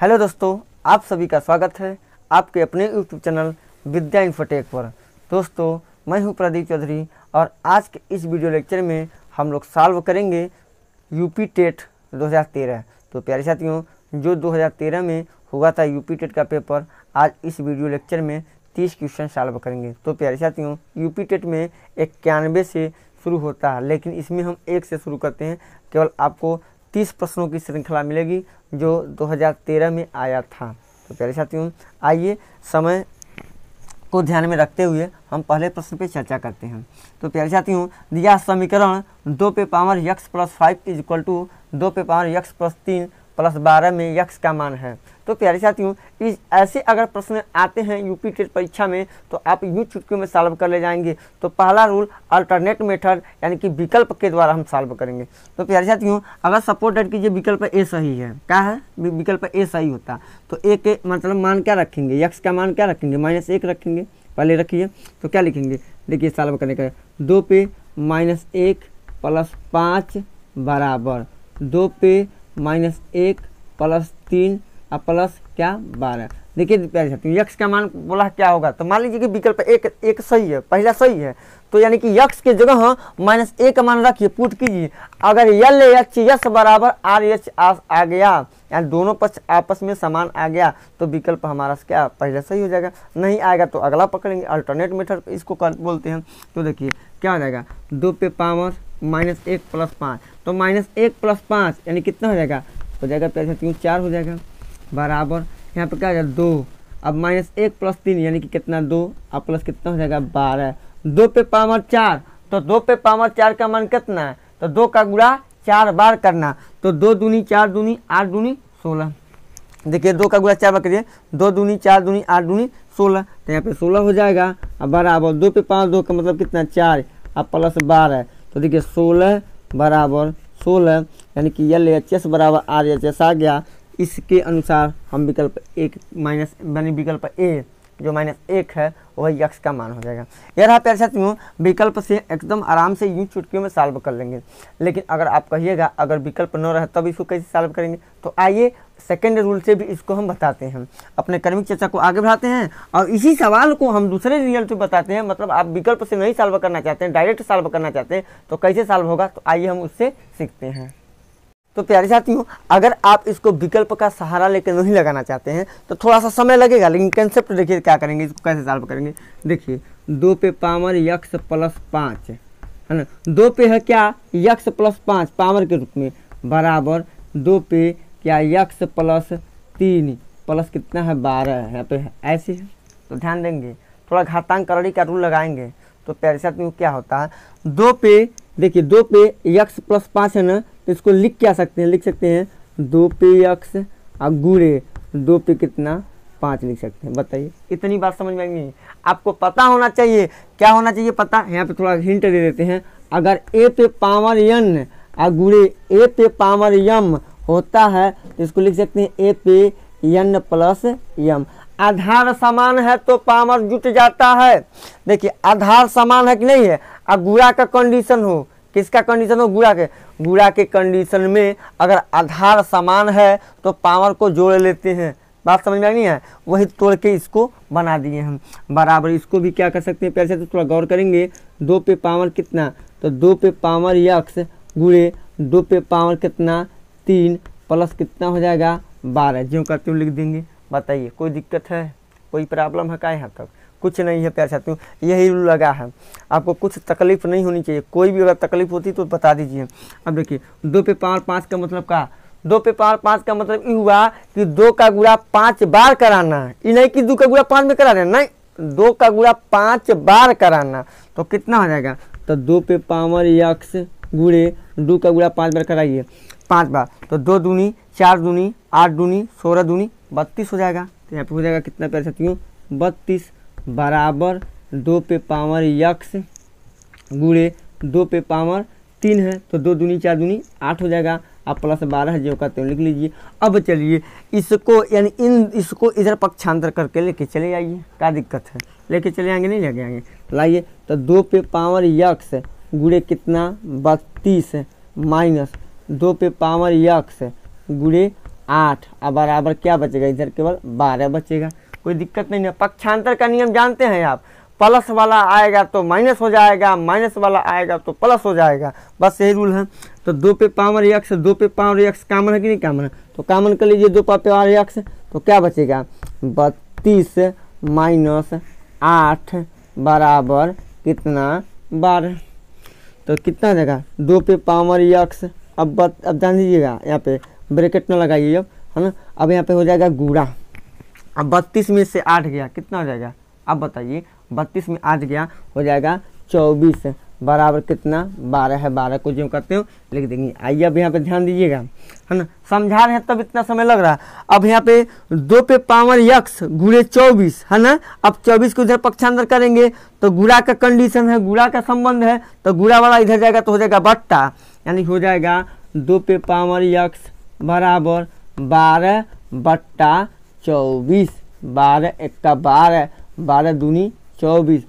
Hello दोस्तों आप सभी का स्वागत है आपके अपने यूट्यूब चैनल विद्या इन्फोटेक पर दोस्तों मैं हूं प्रदीप चौधरी और आज के इस वीडियो लेक्चर में हम लोग सॉल्व करेंगे यूपी टेट 2013 तो प्यारे साथियों जो 2013 में हुआ था यूपी टेट का पेपर आज इस वीडियो लेक्चर में 30 क्वेश्चन सॉल्व करेंगे तो प्यारे साथियों यूपी टेट में इक्यानवे से शुरू होता है लेकिन इसमें हम एक से शुरू करते हैं केवल आपको तीस प्रश्नों की श्रृंखला मिलेगी जो 2013 में आया था तो प्यारे साथियों आइए समय को ध्यान में रखते हुए हम पहले प्रश्न पे चर्चा करते हैं तो प्यारे साथियों दिया समीकरण दो पे power x plus five is equal to दो पे पावर यक्स प्लस तीन प्लस बारह में यक्स का मान है तो प्यारे साथियों इस ऐसे अगर प्रश्न आते हैं यूपी टेट परीक्षा में तो आप यूँ चुटकियों में सॉल्व कर ले जाएंगे तो पहला रूल अल्टरनेट मेथड यानी कि विकल्प के द्वारा हम सॉल्व करेंगे तो प्यारे साथियों अगर सपोर्टेड कीजिए विकल्प ए सही है क्या है विकल्प ए सही होता तो ए के मतलब मान क्या रखेंगे यक्स का मान क्या रखेंगे माइनस एक रखेंगे पहले रखिए तो क्या लिखेंगे देखिए सॉल्व करने का दो पे माइनस एक प्लस पाँच बराबर दो पे माइनस एक प्लस तीन और प्लस क्या बारह देखिए प्यारे साथियों यक्ष का मान बोला क्या होगा तो मान लीजिए कि विकल्प एक एक सही है पहला सही है तो यानी कि यक्ष के जगह माइनस ए का मान रखिए पुट कीजिए अगर यल एच यस बराबर आर एच आ, आ गया यानी दोनों पक्ष आपस में समान आ गया तो विकल्प हमारा क्या पहले सही हो जाएगा नहीं आएगा तो अगला पकड़ेंगे अल्टरनेट मेथड इसको कर बोलते हैं तो देखिए क्या हो जाएगा दो पे पावर माइनस एक प्लस पाँच तो माइनस एक प्लस पाँच यानी कितना हो जाएगा हो जाएगा प्यारे छात्र चार हो जाएगा बराबर यहाँ पे क्या हो जाएगा दो अब माइनस एक प्लस तीन यानी कि कितना दो अब प्लस कितना हो जाएगा बारह दो पे पावर चार तो दो पे पावर चार का मान कितना है तो दो का गुड़ा चार बार करना तो दो दूनी चार दूनी आठ दूनी सोलह देखिए दो का गुड़ा चार बार करिए दो दूनी चार दूनी आठ दूनी सोलह तो यहाँ पे सोलह हो जाएगा अब बराबर दो पे पाँच दो का मतलब कितना चार अब प्लस बारह तो देखिए सोलह बराबर सोलह यानी कि यल एच एस बराबर आर एच एस आ गया इसके अनुसार हम विकल्प एक माइनस यानी विकल्प ए जो माइनस एक है वही यक्स का मान हो जाएगा यह रहा प्यारे साथियों विकल्प से एकदम आराम से यूँ चुटकियों में सॉल्व कर लेंगे लेकिन अगर आप कहिएगा अगर विकल्प न रहे तब इसको कैसे सॉल्व करेंगे तो आइए सेकेंड रूल से भी इसको हम बताते हैं अपने कर्मिक चर्चा को आगे बढ़ाते हैं और इसी सवाल को हम दूसरे रियल से बताते हैं मतलब आप विकल्प से नहीं सॉल्व करना चाहते हैं डायरेक्ट सॉल्व करना चाहते हैं तो कैसे सॉल्व होगा तो आइए हम उससे सीखते हैं तो प्यारे साथियों अगर आप इसको विकल्प का सहारा लेकर नहीं लगाना चाहते हैं तो थोड़ा सा समय लगेगा लेकिन कंसेप्ट देखिए क्या करेंगे इसको कैसे सॉल्व करेंगे देखिए दो पे पावर यक्स प्लस पाँच है ना दो पे है क्या यक्स प्लस पाँच पावर के रूप में बराबर दो पे क्या यक्स प्लस तीन प्लस कितना है बारह है यहाँ पे ऐसे है तो ध्यान देंगे थोड़ा घातांक करड़ी का रूल लगाएंगे तो प्यारे साथियों क्या होता है दो पे देखिए दो पे यक्स प्लस पाँच है ना तो इसको लिख क्या सकते हैं लिख सकते हैं दो पे अक्स और गुड़े दो पे कितना पाँच लिख सकते हैं बताइए इतनी बात समझ में आएंगे आपको पता होना चाहिए क्या होना चाहिए पता यहाँ पे थोड़ा हिंट दे देते हैं अगर ए पे पावर यन और गुड़े ए पे पावर यम होता है तो इसको लिख सकते हैं ए पे यन प्लस यम आधार समान है तो पावर जुट जाता है देखिए आधार समान है कि नहीं है और गुड़ा का कंडीशन हो किसका कंडीशन हो गुड़ा के गुड़ा के कंडीशन में अगर आधार समान है तो पावर को जोड़ लेते हैं बात समझ में आ नहीं है वही तोड़ के इसको बना दिए हम बराबर इसको भी क्या कर सकते हैं पहले से तो थोड़ा गौर करेंगे दो पे पावर कितना तो दो पे पावर यक्स गुड़े दो पे पावर कितना तीन प्लस कितना हो जाएगा बारह जो करते हो लिख देंगे बताइए कोई दिक्कत है कोई प्रॉब्लम है का यहाँ तक कुछ नहीं है प्यार साथियों यही रूल लगा है आपको कुछ तकलीफ नहीं होनी चाहिए कोई भी अगर तकलीफ होती तो बता दीजिए अब देखिए दो पे पावर पाँच का मतलब का दो पे पावर पाँच का मतलब ये हुआ कि दो का गुड़ा पाँच बार कराना ये नहीं कि दो का गुड़ा पाँच में करा देना नहीं दो का गुड़ा पाँच बार कराना तो कितना हो जाएगा तो दो पे पावर यक्स गुड़े दो का गुड़ा पाँच बार कराइए पाँच बार तो दो दूनी चार दूनी आठ दूनी सोलह दूनी बत्तीस हो जाएगा तो यहाँ पे हो जाएगा कितना पैर सकती हूँ बत्तीस बराबर दो पे पावर यक्स गुड़े दो पे पावर तीन है तो दो दूनी चार दूनी आठ हो जाएगा आप प्लस बारह जो कहते हो लिख लीजिए अब चलिए इसको यानी इन इसको इधर पक्षांतर करके लेके चले आइए क्या दिक्कत है लेके चले आएंगे नहीं लेके आएंगे लाइए तो दो पे पावर यक्स गुड़े कितना बत्तीस माइनस दो पे पावर यक्स गुड़े आठ और बराबर क्या बचेगा इधर केवल बारह बचेगा कोई दिक्कत नहीं है पक्षांतर का नियम जानते हैं आप प्लस वाला आएगा तो माइनस हो जाएगा माइनस वाला आएगा तो प्लस हो जाएगा बस यही रूल है तो दो पे पावर यक्स दो पे पावर यक्स कामन है कि नहीं कामन है तो कामन कर लीजिए दो पे पावर यक्स तो क्या बचेगा बत्तीस माइनस आठ बराबर कितना बारह तो कितना देगा दो पे पावर यक्स अब बत अब जान लीजिएगा यहाँ पे ब्रेकेट ना लगाइए अब है ना अब यहाँ पे हो जाएगा गुड़ा अब बत्तीस में से आठ गया कितना हो जाएगा अब बताइए बत्तीस में आठ गया हो जाएगा चौबीस बराबर कितना बारह है बारह को जो करते हो लिख देंगे आइए अब यहाँ पे ध्यान दीजिएगा है ना समझा रहे हैं तब इतना समय लग रहा है अब यहाँ पे दो पे पावर यक्स गुड़े चौबीस है ना अब चौबीस को इधर पक्षांतर करेंगे तो गुड़ा का कंडीशन है गुड़ा का संबंध है तो गुड़ा वाला इधर जाएगा तो हो जाएगा बट्टा यानी हो जाएगा दो पे पावर यक्स बराबर बारह बट्टा चौबीस बारह इक्का बारह बारह दूनी चौबीस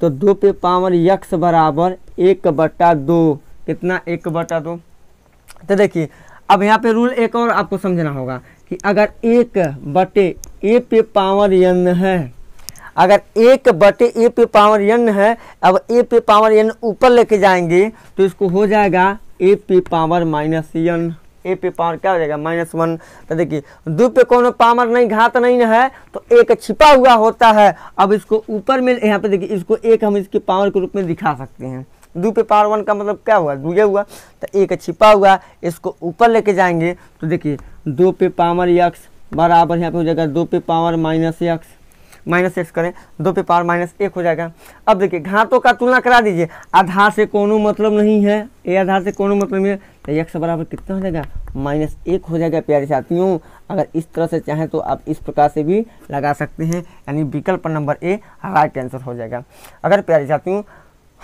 तो दो पे पावर यक्स बराबर एक बटा दो कितना एक बटा दो तो देखिए अब यहाँ पे रूल एक और आपको समझना होगा कि अगर एक बटे ए पे पावर यन है अगर एक बटे ए पे पावर यन है अब ए पे पावर यन ऊपर लेके जाएंगे तो इसको हो जाएगा ए पे पावर माइनस यन ए पे पावर क्या हो जाएगा माइनस वन तो देखिए दो पे कोनो पावर नहीं घात नहीं है तो एक छिपा हुआ होता है अब इसको ऊपर में यहाँ पे देखिए इसको एक हम इसके पावर के रूप में दिखा सकते हैं दो पे पावर वन का मतलब क्या हुआ दूजे हुआ तो एक छिपा हुआ इसको ऊपर लेके जाएंगे तो देखिए दो पे पावर यक्स बराबर यहाँ पे हो जाएगा दो पे power minus x minus x करें दो पे पावर माइनस एक हो जाएगा अब देखिए घातों का तुलना करा दीजिए आधार से कोनो मतलब नहीं है ए आधार से कोनो मतलब नहीं है तो एक्स बराबर कितना हो जाएगा माइनस एक हो जाएगा प्यारे साथियों अगर इस तरह से चाहें तो आप इस प्रकार से भी लगा सकते हैं यानी विकल्प नंबर ए राइट आंसर हो जाएगा अगर प्यारे साथियों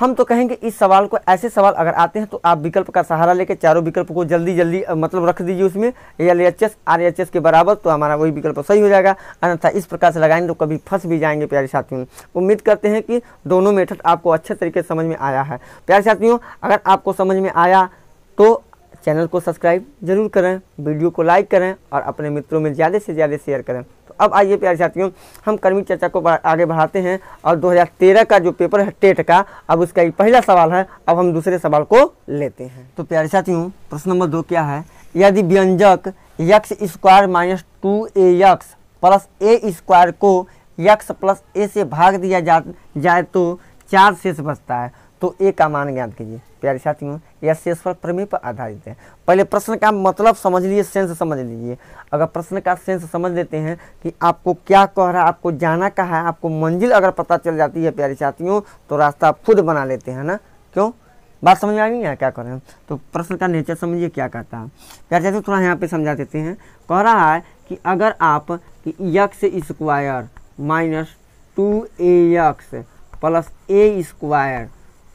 हम तो कहेंगे इस सवाल को ऐसे सवाल अगर आते हैं तो आप विकल्प का सहारा लेकर चारों विकल्प को जल्दी जल्दी मतलब रख दीजिए उसमें L H S R H S के बराबर तो हमारा वही विकल्प सही हो जाएगा अन्यथा इस प्रकार से लगाएंगे तो कभी फंस भी जाएंगे प्यारे साथियों उम्मीद करते हैं कि दोनों मेथड आपको अच्छे तरीके से समझ में आया है प्यारे साथियों अगर आपको समझ में आया तो चैनल को सब्सक्राइब जरूर करें वीडियो को लाइक करें और अपने मित्रों में ज़्यादा से ज़्यादा शेयर करें अब आइए प्यारे साथियों हम कर्मी चर्चा को आगे बढ़ाते हैं और 2013 का जो पेपर है टेट का अब उसका ये पहला सवाल है अब हम दूसरे सवाल को लेते हैं तो प्यारे साथियों प्रश्न नंबर दो क्या है यदि व्यंजक x square minus two A x plus A square को यक्स प्लस ए से भाग दिया जाए तो चार शेष बचता है तो ए का मान ज्ञात कीजिए प्यारे साथियों यह शेष पर प्रमेय पर आधारित है पहले प्रश्न का मतलब समझ लीजिए सेंस समझ लीजिए अगर प्रश्न का सेंस समझ लेते हैं कि आपको क्या कह रहा है आपको जाना कहा है आपको मंजिल अगर पता चल जाती है प्यारे साथियों तो रास्ता आप खुद बना लेते हैं ना क्यों बात समझ में आ गई है क्या करें तो प्रश्न का नेचर समझिए क्या कहता है प्यारे साथियों थोड़ा यहाँ पर समझा देते हैं कह रहा है कि अगर आप x square minus two A x plus A square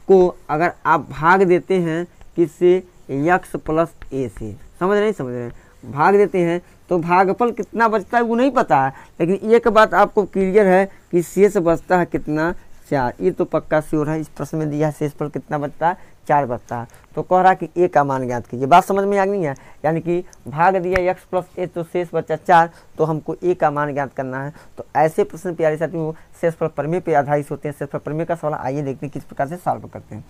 को अगर आप भाग देते हैं किससे यक्स प्लस ए से समझ रहे समझ रहे हैं भाग देते हैं तो भागफल कितना बचता है वो नहीं पता है लेकिन एक बात आपको क्लियर है कि शेष बचता है कितना चार ये तो पक्का श्योर है इस प्रश्न में दिया है शेष फल कितना बचता है चार बचता है तो कह रहा कि ए का मान ज्ञात कीजिए बात समझ में आ गई है यानी कि भाग दिया एक्स प्लस ए तो शेष बच्चा चार तो हमको ए का मान ज्ञात करना है तो ऐसे प्रश्न प्यारे साथियों शेष पर प्रमेय पर आधारित होते हैं शेष पर प्रमेय का सवाल आइए देखते हैं किस प्रकार से सॉल्व करते हैं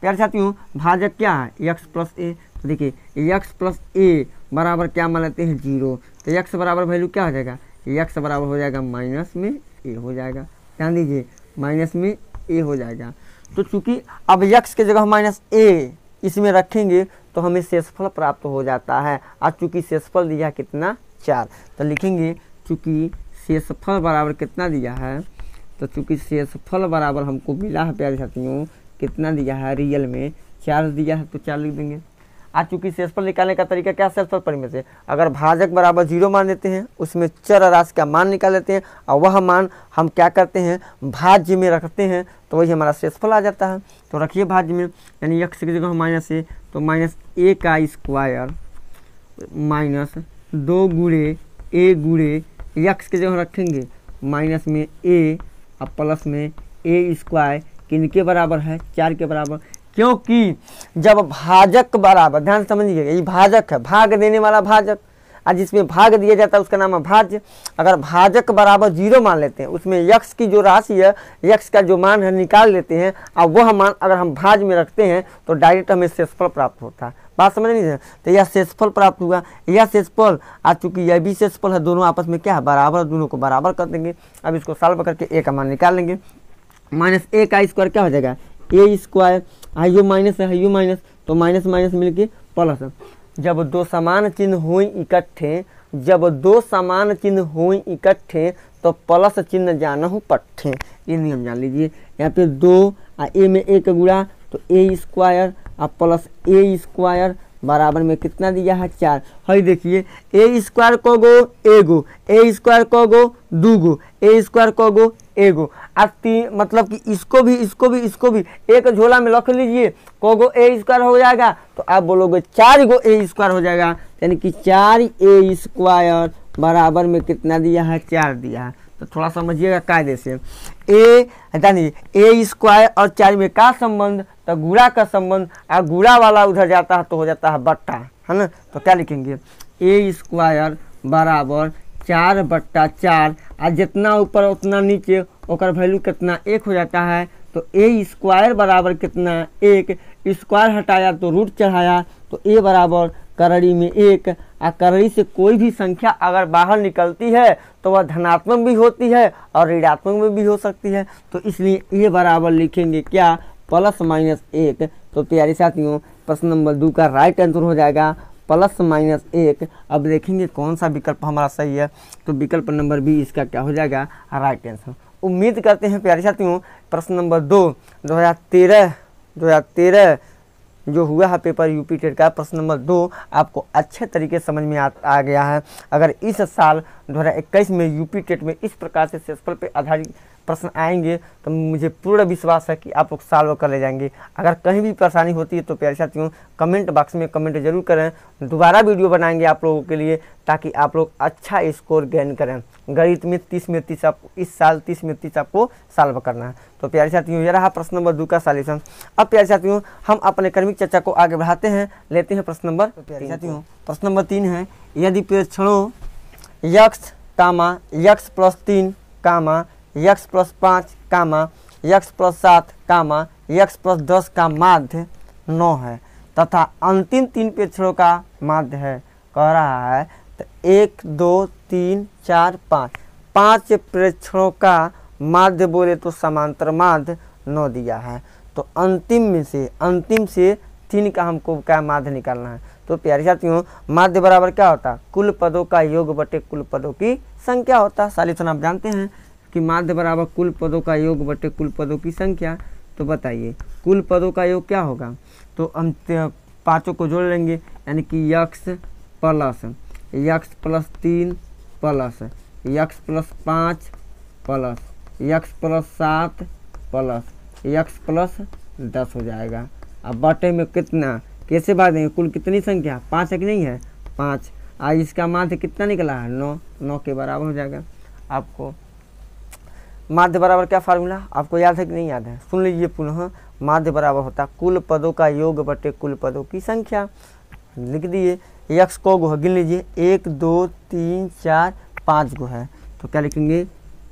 प्यारे साथियों भाजक क्या है एक्स प्लस ए तो देखिए एक्स प्लस ए बराबर क्या मान लेते हैं जीरो तो एक्स बराबर वैल्यू क्या हो जाएगा एक्स बराबर हो जाएगा माइनस में ए हो जाएगा ध्यान दीजिए माइनस में ए हो जाएगा तो चूंकि अब यक्स के जगह माइनस ए इसमें रखेंगे तो हमें शेषफल प्राप्त हो जाता है और चूंकि शेषफल दिया कितना चार तो लिखेंगे चूंकि शेषफल बराबर कितना दिया है तो चूंकि शेषफल बराबर हमको मिला है प्यारे साथियों कितना दिया है रियल में चार दिया है तो चार लिख देंगे आ चूंकि सेल्सफल निकालने का तरीका क्या पर परिमेय से अगर भाजक बराबर जीरो मान लेते हैं उसमें चर राशि का मान निकाल लेते हैं और वह मान हम क्या करते हैं भाज्य में रखते हैं तो वही हमारा शेषफल आ जाता है तो रखिए भाज्य में यानी यक्ष की जगह माइनस ए तो माइनस ए का स्क्वायर माइनस दो गुड़े ए गुड़े यक्ष की जगह रखेंगे माइनस में ए और प्लस में ए स्क्वायर किन के बराबर है चार के बराबर क्योंकि जब भाजक बराबर ध्यान समझिएगा ये भाजक है भाग देने वाला भाजक आज जिसमें भाग दिया जाता है उसका नाम है भाज्य अगर भाजक बराबर जीरो मान लेते हैं उसमें यक्ष की जो राशि है यक्ष का जो मान है निकाल लेते हैं और वह मान अगर हम भाज में रखते हैं तो डायरेक्ट हमें शेषफल प्राप्त होता है बात समझ नहीं तो यह शेषफल प्राप्त हुआ यह शेषफल आज चूंकि यह भी शेषफल है दोनों आपस में क्या है बराबर दोनों को बराबर कर देंगे अब इसको साल्व करके ए का मान निकाल लेंगे माइनस ए का स्क्वायर क्या हो जाएगा ए स्क्वायर आइयो हाँ, माइनस है आइयो माइनस तो माइनस माइनस मिल के प्लस जब दो समान चिन्ह हुई इकट्ठे जब दो समान चिन्ह हुई इकट्ठे तो प्लस चिन्ह जाना हो पट्ठे ये नियम जान लीजिए यहाँ पे दो आ ए में एक गुड़ा तो ए स्क्वायर और प्लस ए स्क्वायर बराबर में कितना दिया है चार हई देखिए ए स्क्वायर कह गो एगो ए स्क्वायर कह गो दू गो ए स्क्वायर कह गो एगो आज मतलब कि इसको भी इसको भी इसको भी एक झोला में रख लीजिए को गो ए स्क्वायर हो जाएगा तो आप बोलोगे चार गो ए स्क्वायर हो जाएगा यानी कि चार ए स्क्वायर बराबर में कितना दिया है चार दिया है तो थोड़ा समझिएगा कायदे से ए यानी ए स्क्वायर और चार में का संबंध तो गुड़ा का संबंध आ गुड़ा वाला उधर जाता है तो हो जाता है बट्टा है ना तो क्या लिखेंगे ए स्क्वायर बराबर चार बट्टा चार और जितना ऊपर उतना नीचे ओकर वैल्यू कितना एक हो जाता है तो ए स्क्वायर बराबर कितना एक स्क्वायर हटाया तो रूट चढ़ाया तो ए बराबर करड़ी में एक आ करड़ी से कोई भी संख्या अगर बाहर निकलती है तो वह धनात्मक भी होती है और ऋणात्मक में भी हो सकती है तो इसलिए ए बराबर लिखेंगे क्या प्लस माइनस एक तो प्यारे साथियों प्रश्न नंबर दो का राइट आंसर हो जाएगा प्लस माइनस एक अब देखेंगे कौन सा विकल्प हमारा सही है तो विकल्प नंबर बी इसका क्या हो जाएगा राइट आंसर उम्मीद करते हैं प्यारे साथियों प्रश्न नंबर दो दो हज़ार तेरह दो हज़ार तेरह जो हुआ है पेपर यूपी टेट का प्रश्न नंबर दो आपको अच्छे तरीके समझ में आ, आ गया है अगर इस साल दो में यूपी टेट में इस प्रकार से सेसफल पर आधारित प्रश्न आएंगे तो मुझे पूर्ण विश्वास है कि आप लोग सॉल्व कर ले जाएंगे अगर कहीं भी परेशानी होती है तो प्यारे साथियों कमेंट बॉक्स में कमेंट जरूर करें दोबारा वीडियो बनाएंगे आप लोगों के लिए ताकि आप लोग अच्छा स्कोर गेन करें गणित में तीस में तीस आपको इस साल तीस में तीस आपको सॉल्व करना है तो प्यारे साथियों ये रहा प्रश्न नंबर दो का सॉल्यूशन अब प्यारे साथियों हम अपने क्रमिक चर्चा को आगे बढ़ाते हैं लेते हैं प्रश्न नंबर तो प्यारे साथियों प्रश्न नंबर तीन है यदि प्रेक्षणों यक्ष कामा यक्ष प्लस तीन कामा यक्स प्लस पाँच कामा यक्स प्लस सात कामा यक्स प्लस दस का माध्य नौ है तथा अंतिम तीन प्रेक्षणों का माध्य है कह रहा है तो एक दो तीन चार पाँच पाँच प्रेक्षणों का माध्य बोले तो समांतर माध्य नौ दिया है तो अंतिम में से अंतिम से तीन का हमको क्या माध्य निकालना है तो प्यारे साथियों माध्य बराबर क्या होता कुल पदों का योग बटे कुल पदों की संख्या होता सालिथन आप जानते हैं कि माध्य बराबर कुल पदों का योग बटे कुल पदों की संख्या तो बताइए कुल पदों का योग क्या होगा तो हम पाँचों को जोड़ लेंगे यानी कि यक्स प्लस यक्स प्लस तीन प्लस यक्स प्लस पाँच प्लस यक्स प्लस सात प्लस यक्स प्लस दस हो जाएगा अब बटे में कितना कैसे बांटेंगे कुल कितनी संख्या पाँच एक नहीं है पाँच आज इसका माध्य कितना निकला है नौ नौ के बराबर हो जाएगा आपको माध्य बराबर क्या फार्मूला आपको याद है कि नहीं याद है सुन लीजिए पुनः माध्य बराबर होता कुल पदों का योग बटे कुल पदों की संख्या लिख दिए यक्ष को गो गिन लीजिए एक दो तीन चार पाँच गो है तो क्या लिखेंगे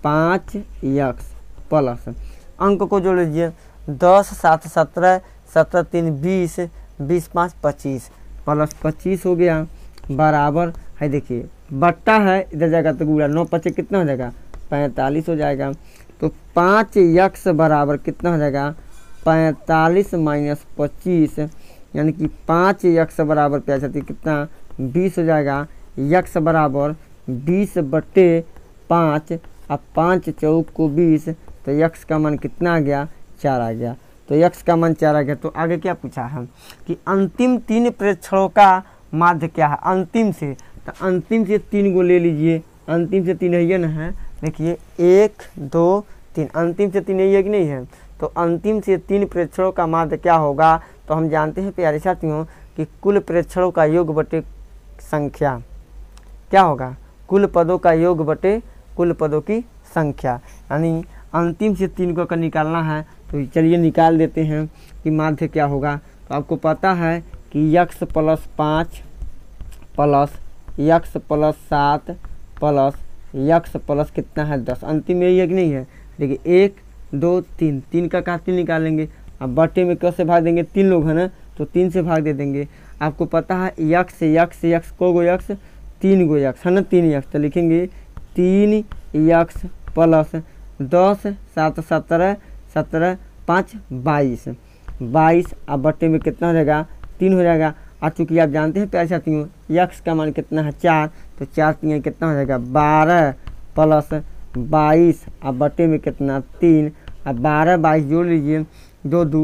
पाँच यक्ष प्लस अंक को जोड़ लीजिए दस सात सत्रह सत्रह तीन बीस बीस पाँच पच्चीस प्लस पच्चीस हो गया बराबर है देखिए बट्टा है इधर जाएगा तो गुड़ा नौ पच्चीस कितना हो जाएगा पैंतालीस हो जाएगा तो पाँच यक्स बराबर कितना हो जाएगा पैंतालीस माइनस पच्चीस यानी कि पाँच यक्स बराबर प्याज कितना बीस हो जाएगा यक्स बराबर बीस बटे पाँच अब पाँच चौक को बीस तो यक्स का मन कितना आ गया चार आ गया तो यक्स का मन चार आ गया तो आगे क्या पूछा है कि अंतिम तीन प्रेक्षणों का माध्य क्या है अंतिम से तो अंतिम से तीन को ले लीजिए अंतिम से तीन है ये ना है देखिए एक दो तीन अंतिम से तीन यही है कि नहीं है तो अंतिम से तीन प्रेक्षणों का माध्य क्या होगा तो हम जानते हैं प्यारे साथियों कि कुल प्रेक्षणों का योग बटे संख्या क्या होगा कुल पदों का योग बटे कुल पदों की संख्या यानी अंतिम से तीन को अगर निकालना है तो चलिए निकाल देते हैं कि माध्य क्या होगा तो आपको पता है कि यक्स प्लस पाँच प्लस यक्स प्लस सात प्लस यक्स प्लस कितना है दस अंतिम में एक नहीं है देखिए एक दो तीन तीन का काफी तीन निकालेंगे अब बटे में कैसे भाग देंगे तीन लोग हैं ना तो तीन से भाग दे देंगे आपको पता है यक्स यक्स यक्स को गो यक्स तीन गो यक्स है ना तीन यक्स तो लिखेंगे तीन यक्स प्लस दस सात सत्रह सत्रह पाँच बाईस बाईस अब बटे में कितना हो जाएगा तीन हो जाएगा और चूँकि आप जानते हैं प्यारे साथियों यक्स का मान कितना है चार तो चार तीन कितना हो जाएगा बारह प्लस बाईस अब बटे में कितना तीन अब बारह बाईस जोड़ लीजिए दो दो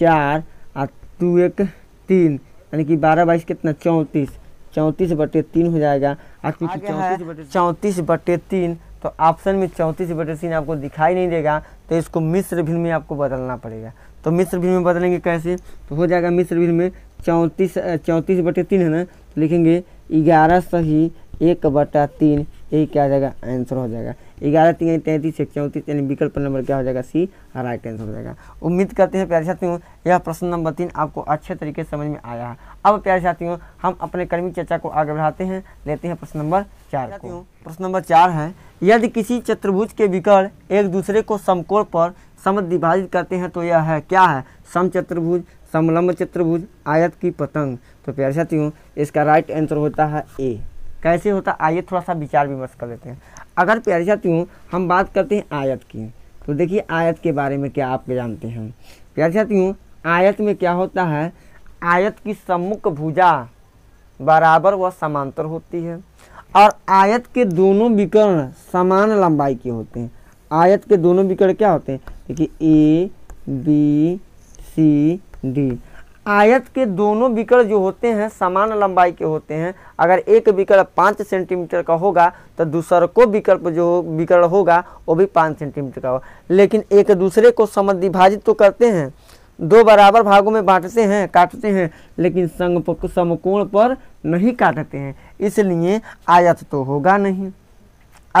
चार और दो एक तीन यानी कि बारह बाईस कितना चौंतीस चौंतीस बटे तीन हो जाएगा और क्योंकि चौंतीस बटे चौंतीस बटे तीन तो ऑप्शन में चौंतीस बटे तीन आपको दिखाई नहीं देगा तो इसको मिश्र भिन्न में आपको बदलना पड़ेगा तो मिश्र भिन्न में बदलेंगे कैसे तो हो जाएगा मिश्र भिन्न में चौंतीस चौंतीस बटे तीन है ना तो लिखेंगे ग्यारह सही एक बटा तीन यही क्या हो जाएगा आंसर हो जाएगा ग्यारह तीन तैंतीस एक चौंतीस यानी विकल्प नंबर क्या हो जाएगा सी राइट आंसर हो जाएगा उम्मीद करते हैं प्यारे साथियों यह प्रश्न नंबर तीन आपको अच्छे तरीके से समझ में आया है अब प्यारे साथियों हम अपने कर्मी चर्चा को आगे बढ़ाते हैं लेते हैं प्रश्न नंबर चार प्रश्न नंबर चार है यदि किसी चतुर्भुज के विकर्ण एक दूसरे को समकोण पर विभाजित करते हैं तो यह है क्या है चतुर्भुज समलम्ब चतुर्भुज आयत की पतंग तो प्यारे साथियों इसका राइट आंसर होता है ए कैसे होता आइए थोड़ा सा विचार विमर्श कर लेते हैं अगर प्यारे साथियों हम बात करते हैं आयत की तो देखिए आयत के बारे में क्या आप जानते हैं प्यारे साथियों आयत में क्या होता है आयत की सम्मुख भुजा बराबर व समांतर होती है और आयत के दोनों विकर्ण समान लंबाई के होते हैं आयत के दोनों विकर्ण क्या होते हैं देखिए ए बी सी डी आयत के दोनों विकर्ण जो होते हैं समान लंबाई के होते हैं अगर एक विकल्प पाँच सेंटीमीटर का होगा तो दूसर को विकल्प जो विकल होगा वो भी पाँच सेंटीमीटर का होगा लेकिन एक दूसरे को समझ विभाजित तो करते हैं दो बराबर भागों में बांटते हैं काटते हैं लेकिन संग समकोण पर नहीं काटते हैं इसलिए आयत तो होगा नहीं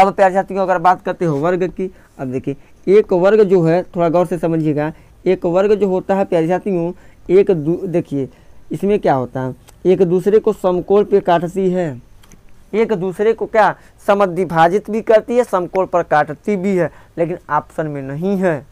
अब प्यार छात्रों अगर बात करते हो वर्ग की अब देखिए एक वर्ग जो है थोड़ा गौर से समझिएगा एक वर्ग जो होता है प्यारे साथियों एक देखिए इसमें क्या होता है एक दूसरे को समकोण पे काटती है एक दूसरे को क्या समिभाजित भी करती है समकोण पर काटती भी है लेकिन ऑप्शन में नहीं है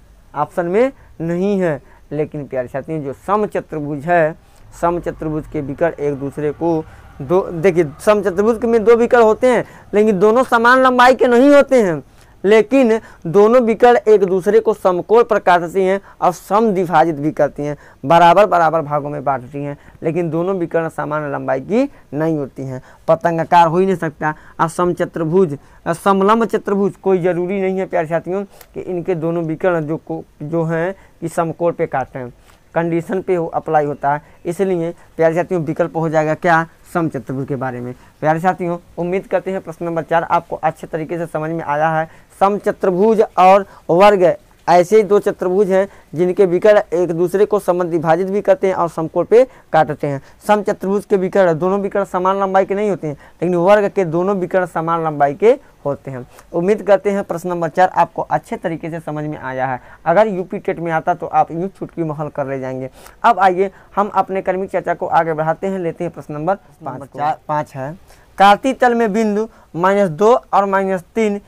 ऑप्शन में नहीं है लेकिन प्यारे साथियों जो समचतुर्भुज है समचतुर्भुज के विकट एक दूसरे को दो देखिए समचतुर्भुज में दो विकट होते हैं लेकिन दोनों समान लंबाई के नहीं होते हैं लेकिन दोनों विकर्ण एक दूसरे को समकोण पर काटती हैं और सम विभाजित भी करती हैं बराबर बराबर भागों में बांटती हैं लेकिन दोनों विकर्ण सामान्य लंबाई की नहीं होती हैं पतंगकार हो ही नहीं सकता और समचतुर्भुज समलम्ब चतुर्भुज कोई ज़रूरी नहीं है प्यारे साथियों कि इनके दोनों विकर्ण जो को जो हैं कि समकोण पे काटें कंडीशन पे हो अप्लाई होता है इसलिए प्यारे साथियों विकल्प हो जाएगा क्या सम चतुर्भुज के बारे में प्यारे साथियों उम्मीद करते हैं प्रश्न नंबर चार आपको अच्छे तरीके से समझ में आया है सम चतुर्भुज और वर्ग ऐसे दो चतुर्भुज हैं जिनके विकर्ण एक दूसरे को समन विभाजित भी करते हैं और समकोण पे काटते हैं सम चतुर्भुज के विकर्ण दोनों विकर्ण समान लंबाई के नहीं होते हैं लेकिन वर्ग के दोनों विकर्ण समान लंबाई के होते हैं उम्मीद करते हैं प्रश्न नंबर चार आपको अच्छे तरीके से समझ में आया है अगर यूपी टेट में आता तो आप यूँ छुटकी महल कर ले जाएंगे अब आइए हम अपने कर्मिक चर्चा को आगे बढ़ाते हैं लेते हैं प्रश्न नंबर पाँच है कार्तिक तल में बिंदु माइनस दो और माइनस तीन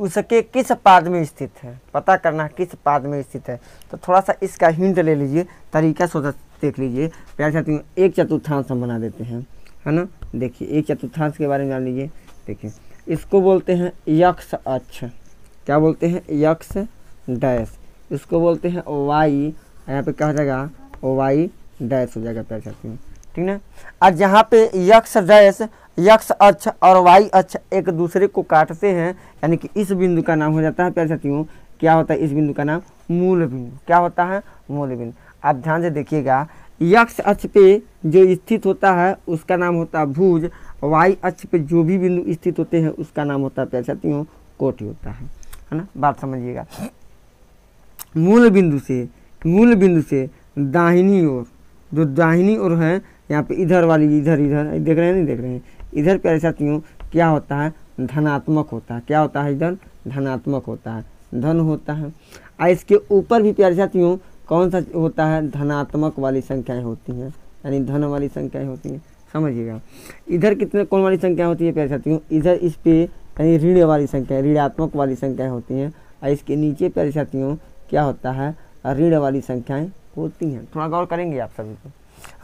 उसके किस पाद में स्थित है पता करना किस पाद में स्थित है तो थोड़ा सा इसका हिंट ले लीजिए तरीका सोचा देख लीजिए प्यार साथियों एक चतुर्थांश हम बना देते हैं है ना देखिए एक चतुर्थांश के बारे में जान लीजिए देखिए इसको बोलते हैं यक्ष अक्ष क्या बोलते हैं यक्ष डैश इसको बोलते हैं वाई यहाँ पे कहा जाएगा वाई डैश हो जाएगा प्यार साथियों ठीक ना और जहाँ पे यक्ष डैश यक्ष अक्ष और वाई अक्ष एक दूसरे को काटते हैं यानी कि इस बिंदु का नाम हो जाता है प्यार साथियों क्या होता है इस बिंदु का नाम मूल बिंदु क्या होता है मूल बिंदु आप ध्यान से देखिएगा यक्ष अक्ष पे जो स्थित होता है उसका नाम होता है भूज वाई अक्ष पे जो भी बिंदु स्थित होते हैं उसका नाम होता है प्यार साथियों कोटि होता है है ना बात समझिएगा मूल बिंदु से मूल बिंदु से दाहिनी ओर जो दाहिनी ओर है यहाँ पे इधर वाली इधर इधर देख रहे हैं नहीं देख रहे हैं इधर प्यारे साथियों क्या होता है धनात्मक होता है क्या होता है इधर धनात्मक होता है धन होता है और इसके ऊपर भी प्यारे साथियों कौन सा होता है धनात्मक वाली संख्याएँ होती हैं यानी धन वाली संख्याएँ होती हैं समझिएगा इधर कितने कौन वाली संख्या होती है प्यारे साथियों इधर इस पे यानी ऋण वाली संख्या ऋणात्मक वाली संख्याएँ होती हैं और इसके नीचे प्यारे साथियों क्या होता है ऋण वाली संख्याएँ होती हैं थोड़ा गौर करेंगे आप सभी को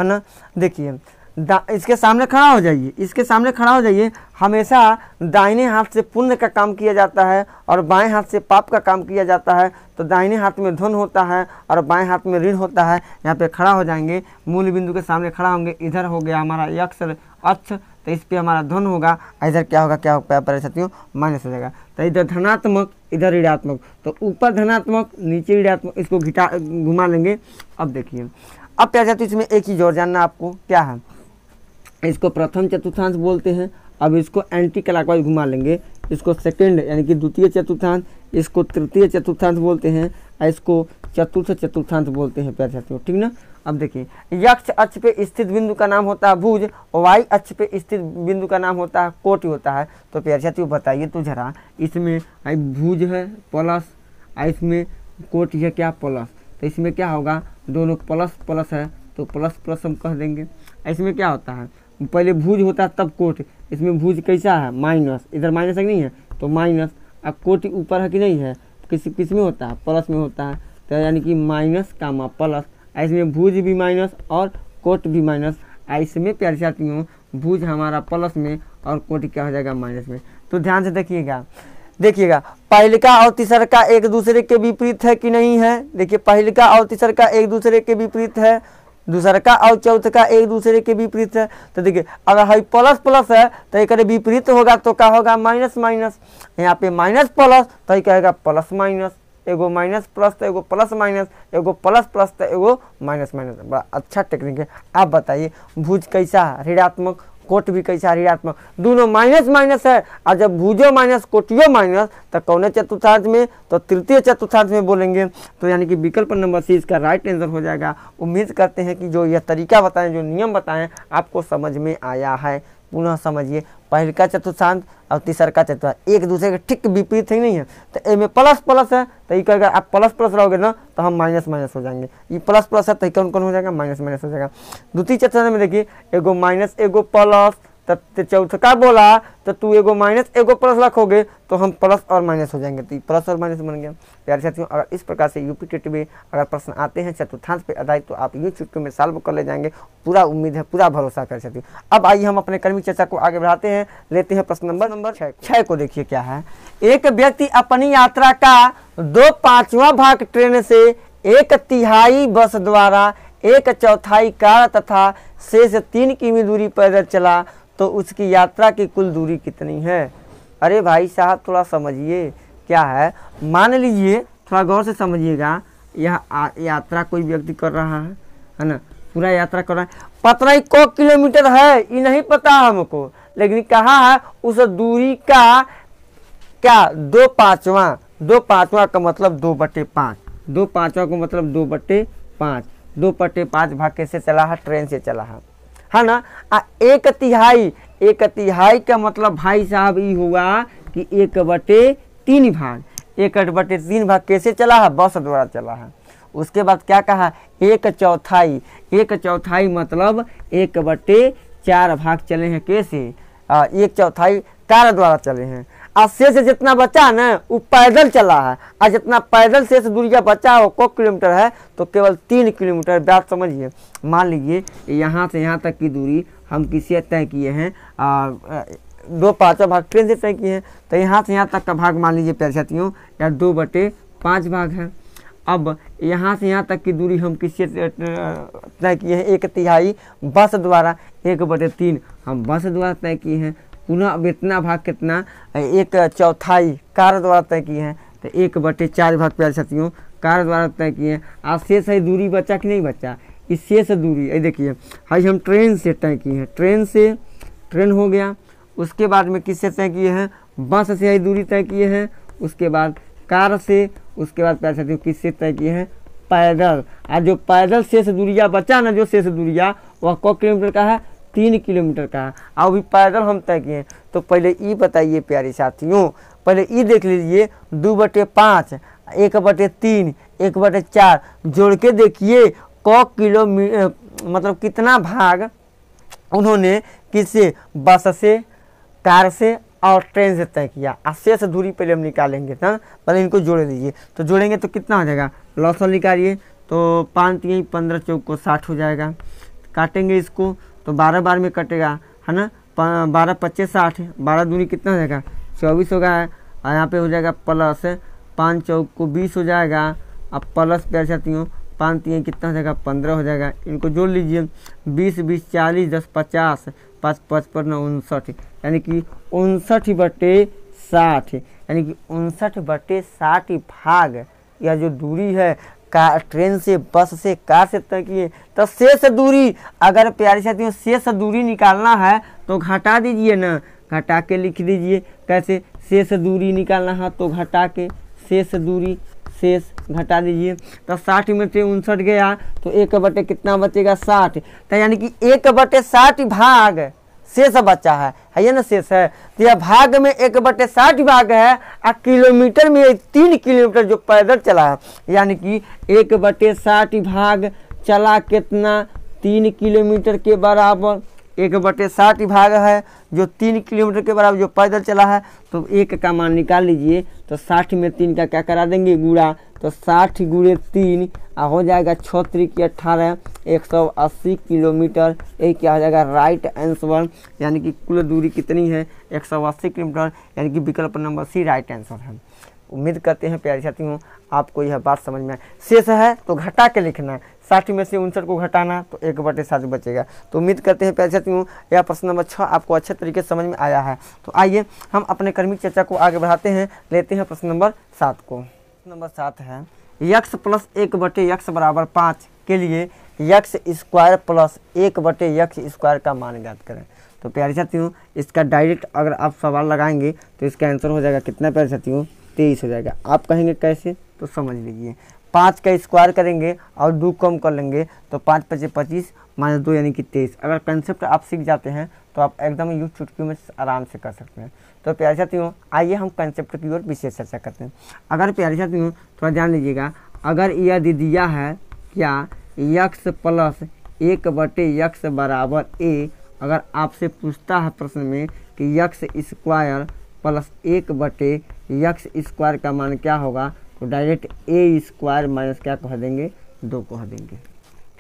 है ना देखिए इसके सामने खड़ा हो जाइए इसके सामने खड़ा हो जाइए हमेशा दाहिने हाथ से पुण्य का काम किया जाता है और बाएं हाथ से पाप का काम किया जाता है तो दाहिने हाथ में धुन होता है और बाएं हाथ में ऋण होता है यहाँ पे खड़ा हो जाएंगे मूल बिंदु के सामने खड़ा होंगे इधर हो गया हमारा यक्ष अक्ष तो इस पर हमारा धुन होगा इधर क्या होगा क्या होगा परे साथियों माइनस हो जाएगा तो इधर धनात्मक इधर ऋणात्मक तो ऊपर धनात्मक नीचे ऋणात्मक इसको घिटा घुमा लेंगे अब देखिए अब क्या कहते इसमें एक चीज़ और जानना आपको क्या है इसको प्रथम चतुर्थांश बोलते हैं अब इसको एंटी क्लाकवाइज घुमा लेंगे इसको सेकेंड यानी कि द्वितीय चतुर्थांश इसको तृतीय चतुर्थांश बोलते हैं और इसको चतुर्थ चतुर्थांश बोलते हैं प्यार साथियों ठीक ना अब देखिए यक्ष अक्ष पे स्थित बिंदु का नाम होता है भुज वाई अक्ष पे स्थित बिंदु का नाम होता है कोटि होता है तो प्यार साथियों बताइए तो जरा इसमें भुज है प्लस इसमें कोट है क्या प्लस तो इसमें क्या होगा दोनों प्लस प्लस है तो प्लस प्लस हम कह देंगे इसमें क्या होता है पहले भूज होता है तब कोट इसमें भूज कैसा है माइनस इधर माइनस है नहीं है तो माइनस अब कोट ऊपर है कि नहीं है किस किस में होता है प्लस में होता है तो यानी कि माइनस का माँ प्लस इसमें भूज भी माइनस और कोट भी माइनस ऐसे में प्यार चाहती हूँ भूज हमारा प्लस में और कोट क्या हो जाएगा माइनस में तो ध्यान से देखिएगा देखिएगा पहल का और तीसर का एक दूसरे के विपरीत है कि नहीं है देखिए पहल का और तीसर का एक दूसरे के विपरीत है दूसरका और का एक दूसरे के विपरीत है तो देखिए अगर हाई प्लस प्लस है तो एक विपरीत होगा तो क्या होगा माइनस माइनस यहाँ पे माइनस प्लस तो ये कहेगा प्लस माइनस एगो माइनस प्लस तो एगो प्लस माइनस एगो प्लस प्लस तो एगो माइनस माइनस बड़ा अच्छा टेक्निक है आप बताइए भुज कैसा है ऋणात्मक कोट भी कैसा हरियात में दोनों माइनस माइनस है और जब भूजो माइनस कोटियो माइनस तो कौन चतुर्थांश में तो तृतीय चतुर्थांश में बोलेंगे तो यानी कि विकल्प नंबर सी इसका राइट आंसर हो जाएगा उम्मीद करते हैं कि जो यह तरीका बताएं जो नियम बताएं आपको समझ में आया है पुनः समझिए पहल का चतुर्थांश और तीसरा का चतुर्थांश एक दूसरे के ठीक विपरीत ही नहीं है तो ए में प्लस प्लस है तो ये कहेगा आप प्लस प्लस रहोगे ना तो हम माइनस माइनस हो जाएंगे ये प्लस प्लस है तो कौन कौन हो जाएगा माइनस माइनस हो जाएगा द्वितीय चतुर्थांश में देखिए एगो माइनस एगो प्लस तो का बोला तो तू एगो माइनस एगो प्लस रखोगे तो हम प्लस और माइनस हो जाएंगे तो प्लस और माइनस बन गया प्यारे साथियों अगर इस प्रकार से यूपी टेट में अगर प्रश्न आते हैं चतुर्थांश पे आधारित तो आप यूँ चुटकियों में सॉल्व कर ले जाएंगे पूरा उम्मीद है पूरा भरोसा कर सकती अब आइए हम अपने कर्मी चर्चा को आगे बढ़ाते हैं लेते हैं प्रश्न नंबर नंबर छः को देखिए क्या है एक व्यक्ति अपनी यात्रा का दो पाँचवा भाग ट्रेन से एक तिहाई बस द्वारा एक चौथाई कार तथा शेष तीन किमी दूरी पैदल चला तो उसकी यात्रा की कुल दूरी कितनी है अरे भाई साहब थोड़ा समझिए क्या है मान लीजिए थोड़ा गौर से समझिएगा यह यात्रा कोई व्यक्ति कर रहा है है ना पूरा यात्रा कर रहा है पता नहीं कौ किलोमीटर है ये नहीं पता हमको लेकिन कहा है उस दूरी का क्या दो पाँचवा दो पाँचवा का मतलब दो बटे पाँच दो पाँचवा का मतलब दो बटे पाँच दो बटे पाँच भाग कैसे चला है ट्रेन से चला है है ना आ एक तिहाई एक तिहाई का मतलब भाई साहब ये हुआ कि एक बटे तीन भाग एक बटे तीन भाग कैसे चला है बस द्वारा चला है उसके बाद क्या कहा एक चौथाई एक चौथाई मतलब एक बटे चार भाग चले हैं कैसे एक चौथाई कार द्वारा चले हैं और शेष जितना बचा है ना वो पैदल चला है और जितना पैदल शेष का बचा है वो कौ किलोमीटर है तो केवल तीन किलोमीटर बात समझिए मान लीजिए यहाँ से यहाँ तक की दूरी हम किसी तय किए हैं दो पाँचों भाग ट्रेन से तय किए हैं तो यहाँ से यहाँ तक का भाग मान लीजिए प्रसाथियों या दो बटे पाँच भाग है अब यहाँ से यहाँ तक की दूरी हम किसी तय किए हैं एक तिहाई बस द्वारा एक बटे तीन हम बस द्वारा तय किए हैं पुनः वेतना भाग कितना एक चौथाई कार्य द्वारा तय किए हैं तो एक बटे चार भाग प्यारे साथियों कार्य द्वारा तय किए हैं आज शेष है दूरी बचा कि नहीं बचा इस शेष दूरी ये देखिए हाई हम ट्रेन से तय किए हैं ट्रेन से ट्रेन हो गया उसके बाद में किससे तय किए हैं बस से यही दूरी तय किए हैं उसके बाद कार से उसके बाद प्यारे साथियों किससे तय किए हैं पैदल और जो पैदल शेष दूरिया बचा ना जो शेष दूरिया वह कौ किलोमीटर का है तीन किलोमीटर का अभी पैदल हम तय किए तो पहले ये बताइए प्यारे साथियों पहले ये देख लीजिए दो बटे पाँच एक बटे तीन एक बटे चार जोड़ के देखिए कौ किलोमी मतलब कितना भाग उन्होंने किसे बस से कार से और ट्रेन से तय किया और शेष दूरी पहले हम निकालेंगे ना पहले इनको जोड़ दीजिए तो जोड़ेंगे तो कितना हो जाएगा लौसन निकालिए तो पाँच तीन पंद्रह चौक को साठ हो जाएगा काटेंगे इसको तो बारह बार में कटेगा है ना बारह पच्चीस साठ बारह दूनी कितना हो जाएगा चौबीस होगा और यहाँ पे हो जाएगा प्लस पाँच चौक को बीस हो जाएगा अब प्लस पे चाहती हूँ पाँच तीन कितना हो जाएगा पंद्रह हो जाएगा इनको जोड़ लीजिए बीस बीस चालीस दस पचास पाँच पचपन उनसठ यानी कि उनसठ बटे साठ यानी कि उनसठ बटे साठ भाग या जो दूरी है कार ट्रेन से बस से कार से तय किए तो शेष दूरी अगर प्यारे साथियों शेष दूरी निकालना है तो घटा दीजिए ना घटा के लिख दीजिए कैसे शेष दूरी निकालना है तो घटा के शेष दूरी शेष घटा दीजिए तो साठ में से उनसठ गया तो एक बटे कितना बचेगा साठ तो यानी कि एक बटे साठ भाग शेष बचा है है ये ना शेष है तो यह भाग में एक बटे साठ भाग है और किलोमीटर में तीन किलोमीटर जो पैदल चला है यानी कि एक बटे साठ भाग चला कितना तीन किलोमीटर के बराबर एक बटे साठ भाग है जो तीन किलोमीटर के बराबर जो पैदल चला है तो एक का मान निकाल लीजिए तो साठ में तीन का क्या करा देंगे गुड़ा तो साठ गुड़े तीन हो जाएगा छः त्रिक अट्ठारह एक सौ अस्सी किलोमीटर ये क्या हो जाएगा राइट आंसर यानी कि कुल दूरी कितनी है एक सौ अस्सी किलोमीटर यानी कि विकल्प नंबर सी राइट आंसर है उम्मीद करते हैं प्यारे साथियों आपको यह बात समझ में आए शेष है तो घटा के लिखना है साठ में से उनसठ को घटाना तो एक बटे साथ बचेगा तो उम्मीद करते हैं प्यारे साथियों यह प्रश्न नंबर छः आपको अच्छे तरीके से समझ में आया है तो आइए हम अपने कर्मिक चर्चा को आगे बढ़ाते हैं लेते हैं प्रश्न नंबर सात को प्रश्न नंबर सात है यक्स प्लस एक बटे यक्स बराबर पाँच के लिए यक्स स्क्वायर प्लस एक बटे यक्स स्क्वायर का मान ज्ञात करें तो प्यारे साथियों इसका डायरेक्ट अगर आप सवाल लगाएंगे तो इसका आंसर हो जाएगा कितना प्यारे साथियों तेईस हो जाएगा आप कहेंगे कैसे तो समझ लीजिए पाँच का स्क्वायर करेंगे और दो कम कर लेंगे तो पाँच पचे पच्चीस माइनस दो यानी कि तेईस अगर कंसेप्ट आप सीख जाते हैं तो आप एकदम यूज चुटकी में आराम से कर सकते हैं तो प्यारे साथियों आइए हम कंसेप्ट की ओर विशेष चर्चा करते हैं अगर प्यारे साथियों थोड़ा ध्यान दीजिएगा अगर यदि दिया है क्या यक्स प्लस एक बटे यक्स बराबर ए अगर आपसे पूछता है प्रश्न में कि यक्स स्क्वायर प्लस एक बटे यक्स स्क्वायर का मान क्या होगा तो डायरेक्ट ए स्क्वायर माइनस क्या कह देंगे दो कह देंगे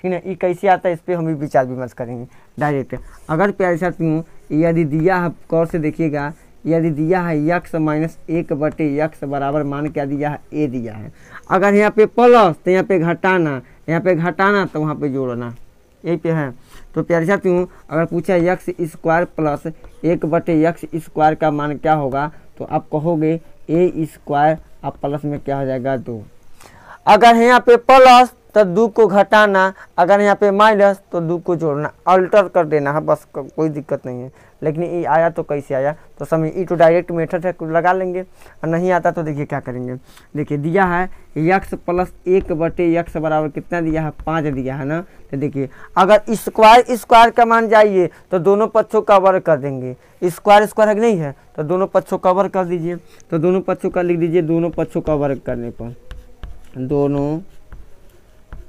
ठीक है ये कैसे आता है इस पर हम भी विचार विमर्श करेंगे डायरेक्ट अगर प्यारे साथियों यदि दिया है कौर से देखिएगा यदि दिया है यक्स माइनस एक बटे यक्स बराबर मान क्या दिया है ए दिया है अगर यहाँ पे प्लस तो यहाँ पे घटाना यहाँ पे घटाना तो वहाँ पे जोड़ना यही पे है तो प्यारे साथियों अगर पूछा यक्स स्क्वायर प्लस एक बटे यक्स स्क्वायर का मान क्या होगा तो आप कहोगे ए स्क्वायर आप प्लस में क्या हो जाएगा दो अगर यहाँ पे प्लस तो दो को घटाना अगर यहाँ पे माइनस तो दो को जोड़ना अल्टर कर देना है हाँ, बस कोई दिक्कत नहीं है लेकिन ये आया तो कैसे आया तो समझ ई टू डायरेक्ट मेथड है कुछ लगा लेंगे और नहीं आता तो देखिए क्या करेंगे देखिए दिया है यक्स प्लस एक बटे यक्स बराबर कितना दिया है पाँच दिया है ना तो देखिए अगर स्क्वायर स्क्वायर का मान जाइए तो दोनों पक्षों कवर कर देंगे स्क्वायर स्क्वायर नहीं है तो दोनों पक्षों कवर कर दीजिए तो दोनों पक्षों का लिख दीजिए दोनों पक्षों का वर्ग करने पर दोनों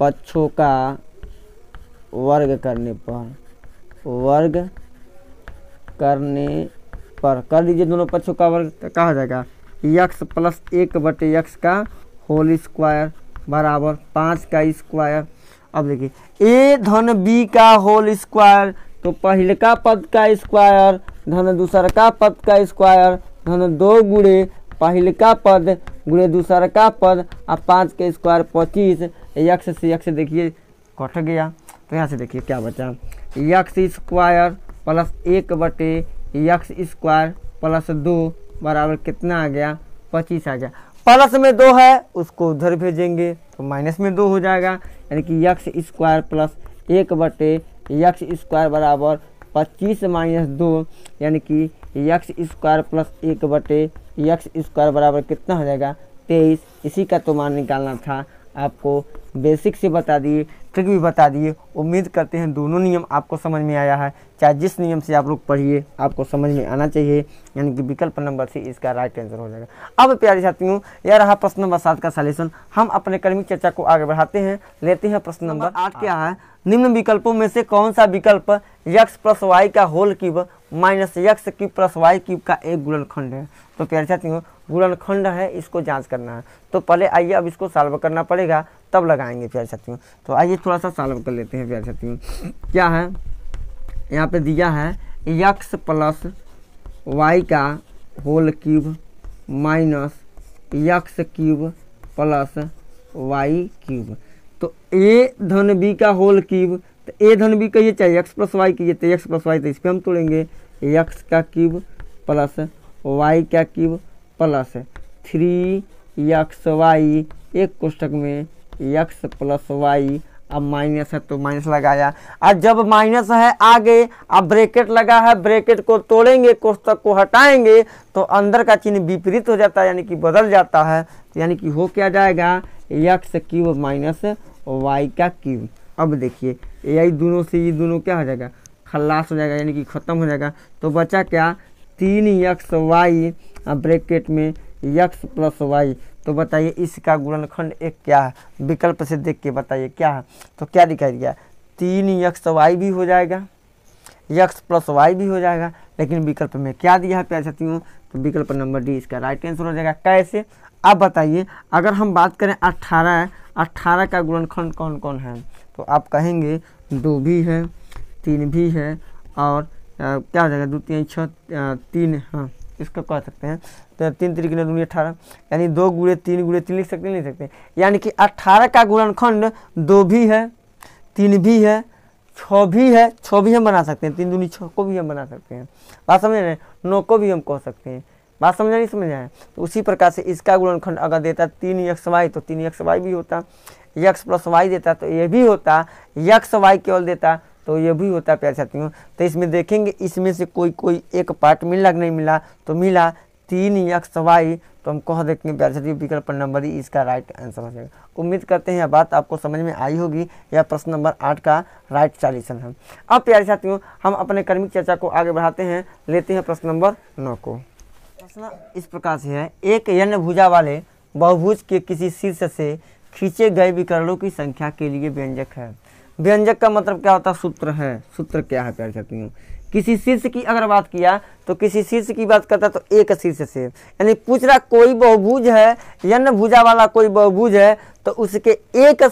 पक्षों का वर्ग करने पर वर्ग करने पर कर दीजिए दोनों पक्षों का वर्ग तो कहा हो जाएगा यक्स प्लस एक बटे यक्स का होल स्क्वायर बराबर पाँच का स्क्वायर अब देखिए ए धन बी का होल स्क्वायर तो पहले का पद का स्क्वायर धन दूसर का पद का स्क्वायर धन दो गुड़े पहले का पद गुड़े दूसर का पद और पाँच का स्क्वायर पच्चीस यक्स से यक्स देखिए कट गया तो यहाँ से देखिए क्या बचा यक्स स्क्वायर प्लस एक बटे यक्स स्क्वायर प्लस दो बराबर कितना आ गया पच्चीस आ गया प्लस में दो है उसको उधर भेजेंगे तो माइनस में दो हो जाएगा यानी कि यक्स स्क्वायर प्लस एक बटे यक्स स्क्वायर बराबर पच्चीस माइनस दो यानी कि यक्स स्क्वायर प्लस एक बटे यक्स स्क्वायर बराबर कितना हो जाएगा तेईस इसी का तो मान निकालना था आपको बेसिक से बता दिए ट्रिक भी बता दिए उम्मीद करते हैं दोनों नियम आपको समझ में आया है चाहे जिस नियम से आप लोग पढ़िए आपको समझ में आना चाहिए यानी कि विकल्प नंबर से इसका राइट आंसर हो जाएगा अब प्यारे साथियों यह रहा प्रश्न नंबर सात का सलेशन हम अपने कर्मिक चर्चा को आगे बढ़ाते हैं लेते हैं प्रश्न नंबर आठ क्या है निम्न विकल्पों में से कौन सा विकल्प यक्स प्लस वाई का whole cube minus x cube plus Y cube का एक गुणनखंड है तो प्यारे साथियों गुणनखंड है इसको जांच करना है तो पहले आइए अब इसको सॉल्व करना पड़ेगा तब लगाएंगे प्यार साथियों तो आइए थोड़ा सा सॉल्व कर लेते हैं प्यार साथियों क्या है यहाँ पे दिया है यक्स प्लस वाई का whole cube minus x cube plus Y cube तो ए धन बी का होल क्यूब तो ए धन बी कहिए चाहे एक्स प्लस वाई कहिए तो एक्स प्लस वाई तो इस पर हम तोड़ेंगे एक्स का क्यूब प्लस वाई का cube plus three x Y एक कोष्टक में यक्स प्लस वाई अब माइनस है तो माइनस लगाया और जब माइनस है आगे अब ब्रेकेट लगा है ब्रेकेट को तोड़ेंगे कोष्टक को हटाएंगे तो अंदर का चिन्ह विपरीत हो जाता है यानी कि बदल जाता है तो यानी कि हो क्या जाएगा यक्स क्यूब माइनस वाई का क्यूब अब देखिए यही दोनों से ये दोनों क्या हो जाएगा खल्लास हो जाएगा यानी कि ख़त्म हो जाएगा तो बचा क्या तीन यक्स वाई अब ब्रेकेट में यक्स प्लस वाई तो बताइए इसका गुणनखंड एक क्या है विकल्प से देख के बताइए क्या है तो क्या दिखाई दिया तीन यक्स वाई भी हो जाएगा यक्स प्लस वाई भी हो जाएगा लेकिन विकल्प में क्या दिया है प्यार साथियों तो विकल्प नंबर डी इसका राइट आंसर हो जाएगा कैसे अब बताइए अगर हम बात करें अट्ठारह अट्ठारह का गुणनखंड कौन कौन है तो आप कहेंगे दो भी है तीन भी है और आ, क्या हो जाएगा दो तीन छः तीन हाँ इसको कह सकते हैं तो तीन तीन गुना दूनी अठारह यानी दो गुड़े तीन गुड़े तीन लिख सकते नहीं लिख सकते यानी कि अठारह का गुणनखंड दो भी है तीन भी है छ भी है छ भी हम बना सकते हैं तीन दूनी छः को भी हम बना सकते हैं बात समझ रहे नौ को भी हम कह सकते हैं बात समझ नहीं समझ आए तो उसी प्रकार से इसका गुणनखंड अगर देता तीन यक्स वाई तो तीन यक्स वाई भी होता यक्स प्लस वाई देता तो ये भी होता यक्स वाई केवल देता तो ये भी होता है प्यारे साथियों तो इसमें देखेंगे इसमें से कोई कोई एक पार्ट मिला कि नहीं मिला तो मिला तीन यक्ष वाई तो हम कह देते हैं प्यार साथियों विकल्प नंबर ही इसका राइट आंसर हो जाएगा उम्मीद करते हैं यह बात आपको समझ में आई होगी यह प्रश्न नंबर आठ का राइट चालीसन है अब प्यारे साथियों हम अपने कर्मिक चर्चा को आगे बढ़ाते हैं लेते हैं प्रश्न नंबर नौ को प्रश्न इस प्रकार से है एक यन भुजा वाले बहुभुज के किसी शीर्ष से खींचे गए विकरणों की संख्या के लिए व्यंजक है व्यंजक का मतलब क्या होता है सूत्र है सूत्र क्या है प्यार छात्रियों किसी शीर्ष की अगर बात किया तो किसी शीर्ष की बात करता तो एक शीर्ष से यानी पूछ रहा कोई बहुभुज है यन्न भुजा वाला कोई बहुभुज है तो उसके एक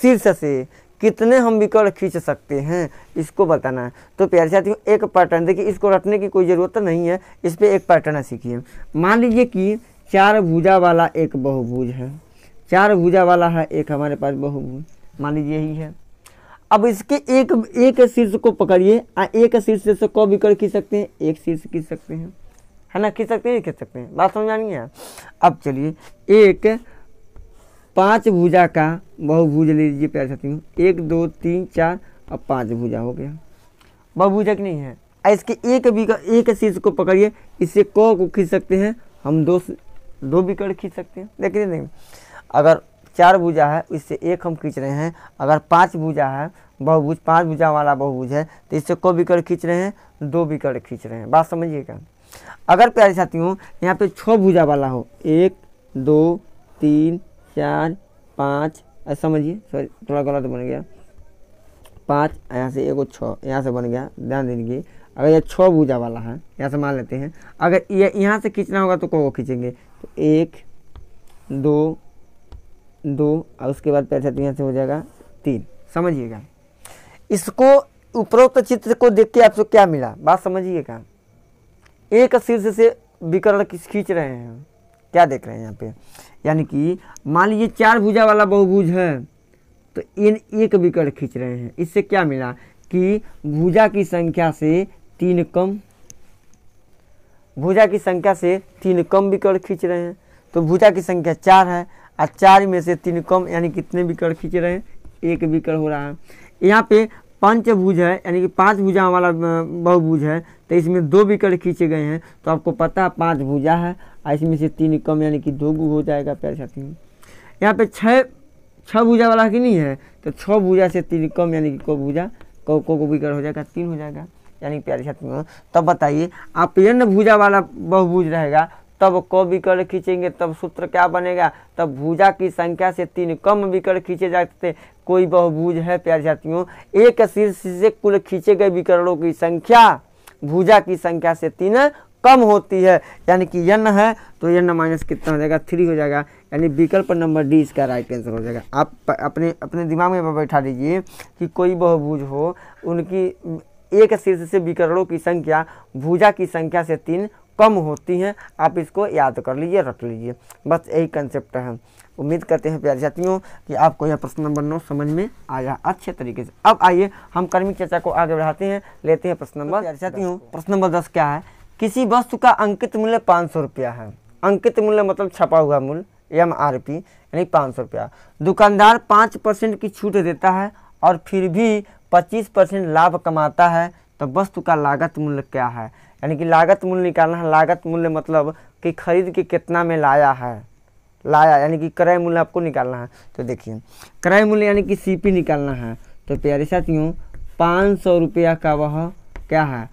शीर्ष से कितने हम विकर्ण खींच सकते हैं इसको बताना है तो प्यार साथियों एक पैटर्न देखिए इसको रटने की कोई ज़रूरत नहीं है इस पर एक पैटर्न सीखिए मान लीजिए कि चार भुजा वाला एक बहुभुज है चार भुजा वाला है एक हमारे पास बहुभुज मान लीजिए यही है अब इसके एक एक शीर्ष को पकड़िए एक शीर्ष से भी कर खींच सकते हैं एक शीर्ष खींच सकते हैं है ना खींच सकते हैं खींच सकते हैं बात समझ आनी है अब चलिए एक पाँच भुजा का बहुभुज ले लीजिए प्यार सकती हूँ एक दो तीन चार और पाँच भुजा हो गया बहुभुजक नहीं है इसके एक का एक शीर्ष को पकड़िए इससे कौ को खींच सकते हैं हम दो दो बिकड़ खींच सकते हैं देखिए नहीं अगर चार भुजा है इससे एक हम खींच रहे हैं अगर पाँच भुजा है बहुभुज पाँच भुजा वाला बहुभुज है तो इससे को विकर्ण खींच रहे हैं दो विकर्ण खींच रहे हैं बात समझिएगा अगर प्यारे साथियों यहाँ पे छः भुजा वाला हो एक दो तीन चार पाँच समझिए सॉरी थोड़ा गलत बन गया पाँच यहाँ से एगो छः यहाँ से बन गया ध्यान देंगे अगर यह छः भुजा वाला है यहाँ से मान लेते हैं अगर ये यह यहाँ से खींचना होगा तो को खींचेंगे तो एक दो दो और उसके बाद पैंसठ यहाँ से हो जाएगा तीन समझिएगा इसको उपरोक्त चित्र को देख के आपको क्या मिला बात समझिएगा एक शीर्ष से विकर्ण खींच रहे हैं क्या देख रहे हैं यहाँ पे यानी कि मान लीजिए चार भुजा वाला बहुभुज है तो इन एक विकर्ण खींच रहे हैं इससे क्या मिला कि भुजा की संख्या से तीन कम भुजा की संख्या से तीन कम विकर्ण खींच रहे हैं तो भुजा की संख्या चार है और चार में से तीन कम यानी कितने विकर्ण खींच रहे हैं एक विकर्ण हो रहा है यहाँ पे पंचभुज है यानी कि पांच भुजा वाला बहुभुज है तो इसमें दो विकर्ण खींचे गए हैं तो आपको पता है पाँच भुजा है और इसमें से तीन कम यानी कि दो हो जाएगा प्यारे में यहाँ पे छः छः भुजा वाला की नहीं है तो छः भुजा से तीन कम यानी कि को भुजा को को विकर्ण हो जाएगा तीन हो जाएगा यानी प्यारे में तब तो बताइए आप यन्न भुजा वाला बहुभुज रहेगा तब क विकर्ण खींचेंगे तब सूत्र क्या बनेगा तब भुजा की संख्या से तीन कम विकर्ण खींचे जाते कोई बहुभुज है प्यार जातियों एक शीर्ष से कुल खींचे गए विकरणों की संख्या भुजा की संख्या से तीन कम होती है यानी कि यन है तो यन माइनस कितना हो जाएगा थ्री हो जाएगा यानी विकल्प नंबर डी इसका राइट आंसर हो जाएगा आप अपने अपने दिमाग में बैठा दीजिए कि कोई बहुभुज हो उनकी एक शीर्ष से विकरणों की संख्या भुजा की संख्या से तीन कम होती हैं आप इसको याद कर लीजिए रख लीजिए बस यही कंसेप्ट है उम्मीद करते हैं प्यारे साथियों कि आपको यह प्रश्न नंबर नौ समझ में आया अच्छे तरीके से अब आइए हम कर्मी चर्चा को आगे बढ़ाते हैं लेते हैं प्रश्न नंबर प्यारे साथियों प्रश्न नंबर दस क्या है किसी वस्तु का अंकित मूल्य पाँच सौ रुपया है अंकित मूल्य मतलब छपा हुआ मूल्य एम आर पी यानी पाँच सौ रुपया दुकानदार पाँच परसेंट की छूट देता है और फिर भी पच्चीस परसेंट लाभ कमाता है तो वस्तु का लागत मूल्य क्या है यानी कि लागत मूल्य निकालना है लागत मूल्य मतलब कि खरीद के कितना में लाया है लाया यानी कि क्रय मूल्य आपको निकालना है तो देखिए क्रय मूल्य यानी कि सीपी निकालना है तो प्यारे साथियों पाँच सौ रुपया का वह क्या है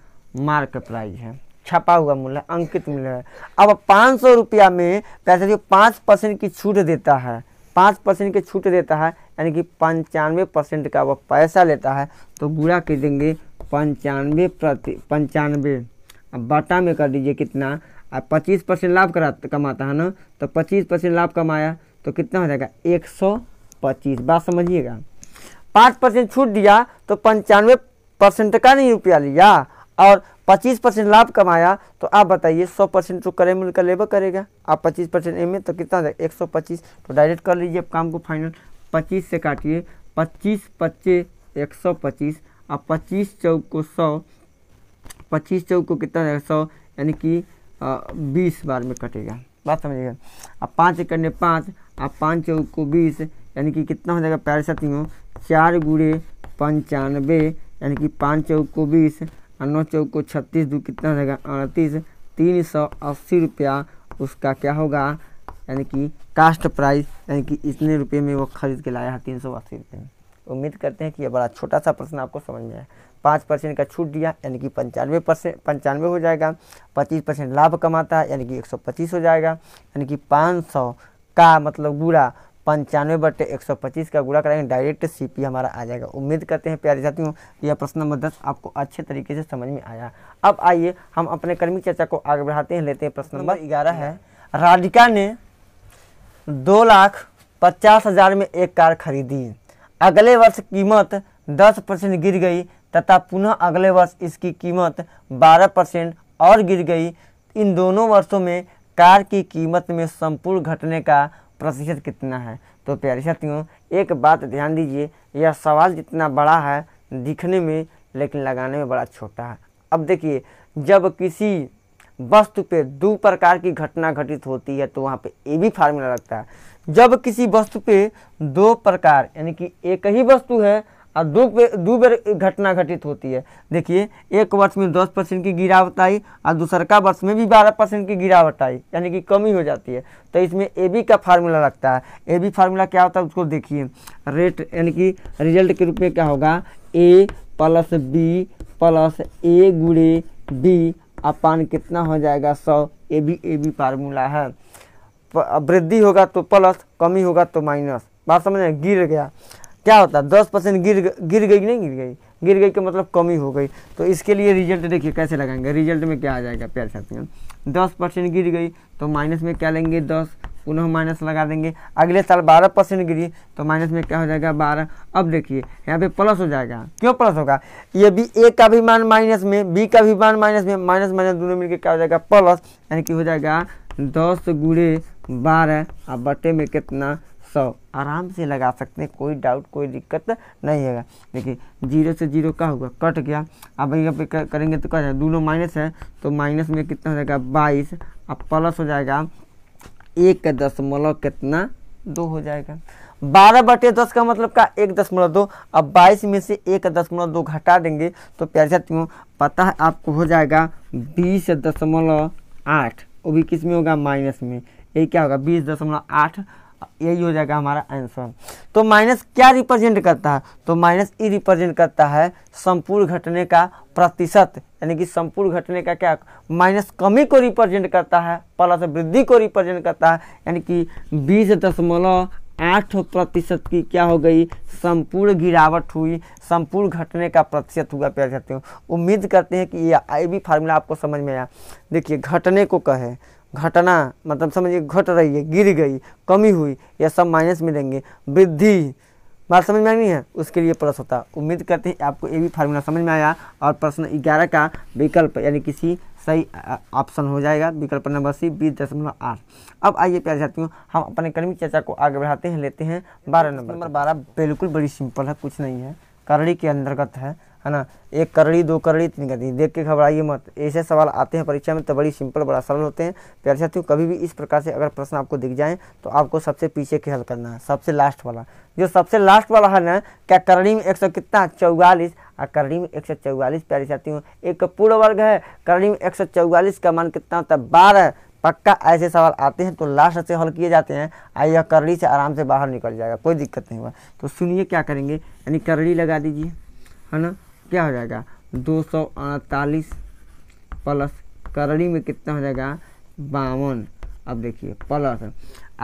मार्क प्राइस है छपा हुआ मूल्य अंकित मूल्य है अब पाँच सौ रुपया में प्यारे साथियों पाँच परसेंट की छूट देता है पाँच परसेंट की छूट देता है यानी कि पंचानवे परसेंट का वह पैसा लेता है तो बुरा कर देंगे पंचानवे प्रति पंचानवे अब बाटा में कर दीजिए कितना अब पच्चीस परसेंट लाभ करा कमाता है ना तो पच्चीस परसेंट लाभ कमाया तो कितना हो जाएगा एक सौ पच्चीस बात समझिएगा पाँच परसेंट छूट दिया तो पंचानवे परसेंट का नहीं रुपया लिया और पच्चीस परसेंट लाभ कमाया तो आप बताइए सौ परसेंट तो करे मिलकर लेबर करेगा आप पच्चीस परसेंट एम तो कितना जाएगा एक सौ पच्चीस तो डायरेक्ट कर लीजिए आप काम को फाइनल पच्चीस से काटिए पच्चीस पच्चीस एक सौ पच्चीस और पच्चीस चौक को सौ पच्चीस चौक को कितना जाएगा सौ यानी कि बीस बार में कटेगा बात समझिएगा अब पाँच एकड़ में पाँच और पाँच चौक को बीस यानी कि कितना हो जाएगा प्यारे साथियों चार गुड़े पंचानवे यानी कि पाँच चौक को बीस और नौ चौक को छत्तीस दो कितना हो जाएगा अड़तीस तीन सौ अस्सी रुपया उसका क्या होगा यानी कि कास्ट प्राइस यानी कि इतने रुपये में वो ख़रीद के लाया है तीन सौ अस्सी रुपये में उम्मीद करते हैं कि यह बड़ा छोटा सा प्रश्न आपको समझ में आए पाँच परसेंट का छूट दिया यानी कि पंचानवे परसेंट पंचानवे हो जाएगा पच्चीस परसेंट लाभ कमाता है यानी कि एक सौ पच्चीस हो जाएगा यानी कि पाँच सौ का मतलब गुड़ा पंचानवे बटे एक सौ पच्चीस का गुड़ा कराएंगे डायरेक्ट सीपी हमारा आ जाएगा उम्मीद करते हैं प्यारे साथियों यह प्रश्न नंबर दस आपको अच्छे तरीके से समझ में आया अब आइए हम अपने कर्मी चर्चा को आगे बढ़ाते हैं लेते हैं प्रश्न नंबर ग्यारह है राधिका ने दो लाख पचास हज़ार में एक कार खरीदी अगले वर्ष कीमत 10 परसेंट गिर गई तथा पुनः अगले वर्ष इसकी कीमत 12 परसेंट और गिर गई इन दोनों वर्षों में कार की कीमत में संपूर्ण घटने का प्रतिशत कितना है तो प्यारे साथियों एक बात ध्यान दीजिए यह सवाल जितना बड़ा है दिखने में लेकिन लगाने में बड़ा छोटा है अब देखिए जब किसी वस्तु पे दो प्रकार की घटना घटित होती है तो वहाँ पे ए भी फार्मूला लगता है जब किसी वस्तु पे दो प्रकार यानी कि एक ही वस्तु है और दो दो बार घटना घटित होती है देखिए एक वर्ष में दस परसेंट की गिरावट आई और का वर्ष में भी बारह परसेंट की गिरावट आई यानी कि कमी हो जाती है तो इसमें ए बी का फार्मूला लगता है ए बी फार्मूला क्या होता है उसको देखिए रेट यानी कि रिजल्ट के रूप में क्या होगा A plus B plus A गुड़े बी अपान कितना हो जाएगा सौ A B A B formula है वृद्धि होगा तो प्लस कमी होगा तो माइनस बात समझ में गिर गया क्या होता है दस परसेंट गिर गिर गई नहीं गिर गई गिर गई का मतलब कमी हो गई तो इसके लिए रिजल्ट देखिए कैसे लगाएंगे रिजल्ट में क्या आ जाएगा प्यार साथियों दस परसेंट गिर गई तो माइनस में क्या लेंगे दस पुनः माइनस लगा देंगे अगले साल बारह परसेंट गिरी तो माइनस में क्या हो जाएगा बारह अब देखिए यहाँ पे प्लस हो जाएगा क्यों प्लस होगा ये भी ए का भी मान माइनस में बी का भी मान माइनस में माइनस माइनस दोनों मिलकर क्या हो जाएगा प्लस यानी कि हो जाएगा दस गुड़े बारह और बटे में कितना सौ आराम से लगा सकते हैं कोई डाउट कोई दिक्कत नहीं है देखिए जीरो से जीरो का हुआ कट गया अब यहाँ पे करेंगे तो क्या दोनों माइनस है तो माइनस में कितना हो जाएगा बाईस अब प्लस हो जाएगा एक दशमलव कितना दो हो जाएगा बारह बटे दस का मतलब का एक दशमलव दो अब बाईस में से एक दशमलव दो घटा देंगे तो प्यारे साथियों पता है आपको हो जाएगा बीस दशमलव आठ वो भी किस में होगा माइनस में ये क्या होगा बीस दशमलव आठ यही हो जाएगा हमारा आंसर तो माइनस क्या रिप्रेजेंट करता है तो माइनस ई रिप्रेजेंट करता है संपूर्ण घटने का प्रतिशत यानी कि संपूर्ण घटने का क्या माइनस कमी को रिप्रेजेंट करता है प्लस वृद्धि को रिप्रेजेंट करता है यानी कि बीस दशमलव आठ प्रतिशत की क्या हो गई संपूर्ण गिरावट हुई संपूर्ण घटने का प्रतिशत हुआ प्यार करते हो उम्मीद करते हैं कि ये आई भी फार्मूला आपको समझ में आया देखिए घटने को कहे घटना मतलब समझिए घट रही है गिर गई कमी हुई यह सब माइनस में देंगे वृद्धि बात समझ में आई है उसके लिए प्लस होता उम्मीद करते हैं आपको ये भी फार्मूला समझ में आया और प्रश्न ग्यारह का विकल्प यानी किसी सही ऑप्शन हो जाएगा विकल्प नंबर सी बीस दशमलव आठ अब आइए प्यारे साथियों हम अपने कर्मी चर्चा को आगे बढ़ाते हैं लेते हैं बारह नंबर नंबर बारह बिल्कुल बड़ी सिंपल है कुछ नहीं है करड़ी के अंतर्गत है है ना एक करड़ी दो करड़ी तीन करड़ी देख के घबराइए मत ऐसे सवाल आते हैं परीक्षा में तो बड़ी सिंपल बड़ा सरल होते हैं प्यारे साथियों कभी भी इस प्रकार से अगर प्रश्न आपको दिख जाए तो आपको सबसे पीछे के हल करना है सबसे लास्ट वाला जो सबसे लास्ट वाला हल है क्या करड़ी में एक सौ कितना चौवालीस और करड़ी में एक सौ चौवालीस प्यारे साथियों एक पूर्ण वर्ग है करड़ी में एक सौ चौवालीस का मान कितना होता है बारह पक्का ऐसे सवाल आते हैं तो लास्ट से हल किए जाते हैं आइए यह करड़ी से आराम से बाहर निकल जाएगा कोई दिक्कत नहीं हुआ तो सुनिए क्या करेंगे यानी करड़ी लगा दीजिए है ना क्या हो जाएगा दो सौ अड़तालीस प्लस करड़ी में कितना हो जाएगा बावन अब देखिए प्लस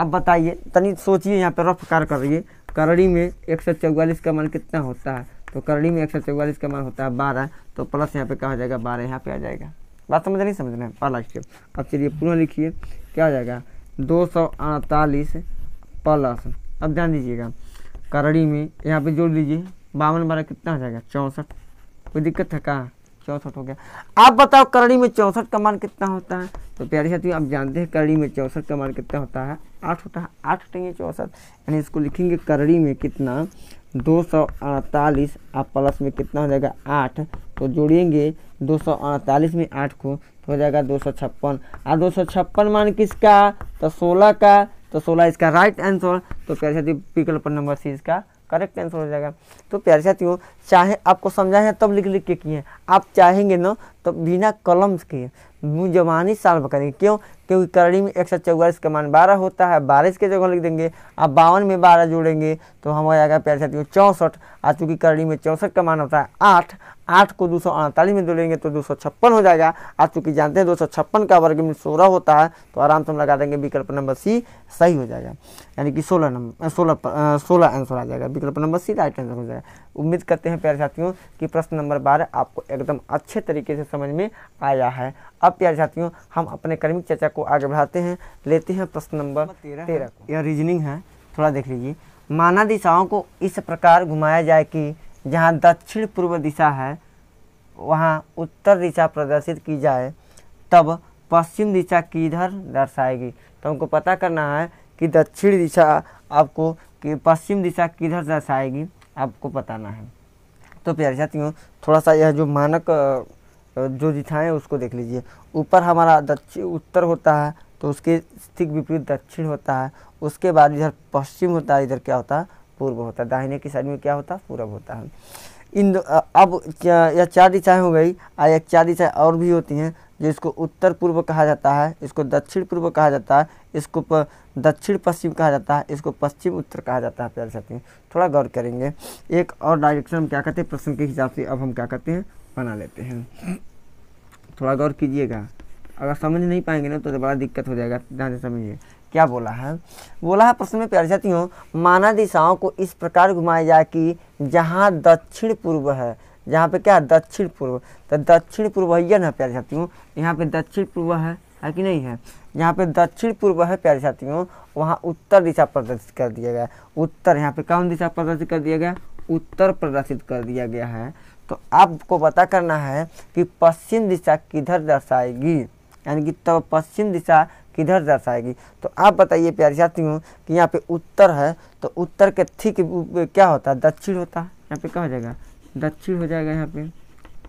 अब बताइए तनी सोचिए यहाँ पर रफ कार करिए करड़ी में एक सौ चौवालीस का मान कितना होता है तो करड़ी में एक सौ चौवालीस का मान होता है बारह तो प्लस यहाँ पे क्या हो जाएगा बारह यहाँ पे आ जाएगा बात समझ नहीं समझ रहे हैं प्लस स्टेप अब चलिए पुनः लिखिए क्या हो जाएगा दो सौ अड़तालीस प्लस अब ध्यान दीजिएगा करड़ी में यहाँ पे जोड़ लीजिए बावन बारह कितना हो जाएगा चौंसठ कोई दिक्कत है कहाँ चौंसठ हो गया आप बताओ करड़ी में चौंसठ का मान कितना होता है तो प्यारे साथियों आप जानते हैं करड़ी में चौंसठ का मान कितना होता है आठ होता है आठ हैं चौंसठ यानी इसको लिखेंगे करड़ी में कितना दो सौ अड़तालीस आप प्लस में कितना हो जाएगा आठ तो जोड़ेंगे दो सौ अड़तालीस में आठ को तो हो जाएगा दो सौ छप्पन और दो सौ छप्पन मान किसका तो सोलह का तो सोलह इसका राइट आंसर तो साथियों विकल्प नंबर सी इसका करेक्ट आंसर हो जाएगा तो प्यारे साथियों चाहे आपको समझाए तब लिख लिख के किए आप चाहेंगे ना तो बिना कलम के साल साल्व करेंगे क्यों क्योंकि करड़ी में एक सौ चौवालीस का मान बारह होता है बारिश के जगह लिख देंगे आप बावन में बारह जोड़ेंगे तो हो जाएगा प्यार साथियों चौंसठ आ चूँकि करड़ी में चौंसठ का मान होता है आठ आठ को दो सौ अड़तालीस में जोड़ेंगे तो दो सौ छप्पन हो जाएगा आज चूँकि जानते हैं दो सौ छप्पन का वर्ग में सोलह होता है तो आराम से हम लगा देंगे विकल्प नंबर सी सही हो जाएगा यानी कि सोलह नंबर सोलह सोलह आंसर आ जाएगा विकल्प नंबर सी राइट आंसर हो जाएगा उम्मीद करते हैं प्यारे साथियों कि प्रश्न नंबर बारह आपको एकदम अच्छे तरीके से समझ में आया है अब प्यारे साथियों हम अपने कर्मिक चर्चा को आगे बढ़ाते हैं लेते हैं प्रश्न नंबर तेरह तेरह यह रीजनिंग है थोड़ा देख लीजिए माना दिशाओं को इस प्रकार घुमाया जाए कि जहाँ दक्षिण पूर्व दिशा है वहाँ उत्तर दिशा प्रदर्शित की जाए तब पश्चिम दिशा किधर दर्शाएगी तो हमको पता करना है कि दक्षिण दिशा आपको कि पश्चिम दिशा किधर दर्शाएगी आपको बताना है तो प्यारे साथियों थोड़ा सा यह जो मानक जो दिशाएँ उसको देख लीजिए ऊपर हमारा दक्षिण उत्तर होता है तो उसके ठीक विपरीत दक्षिण होता है उसके बाद इधर पश्चिम होता है इधर क्या होता है पूर्व होता है दाहिने की साइड में क्या होता है पूर्व होता है इन अब यह चार दिशाएँ हो गई आ एक चार दिशाएँ और भी होती हैं जिसको उत्तर पूर्व कहा जाता है इसको दक्षिण पूर्व कहा जाता है इसको दक्षिण पश्चिम कहा जाता है इसको पश्चिम उत्तर कहा जाता है प्यारे साथियों थोड़ा गौर करेंगे एक और डायरेक्शन हम क्या कहते हैं प्रश्न के हिसाब से अब हम क्या करते हैं बना लेते हैं थोड़ा गौर कीजिएगा अगर समझ नहीं पाएंगे ना तो, तो बड़ा दिक्कत हो जाएगा ध्यान से समझिए क्या बोला है बोला है प्रश्न में प्यारे साथियों माना दिशाओं को इस प्रकार घुमाया जाए कि जहाँ दक्षिण पूर्व है यहाँ पे क्या दक्षिण पूर्व तो दक्षिण पूर्व यह ना प्यारे साथियों यहाँ पे दक्षिण पूर्व है है कि नहीं है यहाँ पे दक्षिण पूर्व है प्यारे साथियों वहाँ उत्तर दिशा प्रदर्शित कर दिया गया उत्तर यहाँ पे कौन दिशा प्रदर्शित कर दिया गया उत्तर प्रदर्शित कर दिया गया है तो आपको पता करना है कि पश्चिम दिशा किधर दर्शाएगी यानी कि तब पश्चिम दिशा किधर दर्शाएगी तो आप बताइए प्यारे साथियों कि यहाँ पे उत्तर है तो उत्तर के ठीक क्या होता है दक्षिण होता है यहाँ पे क्या हो जाएगा दक्षिण हो जाएगा यहाँ पे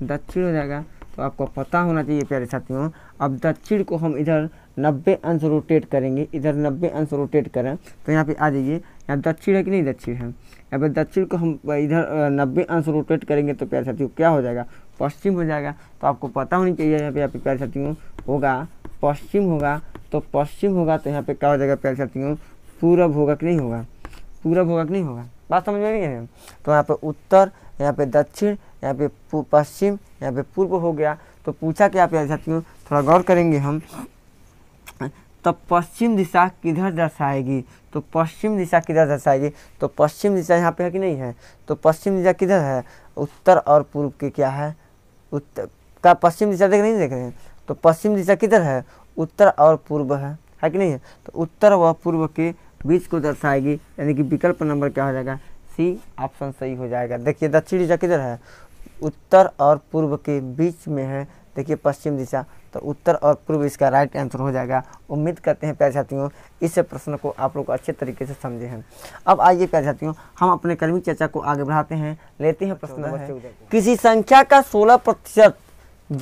दक्षिण हो जाएगा तो आपको पता होना चाहिए प्यारे साथियों अब दक्षिण को हम इधर 90 अंश रोटेट करेंगे इधर 90 अंश रोटेट करें तो यहाँ पे आ जाइए यहाँ दक्षिण है कि नहीं दक्षिण है यहाँ पे दक्षिण को हम इधर 90 अंश रोटेट करेंगे तो प्यारे साथियों क्या हो जाएगा पश्चिम हो जाएगा तो आपको पता होना चाहिए यहाँ पे यहाँ पे प्यारे साथियों होगा पश्चिम होगा तो पश्चिम होगा तो यहाँ पर क्या हो जाएगा प्यारे साथियों पूरब होगा कि नहीं होगा पूरब होगा कि नहीं होगा बात समझ में नहीं है तो यहाँ पर उत्तर यहाँ पे दक्षिण यहाँ पे पश्चिम यहाँ पे पूर्व हो गया तो पूछा क्या प्यारे साथियों थोड़ा गौर करेंगे हम तब पश्चिम दिशा किधर दर्शाएगी तो पश्चिम दिशा किधर दर्शाएगी तो पश्चिम दिशा यहाँ पे है कि नहीं है तो पश्चिम दिशा किधर है उत्तर और पूर्व के क्या है उत्तर का पश्चिम दिशा देख नहीं देख रहे हैं तो पश्चिम दिशा किधर है उत्तर और पूर्व है है कि नहीं है तो उत्तर व पूर्व के बीच को दर्शाएगी यानी कि विकल्प नंबर क्या हो जाएगा सी ऑप्शन सही हो जाएगा देखिए दक्षिण दिशा किधर है उत्तर और पूर्व के बीच में है देखिए पश्चिम दिशा तो उत्तर और पूर्व इसका राइट आंसर हो जाएगा उम्मीद करते हैं प्यारे साथियों इस प्रश्न को आप लोग अच्छे तरीके से समझे हैं अब आइए प्यारे साथियों हम अपने कर्मी चर्चा को आगे बढ़ाते हैं लेते हैं प्रश्न है। किसी संख्या का सोलह प्रतिशत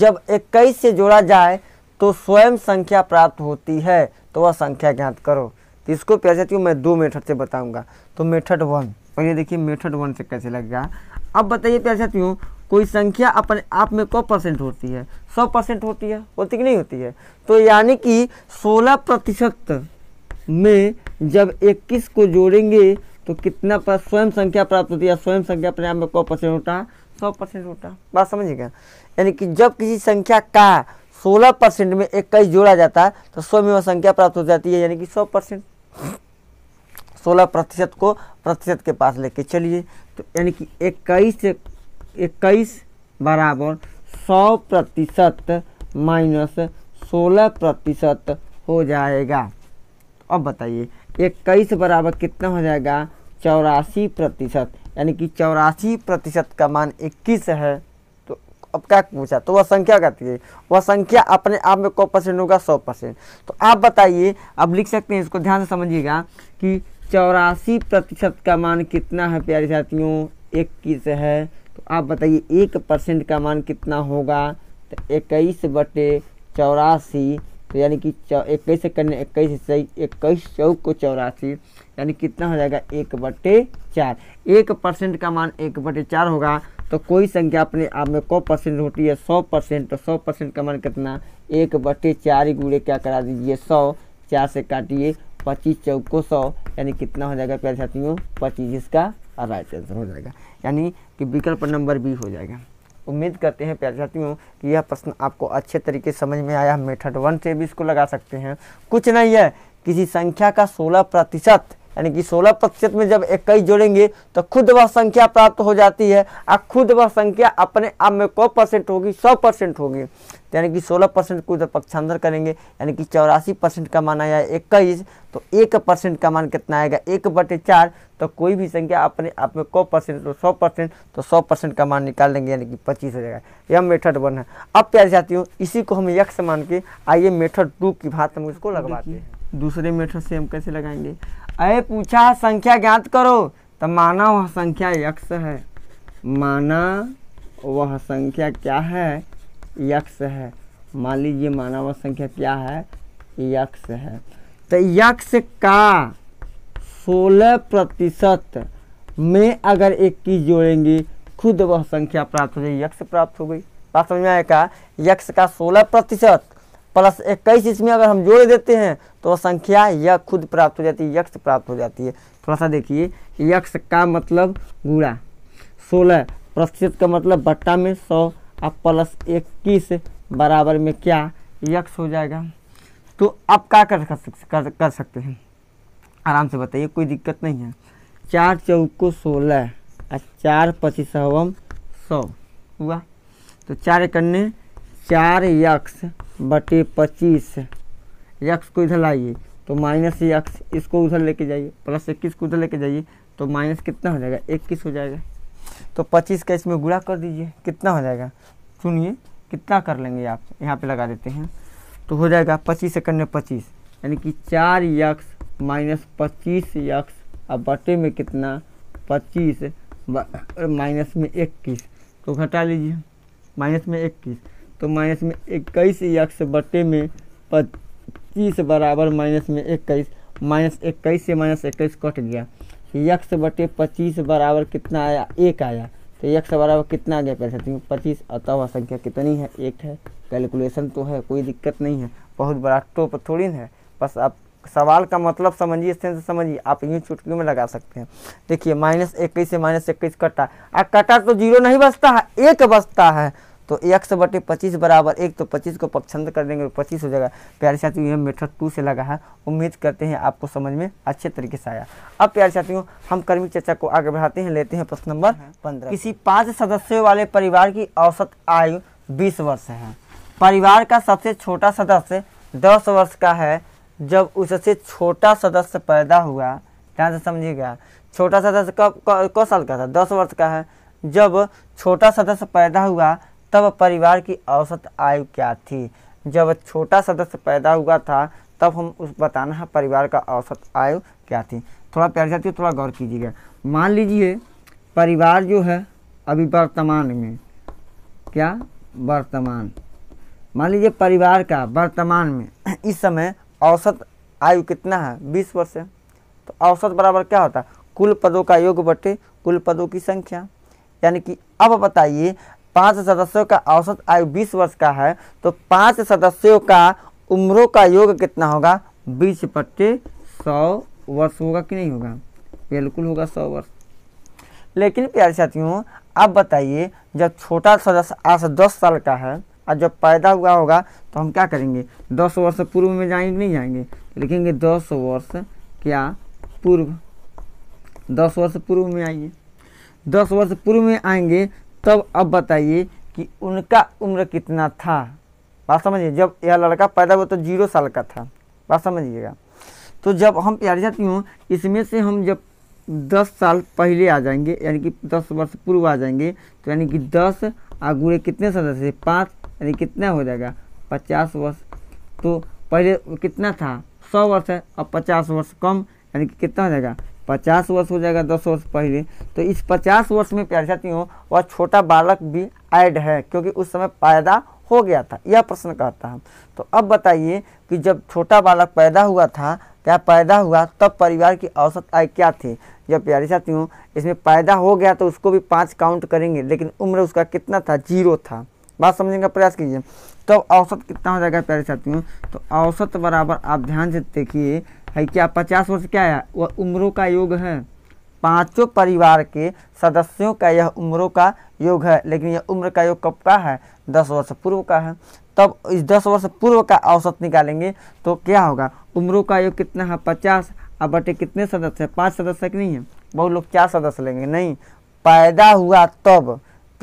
जब इक्कीस से जोड़ा जाए तो स्वयं संख्या प्राप्त होती है तो वह संख्या ज्ञात करो इसको प्यारे साथियों मैं दो मेथड से बताऊँगा तो मेथड वन और ये देखिए मेथड वन से कैसे लग गया अब बताइए प्यार साथियों कोई संख्या अपने आप में कौ परसेंट होती है सौ परसेंट होती है होती कि नहीं होती है तो यानी कि सोलह प्रतिशत में जब इक्कीस को जोड़ेंगे तो कितना पर स्वयं संख्या प्राप्त होती है स्वयं संख्या अपने आप में कौ परसेंट होता है सौ परसेंट होता है बात समझिएगा यानी कि जब किसी संख्या का सोलह परसेंट में इक्कीस जोड़ा जाता है तो स्वयं वह संख्या प्राप्त हो जाती है यानी कि सौ परसेंट सोलह प्रतिशत को प्रतिशत के पास लेके चलिए तो यानी कि इक्कीस इक्कीस बराबर सौ प्रतिशत माइनस सोलह प्रतिशत हो जाएगा अब बताइए इक्कीस बराबर कितना हो जाएगा चौरासी प्रतिशत यानी कि चौरासी प्रतिशत का मान इक्कीस है तो अब क्या पूछा तो वह संख्या कहती है वह संख्या अपने आप में कौ परसेंट होगा सौ परसेंट तो आप बताइए अब लिख सकते हैं इसको ध्यान से समझिएगा कि चौरासी प्रतिशत का मान कितना है प्यारे साथियों इक्कीस है तो आप बताइए एक परसेंट का मान कितना होगा तो इक्कीस बटे चौरासी तो यानी कि इक्कीस करने इक्कीस सही इक्कीस चौक को चौरासी यानी कितना हो जाएगा एक बटे चार एक परसेंट का मान एक बटे चार होगा तो कोई संख्या अपने आप में कौ परसेंट होती है सौ परसेंट तो सौ परसेंट का मान कितना एक बटे चार ही गुड़े क्या करा दीजिए सौ चार से काटिए पच्चीस चौको सौ यानी कितना हो जाएगा प्यारे साथियों पच्चीस इसका राइट आंसर हो जाएगा यानी कि विकल्प नंबर बी हो जाएगा उम्मीद करते हैं प्यारे साथियों कि यह प्रश्न आपको अच्छे तरीके समझ में आया मेथड वन से भी इसको लगा सकते हैं कुछ नहीं है किसी संख्या का सोलह प्रतिशत यानी कि 16 प्रतिशत में जब इक्कीस जोड़ेंगे तो खुद वह संख्या प्राप्त हो जाती है और खुद वह संख्या अपने आप में कौ परसेंट होगी 100 परसेंट होगी तो यानी कि 16 परसेंट को पक्षांतर करेंगे यानी कि चौरासी परसेंट का मान आया इक्कीस तो एक परसेंट का मान कितना आएगा एक बटे चार तो कोई भी संख्या अपने आप में कौ परसेंट तो सौ परसेंट तो सौ परसेंट का मान निकाल लेंगे यानी कि पच्चीस हो जाएगा यह मेथड वन है अब प्यार जाती हूँ इसी को हम यक्ष मान के आइए मेथड टू की भात हम उसको लगवाते हैं दूसरे मेथड से हम कैसे लगाएंगे अरे पूछा संख्या ज्ञात करो तो माना वह संख्या यक्ष है माना वह संख्या क्या है यक्ष है मान लीजिए माना वह संख्या क्या है यक्ष है तो यक्ष का सोलह प्रतिशत में अगर इक्कीस जोड़ेंगे खुद वह संख्या प्राप्त हो जाएगी यक्ष प्राप्त हो गई बात समझ में आएगा यक्ष का सोलह प्रतिशत प्लस इक्कीस इसमें अगर हम जोड़ देते हैं तो संख्या यह खुद प्राप्त हो जाती है यक्ष प्राप्त हो जाती है थोड़ा सा देखिए यक्ष का मतलब गुड़ा सोलह प्रतिशत का मतलब बट्टा में सौ अब प्लस इक्कीस बराबर में क्या यक्ष हो जाएगा तो आप क्या कर कर, कर सकते हैं आराम से बताइए कोई दिक्कत नहीं है चार चौको सोलह और चार पच्चीस सौ हुआ तो चार इकन्ने चार यक्स बटे पच्चीस यक्स को इधर लाइए तो माइनस यक्स इसको उधर लेके जाइए प्लस इक्कीस को उधर लेके जाइए तो माइनस कितना हो जाएगा इक्कीस हो जाएगा तो पच्चीस का इसमें गुड़ा कर दीजिए कितना हो जाएगा सुनिए कितना कर लेंगे आप यहाँ पे लगा देते हैं तो हो जाएगा पच्चीस में पच्चीस यानी कि चार यक्स माइनस पच्चीस यक्स अब बटे में कितना पच्चीस माइनस में इक्कीस तो घटा लीजिए माइनस में इक्कीस तो माइनस में इक्कीस यक्स बटे में पच्चीस बराबर माइनस में इक्कीस माइनस इक्कीस से माइनस इक्कीस कट गया तो यक्स बटे पच्चीस बराबर कितना आया एक आया तो यक्स बराबर कितना आ गया कह सकते हैं पच्चीस अतः संख्या कितनी है एक है कैलकुलेशन तो है कोई दिक्कत नहीं है बहुत बड़ा टोप थोड़ी है बस आप सवाल का मतलब समझिए इससे तो समझिए आप यूँ चुटकी में लगा सकते हैं देखिए माइनस इक्कीस से माइनस इक्कीस कटा आ कटा तो जीरो नहीं बचता है एक बचता है तो एक सौ बटे पच्चीस बराबर एक तो पच्चीस को पक्षांतर कर देंगे तो पच्चीस हो जाएगा प्यारे साथियों यह मेथड टू से लगा है उम्मीद करते हैं आपको समझ में अच्छे तरीके से आया अब प्यारे साथियों हम कर्मी चर्चा को आगे बढ़ाते हैं लेते हैं प्रश्न नंबर हाँ, हाँ। पंद्रह किसी पाँच सदस्यों वाले परिवार की औसत आयु बीस वर्ष है परिवार का सबसे छोटा सदस्य दस वर्ष का है जब उससे छोटा सदस्य पैदा हुआ ध्यान से समझिएगा छोटा सदस्य कब कौ साल का था दस वर्ष का है जब छोटा सदस्य पैदा हुआ तब परिवार की औसत आयु क्या थी जब छोटा सदस्य पैदा हुआ था तब हम उस बताना है परिवार का औसत आयु क्या थी थोड़ा प्यार जाती थोड़ा गौर कीजिएगा मान लीजिए परिवार जो है अभी वर्तमान में क्या वर्तमान मान लीजिए परिवार का वर्तमान में इस समय औसत आयु कितना है बीस वर्ष है तो औसत बराबर क्या होता है कुल पदों का योग बटे कुल पदों की संख्या यानी कि अब बताइए पांच सदस्यों का औसत आयु बीस वर्ष का है तो पांच सदस्यों का उम्रों का योग कितना होगा बीस बट्टे सौ वर्ष होगा कि नहीं होगा बिल्कुल होगा सौ वर्ष लेकिन प्यारे साथियों अब बताइए जब छोटा सदस्य आज दस साल का है और जब पैदा हुआ होगा तो हम क्या करेंगे दस वर्ष पूर्व में जाएंगे नहीं जाएंगे लिखेंगे दस वर्ष क्या पूर्व दस वर्ष पूर्व में आइए दस वर्ष पूर्व में आएंगे तब अब बताइए कि उनका उम्र कितना था बात समझिए जब यह लड़का पैदा हुआ तो जीरो साल का था बात समझिएगा तो जब हम प्यारी जाती हूँ इसमें से हम जब दस साल पहले आ जाएंगे यानी कि दस वर्ष पूर्व आ जाएंगे तो यानी कि दस आगुड़े कितने सदस्य पाँच यानी कितना हो जाएगा पचास वर्ष तो पहले कितना था सौ वर्ष है अब पचास वर्ष कम यानी कि कितना हो जाएगा पचास वर्ष हो जाएगा दस वर्ष पहले तो इस पचास वर्ष में प्यारे साथियों वह छोटा बालक भी ऐड है क्योंकि उस समय पैदा हो गया था यह प्रश्न कहता है तो अब बताइए कि जब छोटा बालक पैदा हुआ था क्या पैदा हुआ तब परिवार की औसत आय क्या थी जब प्यारे साथियों इसमें पैदा हो गया तो उसको भी पाँच काउंट करेंगे लेकिन उम्र उसका कितना था जीरो था बात समझने का प्रयास कीजिए तब तो औसत कितना हो जाएगा प्यारे साथियों तो औसत बराबर आप ध्यान से देखिए है क्या पचास वर्ष क्या है वह उम्रों का योग है पांचों परिवार के सदस्यों का यह उम्रों का योग है लेकिन यह उम्र का योग कब का है दस वर्ष पूर्व का है तब इस दस वर्ष पूर्व का औसत निकालेंगे तो क्या होगा उम्रों का योग कितना है पचास और बटे कितने सदस्य हैं पाँच सदस्य कि नहीं है बहुत लोग चार सदस्य लेंगे नहीं पैदा हुआ तब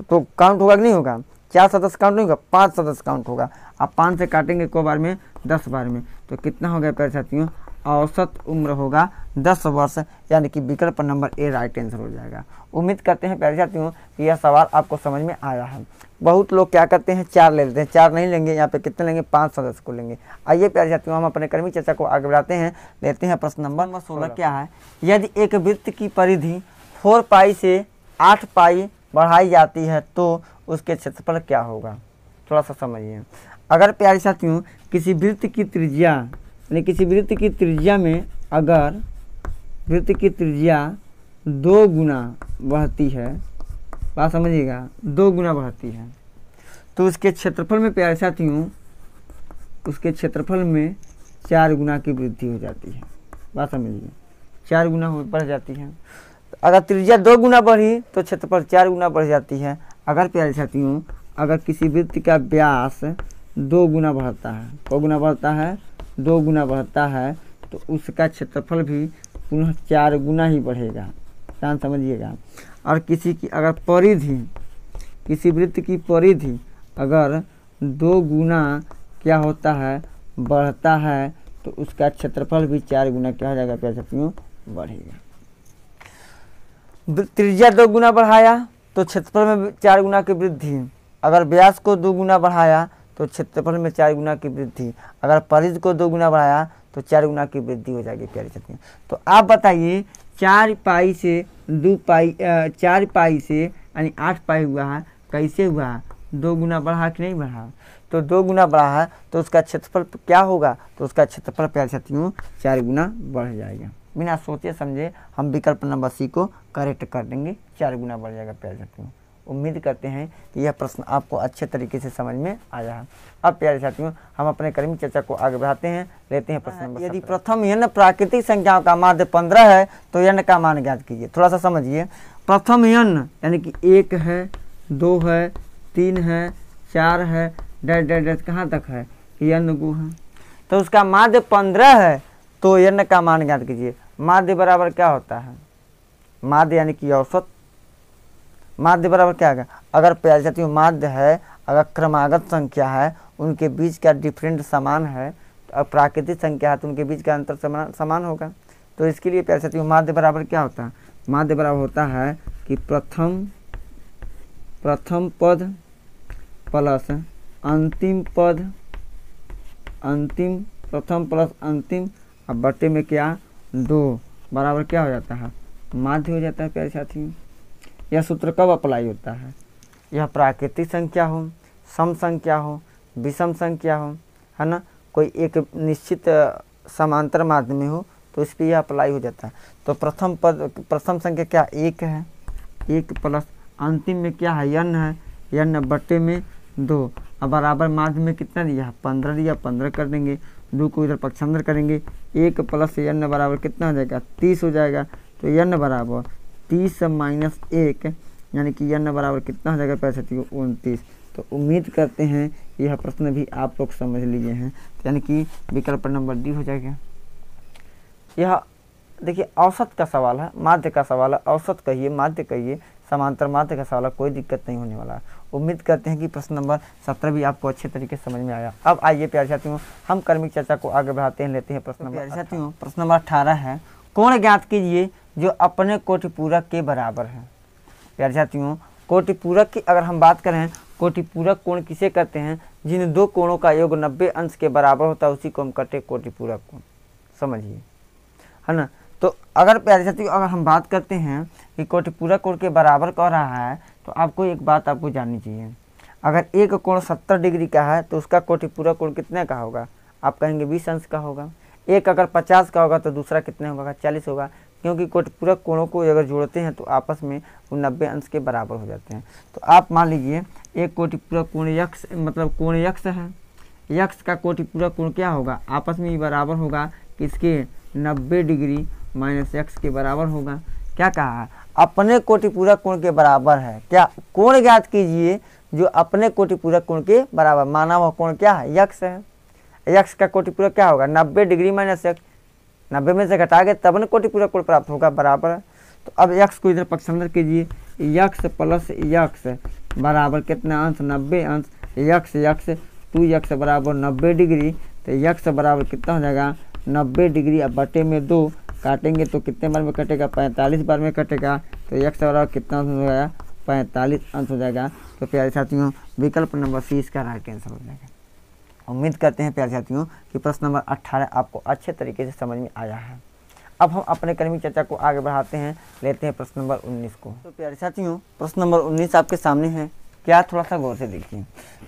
तो काउंट होगा कि नहीं होगा चार सदस्य काउंट नहीं होगा पाँच सदस्य काउंट होगा आप पाँच से काटेंगे को बार में दस बार में तो कितना हो गया पैर साथियों औसत उम्र होगा दस वर्ष यानी कि विकल्प नंबर ए राइट आंसर हो जाएगा उम्मीद करते हैं प्यारे साथियों कि यह सवाल आपको समझ में आया है बहुत लोग क्या करते हैं चार ले लेते हैं चार नहीं लेंगे यहाँ पे कितने लेंगे पाँच सदस्य को लेंगे आइए प्यारे साथियों हम अपने कर्मी चर्चा को आगे बढ़ाते हैं लेते हैं प्रश्न नंबर नंबर सोलह क्या है यदि एक वृत्त की परिधि फोर पाई से आठ पाई बढ़ाई जाती है तो उसके क्षेत्रफल क्या होगा थोड़ा सा समझिए अगर प्यारे साथियों किसी वृत्त की त्रिज्या यानी किसी वृत्त की त्रिज्या में अगर वृत्त की त्रिज्या दो गुना बहती है बात समझिएगा दो गुना बहती है तो उसके क्षेत्रफल में प्यारे साथियों उसके क्षेत्रफल में चार गुना की वृद्धि हो जाती है बात समझिए चार गुना बढ़ जाती है अगर त्रिज्या दो गुना बढ़ी तो क्षेत्रफल चार गुना बढ़ जाती है अगर प्यारे साथियों अगर किसी वृत्त का व्यास दो गुना बढ़ता है दो गुना बढ़ता है दो गुना बढ़ता है तो उसका क्षेत्रफल भी पुनः चार गुना ही बढ़ेगा ध्यान समझिएगा और किसी की अगर परिधि किसी वृत्त की परिधि अगर दो गुना क्या होता है बढ़ता है तो उसका क्षेत्रफल भी चार गुना क्या हो जाएगा प्यार शक्तियों बढ़ेगा त्रिज्या दो गुना बढ़ाया तो क्षेत्रफल में चार गुना की वृद्धि अगर व्यास को दो गुना बढ़ाया तो क्षेत्रफल में चार गुना की वृद्धि अगर परिज को दो गुना बढ़ाया तो चार गुना की वृद्धि हो जाएगी प्यारे छात्र तो आप बताइए चार पाई से दो पाई चार पाई से यानी आठ पाई हुआ है कैसे हुआ है दो गुना बढ़ा कि नहीं बढ़ा तो दो गुना बढ़ा है तो उसका क्षेत्रफल क्या होगा तो उसका क्षेत्रफल प्यारे छतियों चार गुना बढ़ जाएगा बिना सोचे समझे हम विकल्प नंबर सी को करेक्ट कर देंगे चार गुना बढ़ जाएगा प्यारे साथियों उम्मीद करते हैं कि यह प्रश्न आपको अच्छे तरीके से समझ में आया है अब प्यारे साथियों हम अपने कर्मी चर्चा को आगे बढ़ाते हैं लेते हैं प्रश्न हाँ, यदि प्रथम यन प्राकृतिक संख्याओं का माध्य पंद्रह है तो यन का मान ज्ञात कीजिए थोड़ा सा समझिए प्रथम यन यानी कि एक है दो है तीन है चार है डैश डैश डैश कहाँ तक है यन गु है तो उसका माध्य पंद्रह है तो यन का मान ज्ञात कीजिए माध्य बराबर क्या होता है माध्य यानी कि औसत माध्य बराबर क्या होगा अगर प्याज जाती हूँ माध्य है अगर क्रमागत संख्या है उनके बीच का डिफरेंट समान है तो अगर प्राकृतिक संख्या है तो उनके बीच का अंतर समान समान होगा तो इसके लिए प्याज जाती हूँ माध्य बराबर क्या होता है माध्य बराबर होता है कि प्रथम प्रथम पद प्लस अंतिम पद अंतिम प्रथम प्लस अंतिम अब बटे में क्या दो बराबर क्या हो जाता है माध्य हो जाता है प्यारे साथियों यह सूत्र कब अप्लाई होता है यह प्राकृतिक संख्या हो सम संख्या हो विषम संख्या हो है ना कोई एक निश्चित समांतर माध्यम हो तो इस पर यह अप्लाई हो जाता है तो प्रथम पद प्रथम संख्या क्या एक है एक प्लस अंतिम में क्या है यन है यन बटे में दो अब बराबर माध्य में कितना दिया है पंद्रह दिया पंद्रह कर देंगे दो को इधर पक्षांतर करेंगे एक प्लस यन बराबर कितना हो जाएगा तीस हो जाएगा तो यन बराबर तीस माइनस एक यानी कि यन बराबर कितना हो जाएगा पैंसठ उनतीस तो उम्मीद करते हैं यह प्रश्न भी आप लोग समझ लिए हैं तो यानी कि विकल्प नंबर डी हो जाएगा यह देखिए औसत का सवाल है माध्य का सवाल है औसत कहिए माध्य कहिए समांतर माध्य का सवाल है कोई दिक्कत नहीं होने वाला उम्मीद करते हैं कि प्रश्न नंबर सत्रह भी आपको अच्छे तरीके से समझ में आया अब आइए प्यार साथियों हम कर्मिक चर्चा को आगे बढ़ाते हैं लेते हैं प्रश्न तो नंबर साथियों प्रश्न नंबर अठारह है कौन ज्ञात कीजिए जो अपने कोटिपूरक के बराबर है प्यारे साथियों कोटिपूरक की अगर हम बात करें कोटिपूरक कोण किसे कहते हैं जिन दो कोणों का योग 90 अंश के बराबर होता है उसी को हम कहते हैं कोटिपूरक कोण समझिए है ना तो अगर प्यारे साथियों अगर हम बात करते हैं कि कोटिपूरक कोण के बराबर कह रहा है तो आपको एक बात आपको जाननी चाहिए अगर एक कोण सत्तर डिग्री का है तो उसका कोटिपूरक कोण कितने का होगा आप कहेंगे बीस अंश का होगा एक अगर पचास का होगा तो दूसरा कितने होगा चालीस होगा क्योंकि कोटिपूरक कोणों को अगर जोड़ते हैं तो आपस में वो नब्बे अंश के बराबर हो जाते हैं तो आप मान लीजिए एक कोटिपूरक कोण यक्ष मतलब कोण यक्ष है यक्ष का कोटिपूरक कोण क्या होगा आपस में ये बराबर होगा किसके नब्बे डिग्री माइनस यक्ष के बराबर होगा क्या कहा अपने कोटिपूरक कोण के बराबर है क्या कोण ज्ञात कीजिए जो अपने कोटिपूरक कोण के बराबर माना हुआ कोण क्या है यक्ष है यक्ष का कोटिपूरक क्या होगा नब्बे डिग्री माइनस यक्ष नब्बे में से घटा गए तब न कोटि पूरा कोण प्राप्त होगा बराबर तो अब यक्स को इधर पक्षांतर कीजिए यक्स प्लस यक्स बराबर कितना अंश नब्बे अंश यक्स यक्स टू यक्स बराबर नब्बे डिग्री तो यक्स बराबर कितना हो जाएगा नब्बे डिग्री अब बटे में दो काटेंगे तो कितने बार में कटेगा पैंतालीस बार में कटेगा तो यक्स बराबर कितना अंश हो जाएगा पैंतालीस अंश हो जाएगा तो प्यारे साथियों विकल्प नंबर सी इसका राइट आंसर हो जाएगा उम्मीद करते हैं प्यारे साथियों कि प्रश्न नंबर 18 आपको अच्छे तरीके से समझ में आया है अब हम अपने कर्मी चर्चा को आगे बढ़ाते हैं लेते हैं प्रश्न नंबर 19 को तो प्यारे साथियों प्रश्न नंबर 19 आपके सामने है क्या थोड़ा सा गौर से देखिए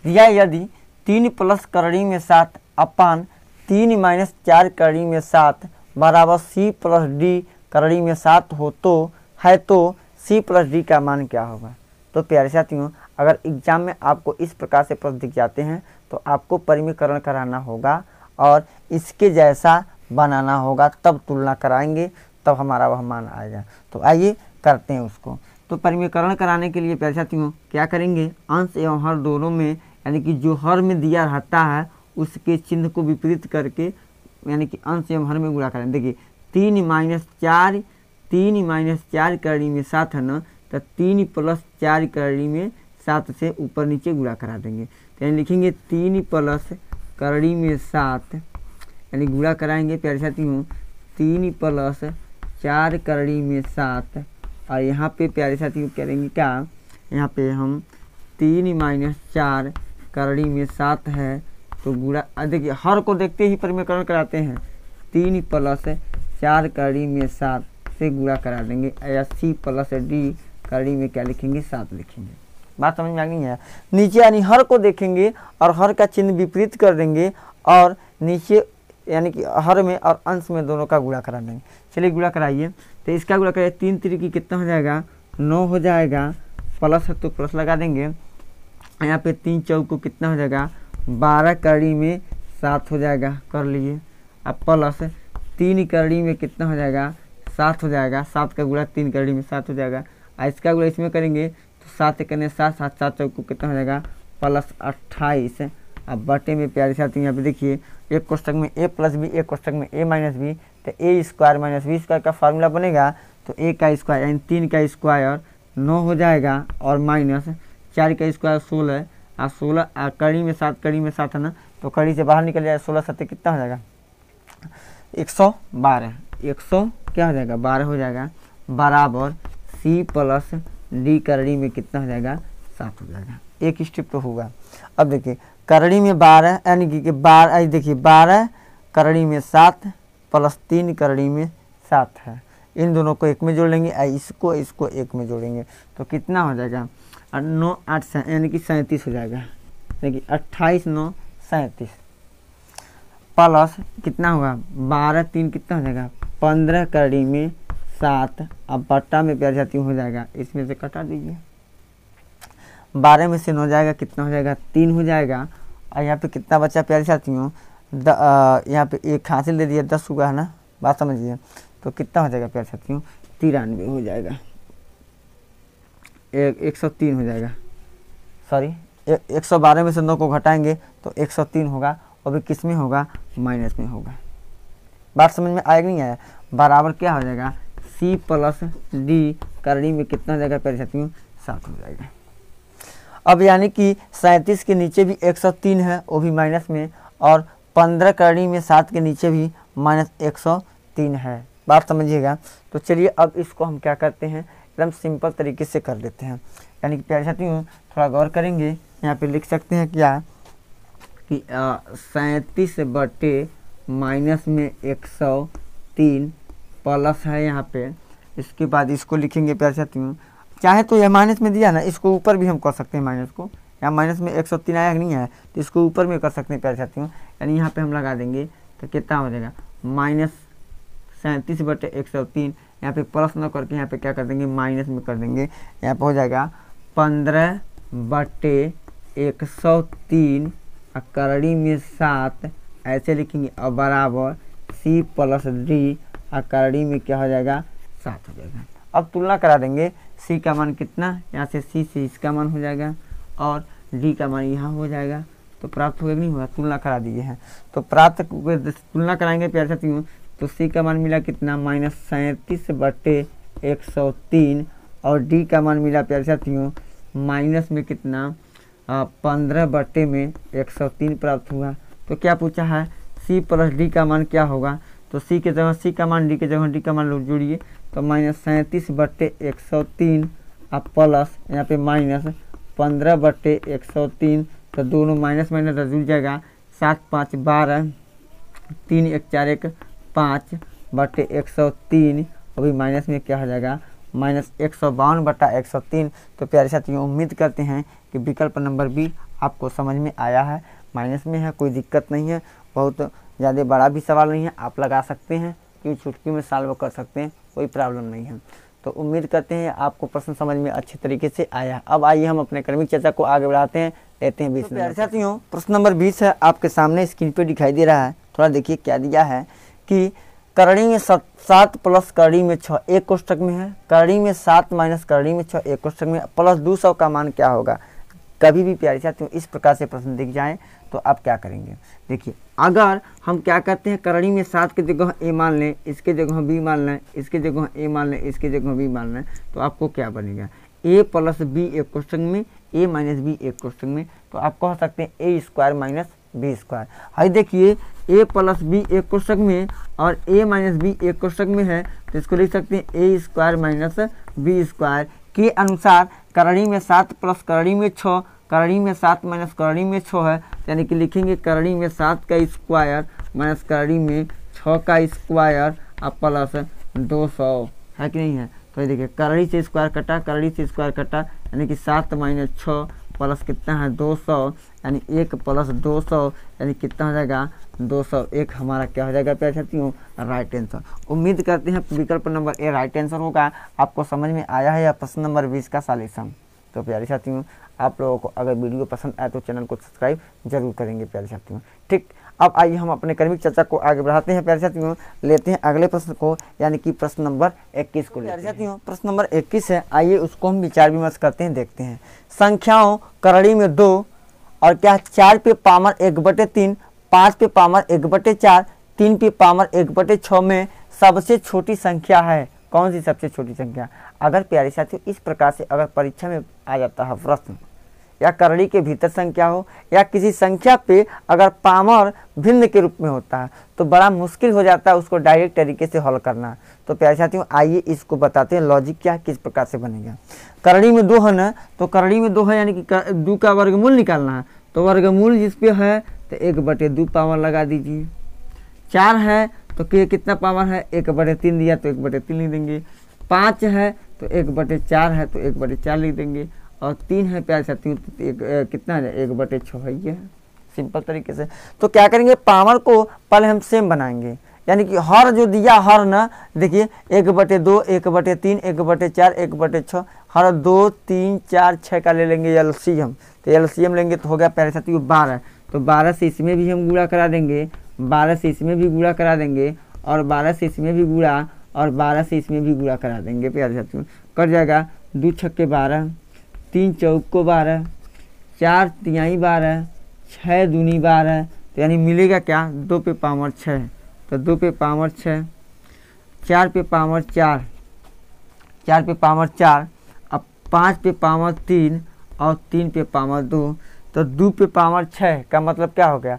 दिया यदि तीन प्लस करड़ी में सात अपान तीन माइनस चार करड़ी में सात बराबर सी प्लस डी करड़ी में सात हो तो है तो सी प्लस डी का मान क्या होगा तो प्यारे साथियों अगर एग्जाम में आपको इस प्रकार से प्रश्न दिख जाते हैं तो आपको परिमीकरण कराना होगा और इसके जैसा बनाना होगा तब तुलना कराएंगे तब हमारा वह मान आएगा तो आइए करते हैं उसको तो परिमीकरण कराने के लिए प्यारे साथियों क्या करेंगे अंश एवं हर दोनों में यानी कि जो हर में दिया रहता है उसके चिन्ह को विपरीत करके यानी कि अंश एवं हर में गुणा करें देखिए तीन माइनस चार तीन माइनस चार करणी में सात है ना तो तीन प्लस चार करणी में सात से ऊपर नीचे गुणा करा देंगे यानी लिखेंगे तीन प्लस करड़ी में सात यानी गुड़ा कराएंगे प्यारे साथियों तीन प्लस चार करड़ी में सात और यहाँ पे प्यारे साथियों करेंगे क्या यहाँ पे हम तीन माइनस चार करड़ी में सात है तो गुड़ा देखिए हर को देखते ही परिमेकरण कराते हैं तीन प्लस चार करड़ी में सात से गुड़ा करा देंगे अस्सी प्लस डी करड़ी में क्या लिखेंगे सात लिखेंगे बात समझ में आ गई है नीचे यानी हर को देखेंगे और हर का चिन्ह विपरीत कर देंगे और नीचे यानी कि हर में और अंश में दोनों का गुड़ा करा देंगे चलिए गुड़ा कराइए तो इसका गुड़ा कराइए तीन तिरकी कितना हो जाएगा नौ हो जाएगा प्लस है तो प्लस लगा देंगे यहाँ पे तीन चौक को कितना हो जाएगा बारह कड़ी में सात हो जाएगा कर लीजिए अब प्लस तीन कड़ी में कितना हो जाएगा सात हो जाएगा सात का गुड़ा तीन कड़ी में सात हो जाएगा इसका गुड़ा इसमें करेंगे सात से करने सात सात सात चौक को कितना हो जाएगा प्लस अट्ठाईस अब बटे में प्यारे साथी यहाँ पे देखिए एक क्वेश्चन में ए प्लस बी एक कोष्टक में ए माइनस बी तो A square minus B square का फार्मूला बनेगा तो ए का स्क्वायर यानी तीन का स्क्वायर नौ हो जाएगा और माइनस चार का स्क्वायर सोलह और सोलह कड़ी में सात कड़ी में सात है ना तो कड़ी से बाहर निकल जाएगा सोलह सत्य कितना हो जाएगा एक सौ बारह एक सौ क्या हो जाएगा बारह हो जाएगा बराबर सी प्लस डी करड़ी में कितना हो जाएगा सात हो जाएगा एक स्टेप तो होगा अब देखिए करड़ी में बारह यानी कि बारह देखिए बारह करड़ी में सात प्लस तीन करड़ी में सात है इन दोनों को एक में लेंगे और इसको इसको एक में जोड़ेंगे तो कितना हो जाएगा नौ आठ यानी कि सैंतीस हो जाएगा देखिए अट्ठाईस नौ सैंतीस प्लस कितना होगा बारह तीन कितना हो जाएगा पंद्रह करड़ी में सात अब बट्टा में प्यार जाती हो जाएगा इसमें से कटा दीजिए बारह में से नौ जाएगा कितना हो जाएगा तीन हो जाएगा और यहाँ पे कितना बच्चा प्यारे साथियों यहाँ पे एक हासिल दे दिया दस हुआ है ना बात समझिए तो कितना हो जाएगा जाती साथियों तिरानवे हो जाएगा एक एक सौ तीन हो जाएगा सॉरी एक सौ बारह में से नौ को घटाएंगे तो एक सौ तीन होगा और भी किस में होगा माइनस में होगा बात समझ में आएगा नहीं आया बराबर क्या हो जाएगा सी प्लस डी करणी में कितना जगह जाएगा प्यारे साथियों सात हो जाएगा अब यानी कि सैंतीस के नीचे भी एक सौ तीन है वो भी माइनस में और पंद्रह करणी में सात के नीचे भी माइनस एक सौ तीन है बात समझिएगा तो चलिए अब इसको हम क्या करते हैं एकदम सिंपल तरीके से कर लेते हैं यानी कि प्यारे साथियों थोड़ा गौर करेंगे यहाँ पे लिख सकते हैं क्या कि सैंतीस बटे माइनस में एक सौ तीन प्लस है यहाँ पे इसके बाद इसको लिखेंगे प्यार साथियों चाहे तो यह माइनस में दिया ना इसको ऊपर भी हम कर सकते हैं माइनस को यहाँ माइनस में एक सौ तीन आया नहीं आया तो इसको ऊपर में कर सकते हैं प्यार साथियों यानी यहाँ पे हम लगा देंगे तो कितना हो जाएगा माइनस सैंतीस बटे एक सौ तीन यहाँ पर प्लस न करके यहाँ पर क्या कर देंगे माइनस में कर देंगे यहाँ पर हो जाएगा पंद्रह बटे एक सौ तीन करड़ी में सात ऐसे लिखेंगे और बराबर सी प्लस डी और करड़ी में क्या हो जाएगा सात हो जाएगा अब तुलना करा देंगे सी का मान कितना यहाँ से सी से इसका मान हो जाएगा और डी का मान यहाँ हो जाएगा तो प्राप्त हुआ नहीं हुआ तुलना करा दिए हैं तो प्राप्त तुलना कराएंगे प्यार साथियों तो सी का मान मिला कितना माइनस सैंतीस बटे एक सौ तीन और डी का मान मिला प्यार साथियों माइनस में कितना पंद्रह बटे में एक सौ तीन प्राप्त हुआ तो क्या पूछा है सी प्लस डी का मान क्या होगा तो सी के जगह सी का मान डी के जगह डी का मान जोड़िए तो माइनस सैंतीस बट्टे एक सौ तीन और प्लस यहाँ पे माइनस पंद्रह बट्टे एक सौ तीन तो दोनों माइनस माइनस तो जुड़ जाएगा सात पाँच बारह तीन एक चार एक पाँच बट्टे एक सौ तीन अभी माइनस में क्या हो जाएगा माइनस एक सौ बावन बटा एक सौ तीन तो प्यारे साथियों उम्मीद करते हैं कि विकल्प नंबर बी आपको समझ में आया है माइनस में है कोई दिक्कत नहीं है बहुत ज़्यादा बड़ा भी सवाल नहीं है आप लगा सकते हैं क्योंकि छुटकी में सॉल्व कर सकते हैं कोई प्रॉब्लम नहीं है तो उम्मीद करते हैं आपको प्रश्न समझ में अच्छे तरीके से आया अब आइए हम अपने कर्मी चर्चा को आगे बढ़ाते हैं लेते हैं बीस तो साथियों प्रश्न नंबर बीस है आपके सामने स्क्रीन पर दिखाई दे रहा है थोड़ा देखिए क्या दिया है कि करणी में सात सात प्लस करणी में छः एक कोष्टक में है करणी में सात माइनस करणी में छः एक कोष्टक में प्लस दो सौ का मान क्या होगा कभी भी प्यारे साथियों इस प्रकार से प्रश्न दिख जाए तो आप क्या करेंगे देखिए अगर हम क्या करते हैं करणी में सात की जगह ए मान लें इसके जगह बी मान लें इसके जगह ए मान लें इसके जगह बी मान लें तो आपको क्या बनेगा ए प्लस बी एक क्वेश्चन में ए माइनस बी एक क्वेश्चन में तो आप कह सकते हैं A square minus B square हाई देखिए ए प्लस बी एक क्वेश्चन में और ए माइनस बी एक क्वेश्चन में है तो इसको लिख सकते हैं A square minus B square के अनुसार करणी में सात प्लस करणी में छः करणी में सात माइनस करणी में छः है यानी कि लिखेंगे करणी में सात का स्क्वायर माइनस करणी में छः का स्क्वायर और प्लस दो सौ है कि नहीं है तो ये देखिए करड़ी से स्क्वायर कटा करड़ी से स्क्वायर कटा यानी कि सात माइनस छः प्लस कितना है दो सौ यानी एक प्लस दो सौ यानी कितना हो जाएगा दो सौ एक हमारा क्या हो जाएगा प्यार साथियों राइट आंसर उम्मीद करते हैं विकल्प नंबर ए राइट आंसर होगा आपको समझ में आया है या प्रश्न नंबर बीस का सॉल्यूशन तो प्यारे साथियों आप लोगों को अगर वीडियो पसंद आए तो चैनल को सब्सक्राइब जरूर करेंगे प्यारे साथियों ठीक अब आइए हम अपने कर्मिक चर्चा को आगे बढ़ाते हैं प्यारे साथियों लेते हैं अगले प्रश्न को यानी कि प्रश्न नंबर 21 को तो प्यारे साथियों प्रश्न नंबर 21 है आइए उसको हम विचार विमर्श करते हैं देखते हैं संख्याओं करड़ी में दो और क्या चार पे पामर एक बटे तीन पाँच पे पावर एक बटे चार तीन पे पावर एक बटे छः में सबसे छोटी संख्या है कौन सी सबसे छोटी संख्या अगर प्यारे साथियों इस प्रकार से अगर परीक्षा में आ जाता है प्रश्न या करड़ी के भीतर संख्या हो या किसी संख्या पे अगर पामर भिन्न के रूप में होता है तो बड़ा मुश्किल हो जाता है उसको डायरेक्ट तरीके से हल करना तो प्यारे साथियों आइए इसको बताते हैं लॉजिक क्या किस प्रकार से बनेगा करड़ी में दो है ना तो करड़ी में दो है यानी कि दो का वर्गमूल निकालना है तो वर्गमूल जिसपे है तो एक बटे दो पावर लगा दीजिए चार है तो के कितना पावर है एक बटे तीन दिया तो एक बटे तीन लिख देंगे पाँच है तो एक बटे चार है तो एक बटे चार लिख देंगे और तीन है प्यार तीन तो एक कितना है एक बटे छः है ये सिंपल तरीके से तो क्या करेंगे पावर को पहले हम सेम बनाएंगे यानी कि हर जो दिया हर ना देखिए एक बटे दो एक बटे तीन एक बटे चार एक बटे छः हर दो तीन चार छः का ले लेंगे एल तो एल लेंगे तो हो गया प्यारे साथियों बारह तो बारह से इसमें भी हम गुड़ा करा देंगे बारह से इसमें भी गुड़ा करा देंगे और बारह से इसमें भी गुड़ा और बारह से इसमें भी गुड़ा करा देंगे प्यारे साथियों कर जाएगा दो छक्के बारह तीन चौको बारह चार तिहाई बारह छः दूनी बारह तो यानी मिलेगा क्या दो पे पावर छः तो दो पे पावर छः चार पे पावर चार चार पे पावर चार अब पाँच पे पावर तीन और तीन पे पावर दो तो दो पे पावर छः का मतलब क्या हो गया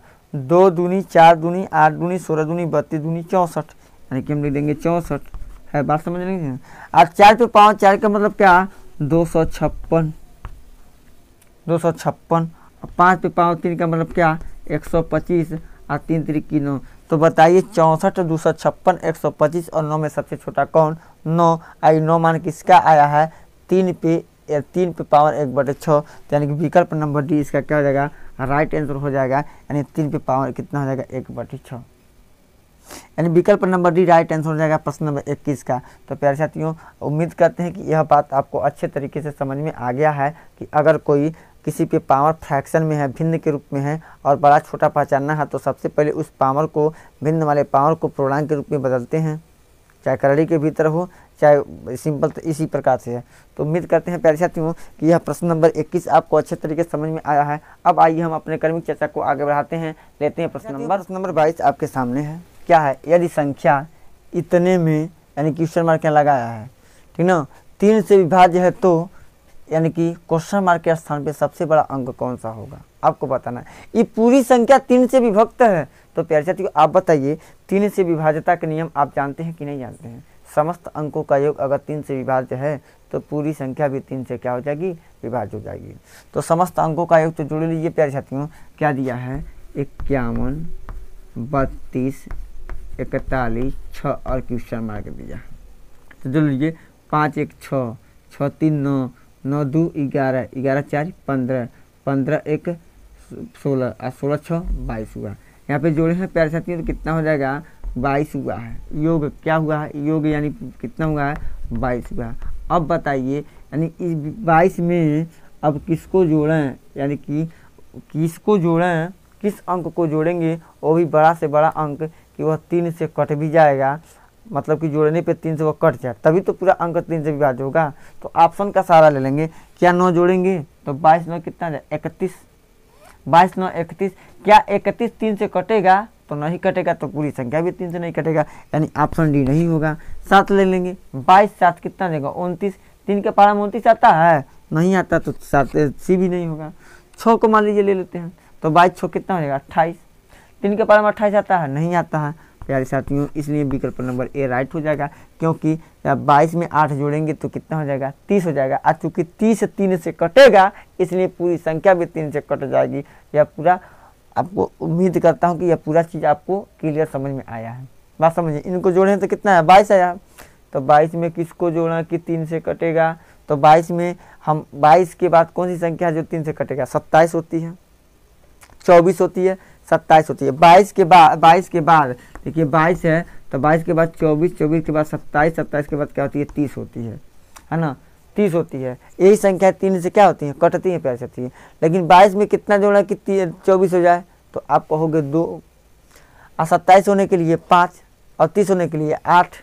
दो दूनी चार दूनी आठ दूनी सोलह दूनी बत्तीस दूनी चौंसठ यानी कि हम लिख देंगे चौंसठ है बात समझ लेंगे और चार पे पावर चार का मतलब क्या दो सौ छप्पन दो सौ छप्पन और पाँच पे पावर तीन का मतलब क्या एक सौ पच्चीस और तीन की नौ तो बताइए चौंसठ दो सौ छप्पन एक सौ पच्चीस और नौ में सबसे छोटा कौन नौ आई नौ मान किसका आया है तीन पे या तीन पे पावर एक बटे छः तो यानी कि विकल्प नंबर डी इसका क्या हो जाएगा राइट आंसर हो जाएगा यानी तीन पे पावर कितना हो जाएगा एक बटे छः यानी विकल्प नंबर डी राइट आंसर हो जाएगा प्रश्न नंबर इक्कीस का तो प्यारे साथियों उम्मीद करते हैं कि यह बात आपको अच्छे तरीके से समझ में आ गया है कि अगर कोई किसी पे पावर फ्रैक्शन में है भिन्न के रूप में है और बड़ा छोटा पहचानना है तो सबसे पहले उस पावर को भिन्न वाले पावर को पूर्णांक के रूप में बदलते हैं चाहे करड़ी के भीतर हो चाहे सिंपल तो इसी प्रकार से है तो उम्मीद करते हैं प्यारे साथियों कि यह प्रश्न नंबर 21 आपको अच्छे तरीके से समझ में आया है अब आइए हम अपने कर्मिक चर्चा को आगे बढ़ाते हैं लेते हैं प्रश्न नंबर प्रश्न नंबर बाईस आपके सामने है क्या है यदि संख्या इतने में यानी क्वेश्चन मार्क यहाँ लगाया है ठीक ना तीन से विभाज्य है तो यानी कि क्वेश्चन मार्क के स्थान पर सबसे बड़ा अंक कौन सा होगा आपको बताना है ये पूरी संख्या तीन से विभक्त है तो प्यारे साथियों आप बताइए तीन से विभाजता का नियम आप जानते हैं कि नहीं जानते हैं समस्त अंकों का योग अगर तीन से विभाज्य है तो पूरी संख्या भी तीन से क्या हो जाएगी विभाज्य हो जाएगी तो समस्त अंकों का योग तो जोड़ लीजिए प्यारे साथियों क्या दिया है इक्यावन बत्तीस इकतालीस छः और क्वेश्चन मार्ग दिया तो जोड़ लीजिए पाँच एक छः छः तीन नौ नौ दो ग्यारह ग्यारह चार पंद्रह पंद्रह एक सोलह और सोलह छः बाईस हुआ यहाँ पे जोड़े हैं प्यारे साथियों तो कितना हो जाएगा बाईस हुआ है योग क्या हुआ है योग यानी कितना हुआ है बाईस हुआ है अब बताइए यानी इस बाईस में अब किसको जोड़ें यानी कि किसको जोड़ें किस अंक को जोड़ेंगे वो भी बड़ा से बड़ा अंक कि वह तीन से कट भी जाएगा मतलब कि जोड़ने पे तीन से वह कट जाए तभी तो पूरा अंक तीन से विभाज होगा तो ऑप्शन का सारा ले लेंगे क्या नौ जोड़ेंगे तो बाईस नौ कितना जाए इकतीस बाईस नौ इकतीस क्या इकतीस तीन से कटेगा तो नहीं कटेगा तो पूरी संख्या भी तीन से नहीं कटेगा यानी ऑप्शन डी नहीं होगा सात ले लेंगे बाईस सात कितना देगा उनतीस तीन के पारा में उनतीस आता है नहीं आता तो सात सी भी नहीं होगा छः को मान लीजिए ले लेते हैं तो बाईस छः कितना हो जाएगा अट्ठाईस तीन के पारा में अट्ठाईस आता है नहीं आता है प्यारे साथियों इसलिए विकल्प नंबर ए राइट हो जाएगा क्योंकि बाईस में आठ जोड़ेंगे तो कितना हो जाएगा तीस हो जाएगा और चूँकि तीस तीन से कटेगा इसलिए पूरी संख्या भी तीन से कट जाएगी यह पूरा आपको उम्मीद करता हूँ कि यह पूरा चीज़ आपको क्लियर समझ में आया है बात समझिए इनको जोड़ें तो कितना है बाईस आया तो बाईस में किसको जोड़ा कि तीन से कटेगा तो बाईस में हम बाईस के बाद कौन सी संख्या है जो तीन से कटेगा सत्ताईस होती है चौबीस होती है सत्ताईस होती है बाईस के बाद बाईस के बाद देखिए बाईस है तो बाईस के बाद चौबीस चौबीस के बाद सत्ताईस सत्ताईस के बाद क्या होती है तीस होती है है ना तीस होती है यही संख्या तीन से क्या होती है कटती है प्यार जाती है लेकिन बाईस में कितना जोड़ा कि चौबीस हो जाए तो आप कहोगे दो और सत्ताईस होने के लिए पाँच और तीस होने के लिए आठ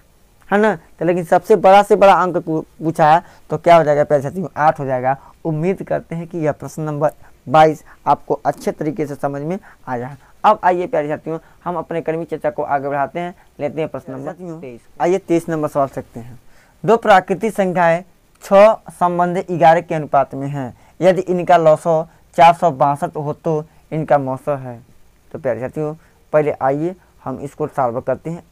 है ना तो लेकिन सबसे बड़ा से बड़ा अंक पूछा है तो क्या हो जाएगा प्यार आठ हो जाएगा उम्मीद करते हैं कि यह प्रश्न नंबर बाईस आपको अच्छे तरीके से समझ में आ जाए अब आइए प्यारे साथियों हम अपने कर्मी चर्चा को आगे बढ़ाते हैं लेते हैं प्रश्न नंबर तेईस आइए तेईस नंबर सवाल सकते हैं दो प्राकृतिक संख्याएं छ संबंध ग्यारह के अनुपात में हैं यदि इनका लौसौ चार सौ बासठ हो तो इनका मौसम है तो प्यारे साथियों पहले आइए हम इसको सॉल्व करते हैं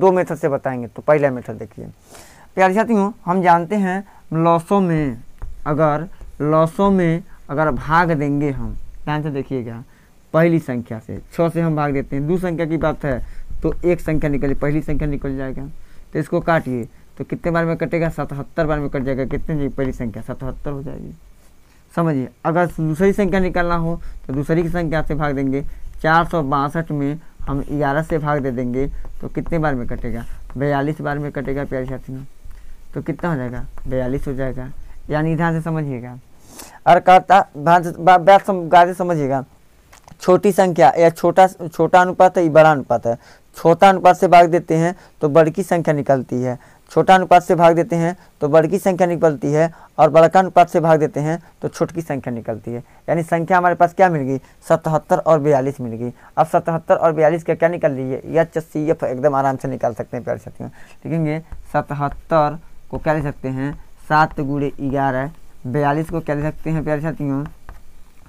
दो मेथड से बताएंगे तो पहला मेथड देखिए प्यारे साथियों हम जानते हैं लॉसों में अगर लॉसों में अगर भाग देंगे हम ध्यान से देखिएगा पहली संख्या से छः से हम भाग देते हैं दो संख्या की बात है तो एक संख्या निकली पहली संख्या निकल जाएगा तो इसको काटिए तो कितने बार में कटेगा सतहत्तर बार में कट जाएगा कितने जी पहली संख्या सतहत्तर हो जाएगी समझिए अगर दूसरी संख्या निकालना हो तो दूसरी की संख्या से भाग देंगे चार में हम ग्यारह से भाग दे देंगे तो कितने बार में कटेगा बयालीस बार में कटेगा प्यारे साथियों तो कितना हो जाएगा बयालीस हो जाएगा यानी ध्यान से समझिएगा अरकर्ता बात गाते समझिएगा छोटी संख्या या छोटा छोटा अनुपात है बड़ा अनुपात है छोटा अनुपात से भाग देते हैं तो बड़की संख्या निकलती है छोटा अनुपात से भाग देते हैं तो बड़की संख्या निकलती है और बड़का अनुपात से भाग देते हैं तो छोटकी संख्या निकलती है यानी संख्या हमारे पास क्या मिल गई सतहत्तर और बयालीस मिल गई अब सतहत्तर और बयालीस का क्या निकल रही है सी एफ एकदम आराम से निकाल सकते हैं प्यारे साथियों लेकिन ये सतहत्तर को क्या ले सकते हैं सात गुड़े ग्यारह बयालीस को क्या लिख सकते हैं प्यारे साथियों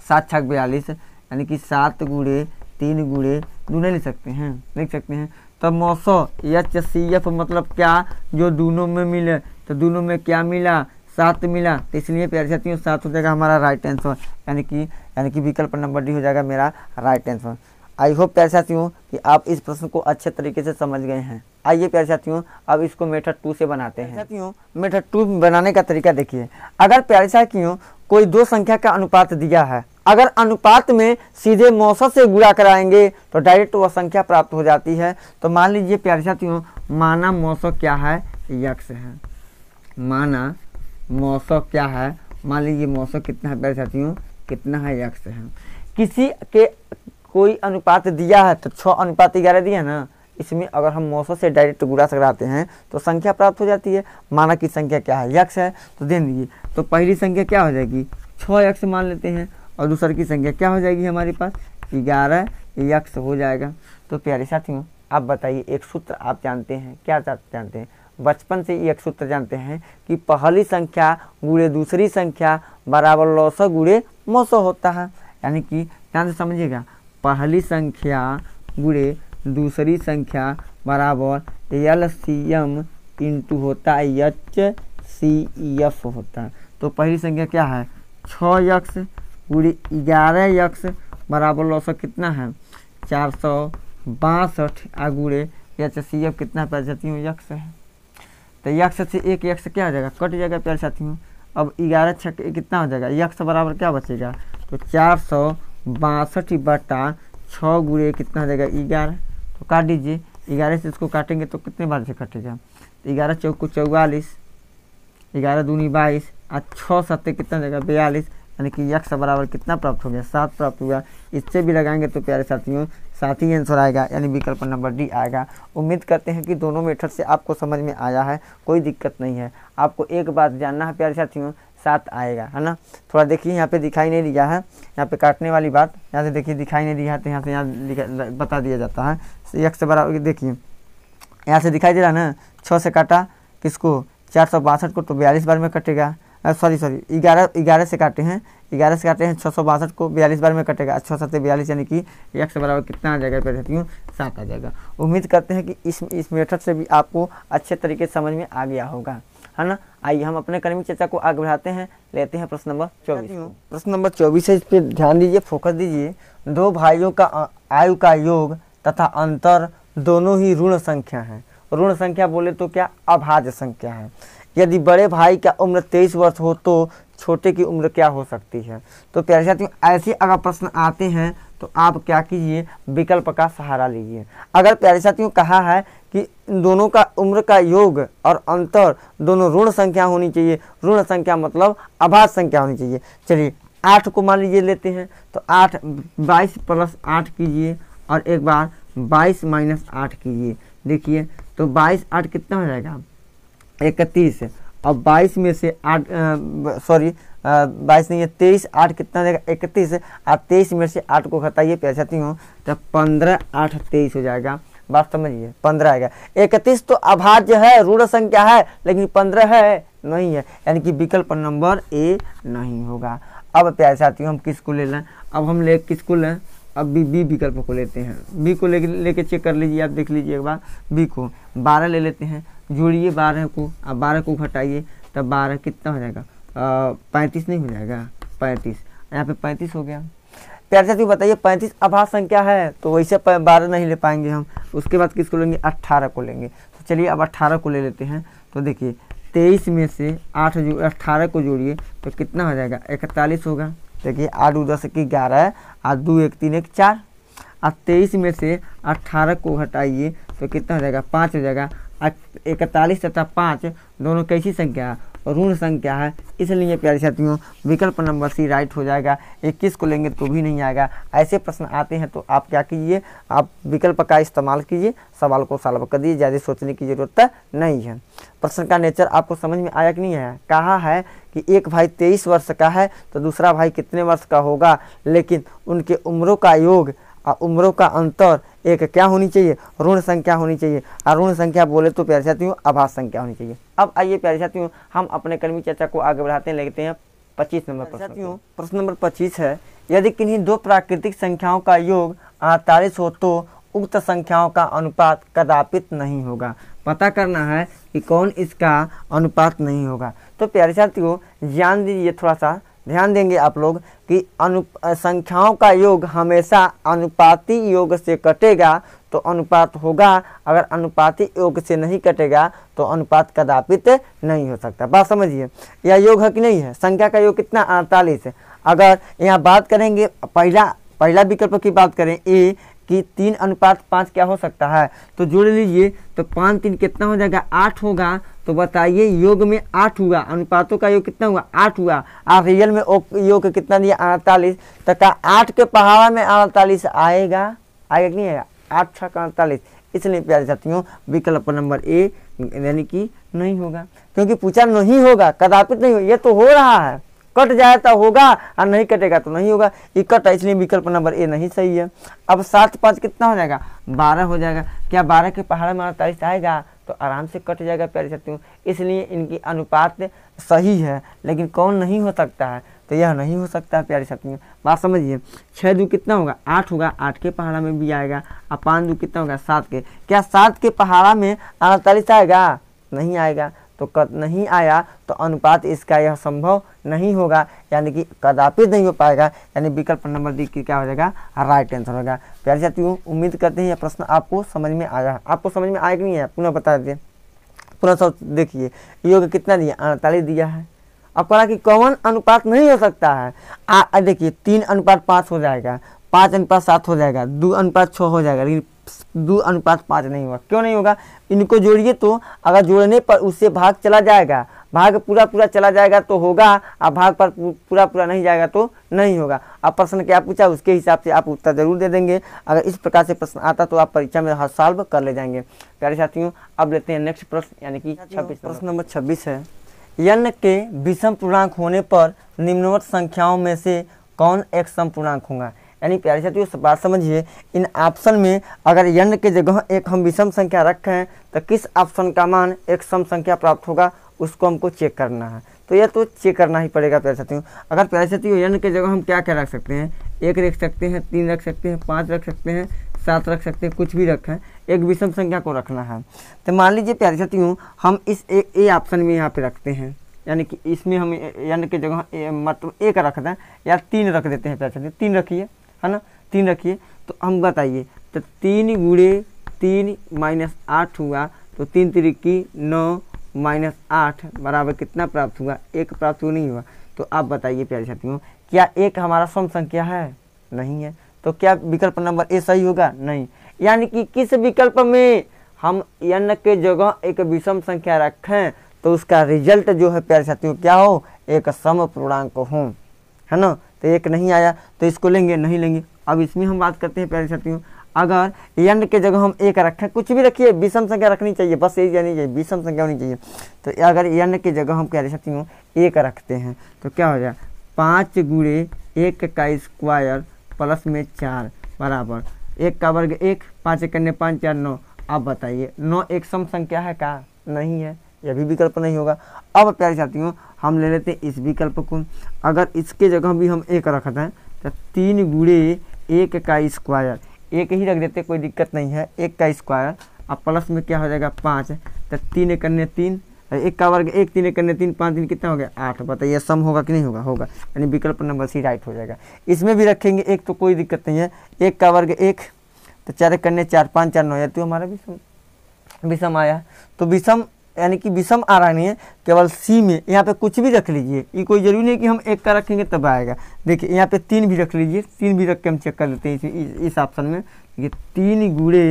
सात छक बयालीस यानी कि सात गुड़े तीन गुड़े दोनों लिख सकते हैं लिख सकते हैं तो मौसो एच सी एफ मतलब क्या जो दोनों में मिले तो दोनों में क्या मिला सात मिला तो इसलिए प्यारे साथियों सात हो जाएगा हमारा राइट आंसर यानी कि यानी कि विकल्प नंबर डी हो जाएगा मेरा राइट आंसर आई होप प्यारे साथियों कि आप इस प्रश्न को अच्छे तरीके से समझ गए हैं आइए प्यारे साथियों अब इसको मेथड टू से बनाते हैं साथियों मेथड टू बनाने का तरीका देखिए अगर प्यारे साथियों कोई दो संख्या का अनुपात दिया है अगर अनुपात में सीधे मौसम से गुड़ा कराएंगे तो डायरेक्ट वह संख्या प्राप्त हो जाती है तो मान लीजिए प्यारे साथियों माना मौसम क्या है यक्ष है माना मौसम क्या है मान लीजिए मौसम कितना है प्यारे साथियों कितना है यक्ष है किसी के कोई अनुपात दिया है तो छः अनुपात ग्यारह दिया ना इसमें अगर हम नौ से डायरेक्ट गुड़ा सकराते हैं तो संख्या प्राप्त हो जाती है माना की संख्या क्या है यक्ष है तो दे दीजिए तो पहली संख्या क्या हो जाएगी छः यक्ष मान लेते हैं और दूसर की संख्या क्या हो जाएगी हमारे पास ग्यारह यक्ष हो जाएगा तो प्यारे साथियों आप बताइए एक सूत्र आप जानते हैं क्या जानते हैं बचपन से ये एक सूत्र जानते हैं कि पहली संख्या गुड़े दूसरी संख्या बराबर लौ सौ गुड़े मौ होता है यानी कि ध्यान से समझिएगा पहली संख्या गुड़े दूसरी संख्या बराबर एल सी एम इंटू होता है एच सी एफ होता है तो पहली संख्या क्या है छः यक्स गुड़े ग्यारह यक्स बराबर सौ कितना है चार सौ बासठ गुड़े एच सी एफ कितना पैर जाती हूँ यक्स है तो यक्स से एक यक्स क्या हो जाएगा कट जाएगा पैर जाती हूँ अब ग्यारह छः कितना हो जाएगा यक्स बराबर क्या बचेगा तो चार सौ बासठ बटा छः गुड़े कितना हो जाएगा ग्यारह तो काट दीजिए ग्यारह से इसको काटेंगे तो कितने बार से कटेगा तो ग्यारह चौक चौवालीस ग्यारह दूनी बाईस और छः सत्य कितना जगह बयालीस यानी कि यक्स बराबर कितना प्राप्त हो गया सात प्राप्त हुआ इससे भी लगाएंगे तो प्यारे साथियों साथ ही आंसर आएगा यानी विकल्प नंबर डी आएगा उम्मीद करते हैं कि दोनों मेथड से आपको समझ में आया है कोई दिक्कत नहीं है आपको एक बात जानना है प्यारे साथियों साथ आएगा है ना थोड़ा देखिए यहाँ पे दिखाई नहीं दिया है यहाँ पे काटने वाली बात यहाँ से देखिए दिखाई नहीं दिया तो यहाँ से यहाँ बता दिया जाता है एक तो से बराबर देखिए यहाँ से दिखाई दे रहा है ना छः से काटा किसको चार सौ बासठ को तो बयालीस बार में कटेगा सॉरी सॉरी ग्यारह ग्यारह से काटे हैं ग्यारह से काटे हैं छः सौ बासठ को बयालीस बार में कटेगा छः से बयालीस यानी कि एक से बराबर कितना आ जाएगा कहती हूँ सात आ जाएगा उम्मीद करते हैं कि इस इस मेथड से भी आपको अच्छे तरीके से समझ में आ गया होगा है ना आइए हम अपने कर्मी चर्चा को आगे बढ़ाते हैं लेते हैं प्रश्न नंबर चौबीस प्रश्न नंबर चौबीस है इस पर ध्यान दीजिए फोकस दीजिए दो भाइयों का आयु का योग तथा अंतर दोनों ही ऋण संख्या है ऋण संख्या बोले तो क्या अभाज्य संख्या है यदि बड़े भाई का उम्र तेईस वर्ष हो तो छोटे की उम्र क्या हो सकती है तो प्यारे साथियों ऐसे अगर प्रश्न आते हैं तो आप क्या कीजिए विकल्प का सहारा लीजिए अगर प्यारे साथियों कहा है कि इन दोनों का उम्र का योग और अंतर दोनों ऋण संख्या होनी चाहिए ऋण संख्या मतलब आभास संख्या होनी चाहिए चलिए आठ को मान लीजिए लेते हैं तो आठ बाईस प्लस आठ कीजिए और एक बार बाईस माइनस आठ कीजिए देखिए तो बाईस आठ कितना हो जाएगा इकतीस और बाईस में से आठ सॉरी बाईस नहीं है तेईस आठ कितना जाएगा इकतीस और तेईस में से आठ को घटाइए पैसा हूँ तो पंद्रह आठ तेईस हो जाएगा बात समझिए पंद्रह आएगा इकतीस तो अभाज्य है रूढ़ संख्या है लेकिन पंद्रह है नहीं है यानी कि विकल्प नंबर ए नहीं होगा अब प्यार साथियों हम किसको ले लें अब हम ले किसको लें अब बी बी विकल्प को लेते हैं बी को ले लेके चेक कर लीजिए आप देख लीजिए एक बार बी को बारह ले लेते हैं जोड़िए बारह को अब बारह को घटाइए तब बारह कितना हो जाएगा पैंतीस नहीं हो जाएगा पैंतीस यहाँ पे पैंतीस हो गया प्यारे भी बताइए पैंतीस अभाव संख्या है तो वैसे बारह नहीं ले पाएंगे हम उसके बाद किसको लेंगे अट्ठारह को लेंगे तो चलिए अब अट्ठारह को ले लेते हैं तो देखिए तेईस में से आठ जो अट्ठारह को जोड़िए तो कितना हो जाएगा इकतालीस होगा देखिए आठ दो दस की ग्यारह आठ दो एक तीन एक चार और तेईस में से अट्ठारह को हटाइए तो कितना हो जाएगा पाँच हो जाएगा इकतालीस तथा पाँच दोनों कैसी संख्या है ऋण संख्या है इसलिए प्यारे साथियों विकल्प नंबर सी राइट हो जाएगा इक्कीस को लेंगे तो भी नहीं आएगा ऐसे प्रश्न आते हैं तो आप क्या कीजिए आप विकल्प का इस्तेमाल कीजिए सवाल को सॉल्व कर दीजिए ज़्यादा सोचने की ज़रूरत नहीं है प्रश्न का नेचर आपको समझ में आया कि नहीं आया कहा है कि एक भाई तेईस वर्ष का है तो दूसरा भाई कितने वर्ष का होगा लेकिन उनके उम्रों का योग और उम्रों का अंतर एक क्या होनी चाहिए ऋण संख्या होनी चाहिए और ऋण संख्या बोले तो प्यारे साथियों आभास संख्या होनी चाहिए अब आइए प्यारे साथियों हम अपने कर्मी चर्चा को आगे बढ़ाते हैं लेते हैं पच्चीस नंबर प्रश्न साथियों प्रश्न नंबर पच्चीस है यदि किन्हीं दो प्राकृतिक संख्याओं का योग अड़तालीस हो तो उक्त संख्याओं का अनुपात कदापित नहीं होगा पता करना है कि कौन इसका अनुपात नहीं होगा तो प्यारे साथियों ज्ञान दीजिए थोड़ा सा ध्यान देंगे आप लोग कि अनु संख्याओं का योग हमेशा अनुपाती योग से कटेगा तो अनुपात होगा अगर अनुपाती योग से नहीं कटेगा तो अनुपात कदापित नहीं हो सकता बात समझिए यह योग है कि नहीं है संख्या का योग कितना अड़तालीस है अगर यहाँ बात करेंगे पहला पहला विकल्प की बात करें ए कि तीन अनुपात पाँच क्या हो सकता है तो जोड़ लीजिए तो पाँच तीन कितना हो जाएगा आठ होगा तो बताइए योग में आठ हुआ अनुपातों का योग कितना हुआ आठ हुआ आप रियल में योग कितना दिया अड़तालीस तथा आठ के पहाड़ा में अड़तालीस आएगा आएगा कि नहीं आएगा आठ छः का अड़तालीस इसलिए प्यारे साथियों विकल्प नंबर ए यानी कि नहीं होगा क्योंकि पूछा नहीं होगा कदापित नहीं होगा ये तो हो रहा है कट जाए तो होगा और नहीं कटेगा तो नहीं होगा ये कट इसलिए विकल्प नंबर ए नहीं सही है अब सात पाँच कितना हो जाएगा बारह हो जाएगा क्या बारह के पहाड़ में अड़तालीस आएगा तो आराम से कट जाएगा प्यारे छात्रों इसलिए इनकी अनुपात सही है लेकिन कौन नहीं हो सकता है तो यह नहीं हो सकता है प्यारे छात्रों बात समझिए छः दू कितना होगा आठ होगा आठ के पहाड़ा में भी आएगा और पाँच दू कितना होगा सात के क्या सात के पहाड़ा में अड़तालीस आएगा नहीं आएगा तो कद नहीं आया तो अनुपात इसका यह संभव नहीं होगा यानी कि कदापि नहीं हो पाएगा यानी विकल्प नंबर डी की क्या हो जाएगा राइट आंसर होगा प्यारे साथियों उम्मीद करते हैं यह प्रश्न आपको समझ में आया आपको समझ में आया कि नहीं है पुनः बता दिए पुनः सब देखिए योग कितना दिया अड़तालीस दिया है अब कहा कि कौन अनुपात नहीं हो सकता है देखिए तीन अनुपात पाँच हो जाएगा पाँच अनुपात सात हो जाएगा दो अनुपात छः हो जाएगा लेकिन दो अनुपात पाँच नहीं होगा क्यों नहीं होगा इनको जोड़िए तो अगर जोड़ने पर उससे भाग चला जाएगा भाग पूरा पूरा चला जाएगा तो होगा और भाग पर पूरा पूरा नहीं जाएगा तो नहीं होगा अब प्रश्न क्या पूछा उसके हिसाब से आप उत्तर जरूर दे देंगे अगर इस प्रकार से प्रश्न आता तो आप परीक्षा में हर सॉल्व कर ले जाएंगे प्यारे साथियों अब लेते हैं नेक्स्ट प्रश्न यानी कि छब्बीस प्रश्न नंबर छब्बीस है यन के विषम पूर्णांक होने पर निम्नवत संख्याओं में से कौन एक पूर्णांक होगा यानी प्यारे साथियों बात समझिए इन ऑप्शन में अगर यन के जगह एक हम विषम संख्या रखे हैं तो किस ऑप्शन का मान एक सम संख्या प्राप्त होगा उसको हमको चेक करना है तो यह तो चेक करना ही पड़ेगा प्यारे साथियों अगर प्यारे साथियों यन के जगह हम क्या क्या रख सकते हैं एक रख सकते हैं तीन रख सकते हैं पाँच रख सकते हैं सात रख सकते हैं कुछ भी रखें एक विषम संख्या को रखना है तो मान लीजिए प्यारे साथियों हम इस ए ऑप्शन में यहाँ पे रखते हैं यानी कि इसमें हम यानी कि जगह मतलब एक रख दें या तीन रख देते हैं प्यारे साथियों तीन रखिए है ना तीन रखिए तो हम बताइए तो तीन गुड़े तीन माइनस आठ हुआ तो तीन तिरिक्की नौ माइनस आठ बराबर कितना प्राप्त हुआ एक प्राप्त हुआ नहीं हुआ तो आप बताइए प्यारे साथियों क्या एक हमारा सम संख्या है नहीं है तो क्या विकल्प नंबर ए सही होगा नहीं यानी कि किस विकल्प में हम यन के जगह एक विषम संख्या रखें तो उसका रिजल्ट जो है प्यारे साथियों क्या हो एक सम पूर्णांक हो है ना तो एक नहीं आया तो इसको लेंगे नहीं लेंगे अब इसमें हम बात करते हैं प्यारे साथियों अगर यंड के जगह हम एक रखें कुछ भी रखिए विषम संख्या रखनी चाहिए बस यही जानी चाहिए विषम संख्या होनी चाहिए तो अगर यंड के जगह हम क्या साथियों एक रखते हैं तो क्या हो जाए पाँच गुड़े एक का स्क्वायर प्लस में चार बराबर एक का वर्ग एक पाँच एक कन्या पाँच चार नौ आप बताइए नौ एक सम संख्या है का नहीं है यह भी विकल्प नहीं होगा अब प्यारे साथियों हम ले लेते हैं इस विकल्प को अगर इसके जगह भी हम एक रख दें तो तीन गुड़े एक का स्क्वायर एक ही रख देते कोई दिक्कत नहीं है एक का स्क्वायर अब प्लस में क्या हो जाएगा पाँच तो तीन करने तीन एक का वर्ग एक तीन एक करने तीन पाँच दिन कितना हो गया आठ बताइए सम होगा कि नहीं होगा होगा यानी विकल्प नंबर सी राइट हो जाएगा इसमें भी रखेंगे एक तो कोई दिक्कत नहीं है एक का वर्ग एक तो चार करने चार पाँच चार नौ या तो हमारा विषम विषम आया तो विषम यानी कि विषम है केवल सी में यहाँ पे कुछ भी रख लीजिए ये कोई जरूरी नहीं कि हम एक का रखेंगे तब आएगा देखिए यहाँ पे तीन भी रख लीजिए तीन भी रख के हम चेक कर लेते हैं इस ऑप्शन में देखिए तीन गुड़े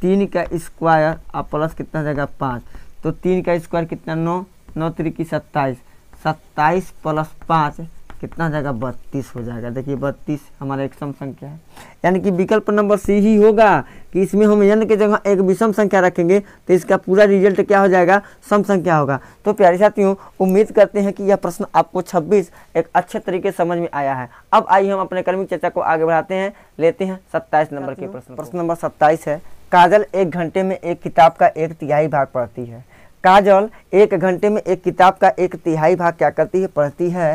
तीन का स्क्वायर और प्लस कितना जाएगा पाँच तो तीन का स्क्वायर कितना नौ नौ तरीकी सत्ताईस सत्ताईस प्लस पाँच कितना जाएगा बत्तीस हो जाएगा देखिए बत्तीस हमारा एक सम संख्या है यानी कि विकल्प नंबर सी ही होगा कि इसमें हम यन के जगह एक विषम संख्या रखेंगे तो इसका पूरा रिजल्ट क्या हो जाएगा सम संख्या होगा तो प्यारे साथियों उम्मीद करते हैं कि यह प्रश्न आपको 26 एक अच्छे तरीके समझ में आया है अब आइए हम अपने कर्मी चर्चा को आगे बढ़ाते हैं लेते हैं सत्ताईस नंबर के प्रश्न प्रश्न नंबर सत्ताईस है काजल एक घंटे में एक किताब का एक तिहाई भाग पढ़ती है काजल एक घंटे में एक किताब का एक तिहाई भाग क्या करती है पढ़ती है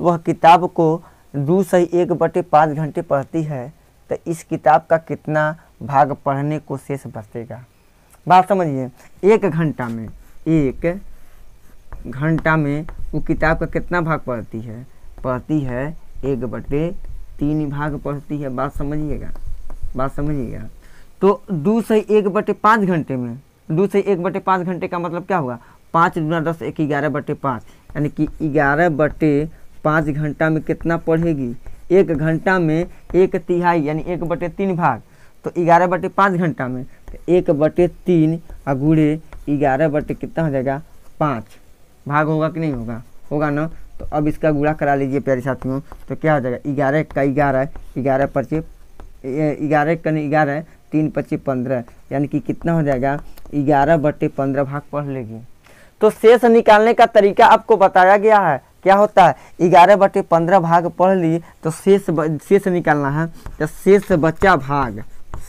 वह किताब को दो से एक बटे पाँच घंटे पढ़ती है तो इस किताब का कितना भाग पढ़ने को शेष बचेगा बात समझिए एक घंटा में एक घंटा में वो किताब का कितना भाग पढ़ती है पढ़ती है एक बटे तीन भाग पढ़ती है बात समझिएगा बात समझिएगा तो दो से एक बटे पाँच घंटे में दो से एक बटे पाँच घंटे का मतलब क्या होगा पाँच दूना दस एक ग्यारह बटे पाँच यानी कि ग्यारह बटे पाँच घंटा में कितना पढ़ेगी एक घंटा में एक तिहाई यानी एक बटे तीन भाग तो ग्यारह बटे पाँच घंटा में तो एक बटे तीन अगूढ़े ग्यारह बटे कितना हो जाएगा पाँच भाग होगा कि नहीं होगा होगा ना तो अब इसका गुड़ा करा लीजिए प्यारे साथियों तो क्या हो जाएगा ग्यारह का ग्यारह ग्यारह पर्चे ग्यारह का नहीं ग्यारह तीन पच्चीस पंद्रह यानी कि कितना हो जाएगा ग्यारह बटे पंद्रह भाग पढ़ लेगी तो शेष निकालने का तरीका आपको बताया गया है क्या होता है ग्यारह बटे पंद्रह भाग पढ़ ली तो शेष शेष निकालना है तो शेष बच्चा भाग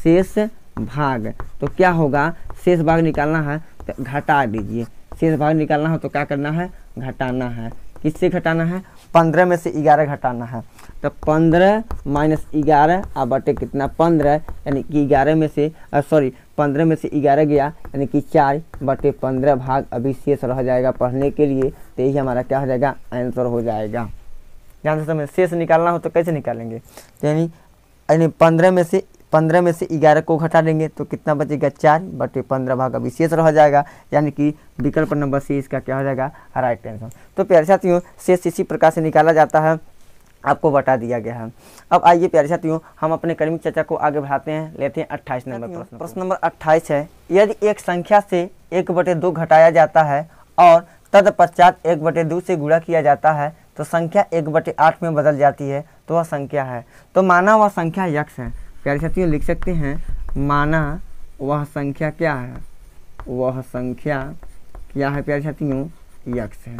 शेष भाग तो क्या होगा शेष भाग निकालना है तो घटा दीजिए शेष भाग निकालना हो तो क्या करना है घटाना है किससे घटाना है पंद्रह में से ग्यारह घटाना है तो पंद्रह माइनस ग्यारह और बटे कितना पंद्रह यानी कि ग्यारह में से सॉरी पंद्रह में से ग्यारह गया यानी कि चार बटे पंद्रह भाग अभी शेष रह जाएगा पढ़ने के लिए तो यही हमारा क्या हो जाएगा आंसर हो जाएगा ध्यान से समझ शेष निकालना हो तो कैसे निकालेंगे तो यानी यानी पंद्रह में से पंद्रह में से ग्यारह को घटा देंगे तो कितना बचेगा चार बटे पंद्रह भाग अभी शेष रह जाएगा यानी कि विकल्प नंबर सी इसका क्या हो जाएगा राइट आंसर तो प्यारे साथियों शेष इसी प्रकार से निकाला जाता है आपको बता दिया गया है अब आइए प्यारे साथियों हम अपने कर्मी चर्चा को आगे बढ़ाते हैं लेते हैं अट्ठाईस नंबर प्रश्न प्रश्न नंबर अट्ठाईस है यदि एक संख्या से एक बटे दो घटाया जाता है और तत्पश्चात एक बटे दो से गुणा किया जाता है तो संख्या एक बटे आठ में बदल जाती है तो वह संख्या है तो माना वह संख्या यक्ष है प्यारे साथियों लिख सकते हैं माना वह संख्या क्या है वह संख्या क्या है प्यारे साथियों यक्ष है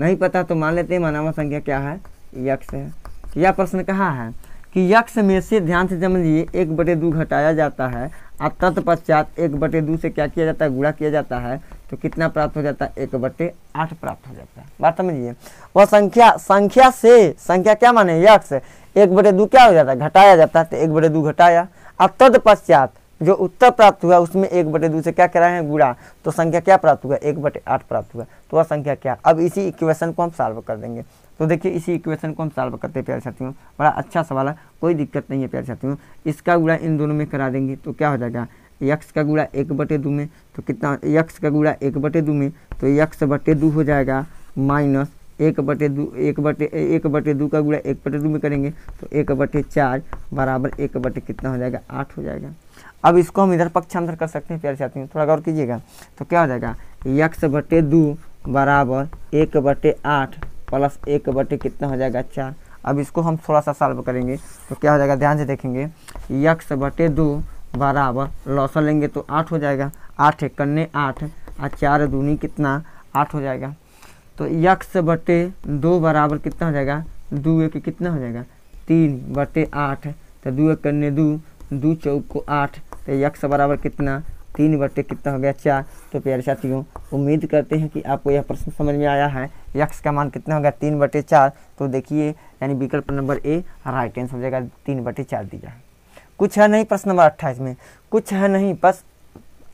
नहीं पता तो मान लेते हैं माना वह संख्या क्या है यक्ष है यह प्रश्न कहाँ है कि यक्ष में से ध्यान से समझिए एक बटे दू घटाया जाता है और तत्पश्चात एक बटे दू से क्या किया जाता है गुणा किया जाता है तो कितना प्राप्त हो जाता है एक बटे आठ प्राप्त हो जाता है बात समझिए वह संख्या संख्या से संख्या क्या माने यक्ष एक बटे दू क्या हो जाता है घटाया जाता है तो एक बटे दू घटाया और तत्पश्चात जो उत्तर प्राप्त हुआ उसमें एक बटे दू से क्या कराए हैं गुणा तो संख्या क्या प्राप्त हुआ एक बटे आठ प्राप्त हुआ तो वह संख्या क्या अब इसी इक्वेशन को हम सॉल्व कर देंगे तो देखिए इसी इक्वेशन को हम सॉल्व करते हैं प्यारे साथियों बड़ा अच्छा सवाल है कोई दिक्कत नहीं है प्यारे साथियों इसका गुड़ा इन दोनों में करा देंगे तो क्या हो जाएगा यक्स का गुड़ा एक बटे दो में तो कितना यक्स का गुड़ा एक बटे दो में तो यक्स बटे दो हो जाएगा माइनस एक बटे दो एक बटे एक बटे दो का गुड़ा एक बटे दो में करेंगे तो एक बटे चार बराबर एक बटे कितना हो जाएगा आठ हो जाएगा अब इसको हम इधर पक्षांतर कर सकते हैं प्यारे साथियों थोड़ा गौर कीजिएगा तो क्या हो जाएगा यक्स बटे दो बराबर एक बटे आठ प्लस एक बटे कितना हो जाएगा चार अब इसको हम थोड़ा सा सॉल्व करेंगे तो क्या हो जाएगा ध्यान से देखेंगे यक्स बटे दो बराबर लौसा लेंगे तो आठ हो जाएगा आठ एक कन्ने आठ और चार दूनी कितना आठ हो जाएगा तो यक्स बटे दो बराबर कितना हो जाएगा दो एक कितना हो जाएगा तीन बटे आठ तो दो एक कन्ने दो दो चौक को आठ तो यक्स बराबर कितना तीन बटे कितना हो गया चार तो प्यारे साथियों उम्मीद करते हैं कि आपको यह प्रश्न समझ में आया है यक्स का मान कितना हो गया तीन बटे चार तो देखिए यानी विकल्प नंबर ए राइट आंसर हो जाएगा तीन बटे चार दिया कुछ है नहीं प्रश्न नंबर अट्ठाईस में कुछ है नहीं बस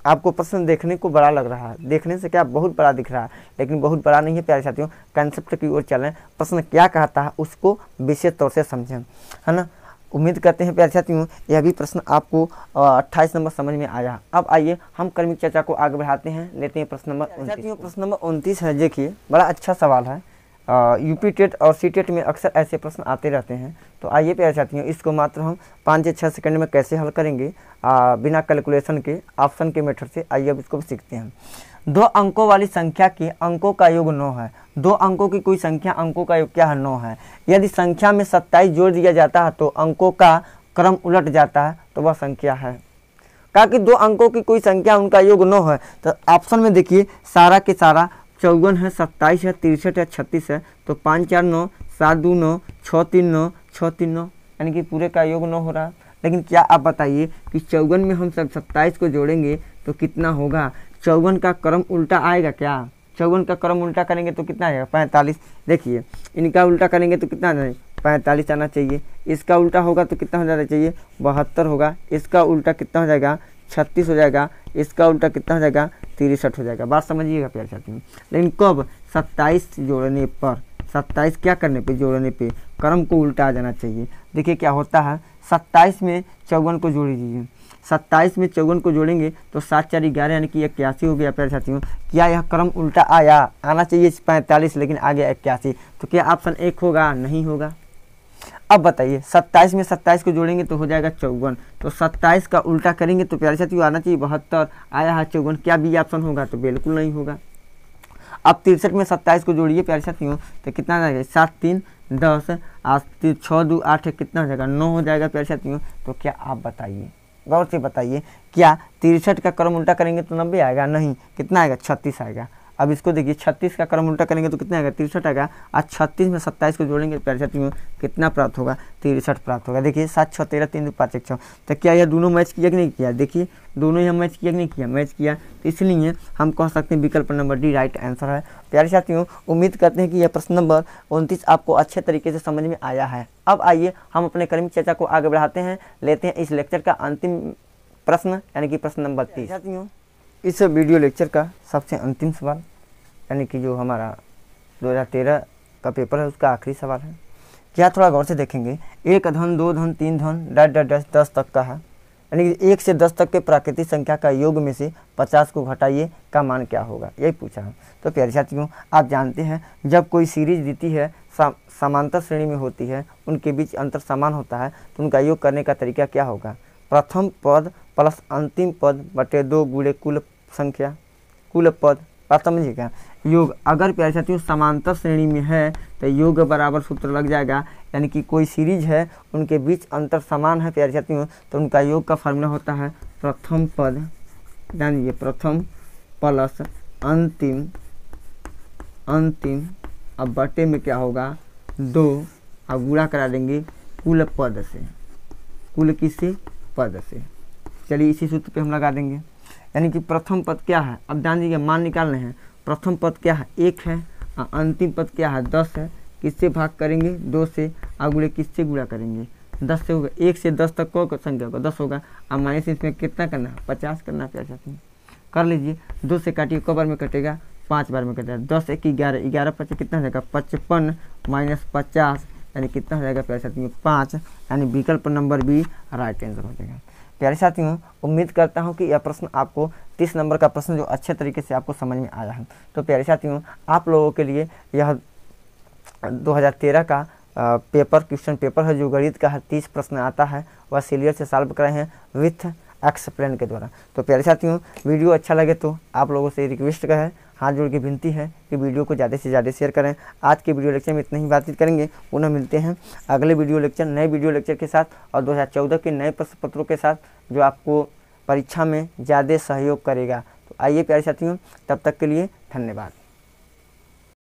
आपको प्रश्न देखने को बड़ा लग रहा है देखने से क्या बहुत बड़ा दिख रहा है लेकिन बहुत बड़ा नहीं है प्यारे साथियों कंसेप्ट की ओर चलें प्रश्न क्या कहता है उसको विशेष तौर से समझें है ना उम्मीद करते हैं प्यारे साथियों यह भी प्रश्न आपको अट्ठाईस नंबर समझ में आया अब आइए हम कर्मिक चर्चा को आगे बढ़ाते हैं लेते हैं प्रश्न नंबर साथियों प्रश्न नंबर उनतीस है देखिए बड़ा अच्छा सवाल है यूपी टेट और सी टेट में अक्सर ऐसे प्रश्न आते रहते हैं तो आइए प्यारे साथियों इसको मात्र हम पाँच या छः सेकंड में कैसे हल करेंगे आ, बिना कैलकुलेशन के ऑप्शन के मेथड से आइए अब इसको सीखते हैं दो अंकों वाली संख्या के अंकों का योग नौ है दो अंकों की कोई संख्या अंकों का योग क्या है नौ है यदि संख्या में सत्ताईस जोड़ दिया जाता है तो अंकों का क्रम उलट जाता है तो वह संख्या है कहा कि दो अंकों की कोई संख्या उनका योग नौ है तो ऑप्शन में देखिए सारा के सारा चौवन है सत्ताईस है तिरसठ है छत्तीस है तो पाँच चार नौ सात दो नौ छः तीन नौ छः तीन नौ यानी कि पूरे का योग नौ हो रहा है लेकिन क्या आप बताइए कि चौवन में हम सब सत्ताईस को जोड़ेंगे तो कितना होगा चौवन का क्रम उल्टा आएगा क्या चौवन का क्रम उल्टा करेंगे तो कितना आएगा पैंतालीस देखिए इनका उल्टा करेंगे तो कितना आना पैंतालीस आना चाहिए इसका उल्टा होगा तो कितना हो जाना चाहिए बहत्तर होगा इसका उल्टा कितना हो जाएगा छत्तीस हो जाएगा इसका उल्टा कितना हो जाएगा तिरसठ हो जाएगा बात समझिएगा प्यार साथी में लेकिन कब सत्ताईस जोड़ने पर सत्ताईस क्या करने पे जोड़ने पे क्रम को उल्टा आ जाना चाहिए देखिए क्या होता है सत्ताईस में चौवन को जोड़ दीजिए सत्ताईस में चौवन को जोड़ेंगे तो सात चार ग्यारह यानी कि इक्यासी हो गया प्यारे साथियों क्या यह क्रम उल्टा आया आना चाहिए पैंतालीस लेकिन आ गया इक्यासी तो क्या ऑप्शन एक होगा नहीं होगा अब बताइए सत्ताईस में सत्ताईस को जोड़ेंगे तो हो जाएगा चौवन तो सत्ताईस का उल्टा करेंगे तो प्यारे साथियों आना चाहिए बहत्तर आया है चौवन क्या बी ऑप्शन होगा तो बिल्कुल नहीं होगा अब तिरसठ में सत्ताईस को जोड़िए प्यारे साथियों तो कितना जाएगा सात तीन दस आज छः दो आठ कितना हो जाएगा नौ हो जाएगा प्यारे साथियों तो क्या आप बताइए गौर से बताइए क्या तिरसठ का क्रम उल्टा करेंगे तो नब्बे आएगा नहीं कितना आएगा छत्तीस आएगा अब इसको देखिए छत्तीस का क्रम उल्टा करेंगे तो कितना आएगा तिरसठ आएगा आज छत्तीस में सत्ताईस को जोड़ेंगे पैंसठ में कितना प्राप्त होगा तिरसठ प्राप्त होगा देखिए सात छः तेरह तीन दो पाँच एक छः तो क्या यह दोनों मैच किया कि नहीं किया देखिए दोनों ही हम मैच किया कि नहीं किया मैच किया तो इसलिए हम कह सकते हैं विकल्प नंबर डी राइट आंसर है प्यारे साथियों उम्मीद करते हैं कि यह प्रश्न नंबर उनतीस आपको अच्छे तरीके से समझ में आया है अब आइए हम अपने कर्मी चर्चा को आगे बढ़ाते हैं लेते हैं इस लेक्चर का अंतिम प्रश्न यानी कि प्रश्न नंबर तीस साथियों इस वीडियो लेक्चर का सबसे अंतिम सवाल यानी कि जो हमारा 2013 का पेपर है उसका आखिरी सवाल है क्या थोड़ा गौर से देखेंगे एक धन दो धन तीन धन डैट डैट डैश दस तक का है यानी कि एक से दस तक के प्राकृतिक संख्या का योग में से पचास को घटाइए का मान क्या होगा यही पूछा है तो प्यारे साथियों आप जानते हैं जब कोई सीरीज देती है सा, समांतर श्रेणी में होती है उनके बीच अंतर समान होता है तो उनका योग करने का तरीका क्या होगा प्रथम पद प्लस अंतिम पद बटे दो गुड़े कुल संख्या कुल पद बात क्या योग अगर प्यारे साथियों समांतर श्रेणी में है तो योग बराबर सूत्र लग जाएगा यानी कि कोई सीरीज है उनके बीच अंतर समान है प्यारे साथियों तो उनका योग का फॉर्मूला होता है प्रथम पद ध्यान दीजिए प्रथम प्लस अंतिम अंतिम अब बटे में क्या होगा दो अब गुड़ा करा देंगे कुल पद से कुल किसी पद से चलिए इसी सूत्र पे हम लगा देंगे यानी कि प्रथम पद क्या है अब ध्यान दीजिए मान निकालने हैं प्रथम पद क्या है एक है अंतिम पद क्या है दस है किससे भाग करेंगे दो से और गुड़े किससे गुड़ा करेंगे दस से होगा एक से दस तक कौन संख्या होगा दस होगा अब माइनस इसमें कितना करना है पचास करना पैसा साथ कर लीजिए दो से काटिए कौ बार में कटेगा पाँच बार में कटेगा दस एक ग्यारह ग्यारह पचास कितना हो जाएगा पचपन माइनस पचास यानी कितना हो जाएगा पैसा साथ पाँच यानी विकल्प नंबर बी राइट आंसर हो जाएगा प्यारे साथियों उम्मीद करता हूँ कि यह प्रश्न आपको तीस नंबर का प्रश्न जो अच्छे तरीके से आपको समझ में आया है तो प्यारे साथियों आप लोगों के लिए यह 2013 का पेपर क्वेश्चन पेपर है जो गणित का है तीस प्रश्न आता है वह सीलियर से सॉल्व कराए हैं विथ एक्सप्लेन के द्वारा तो प्यारे साथियों वीडियो अच्छा लगे तो आप लोगों से रिक्वेस्ट का है हाथ जोड़ के विनती है कि वीडियो को ज़्यादा से ज़्यादा शेयर करें आज के वीडियो लेक्चर में इतना ही बातचीत करेंगे पुनः मिलते हैं अगले वीडियो लेक्चर नए वीडियो लेक्चर के साथ और 2014 के नए प्रश्न पत्रों के साथ जो आपको परीक्षा में ज़्यादा सहयोग करेगा तो आइए प्यारे साथियों तब तक के लिए धन्यवाद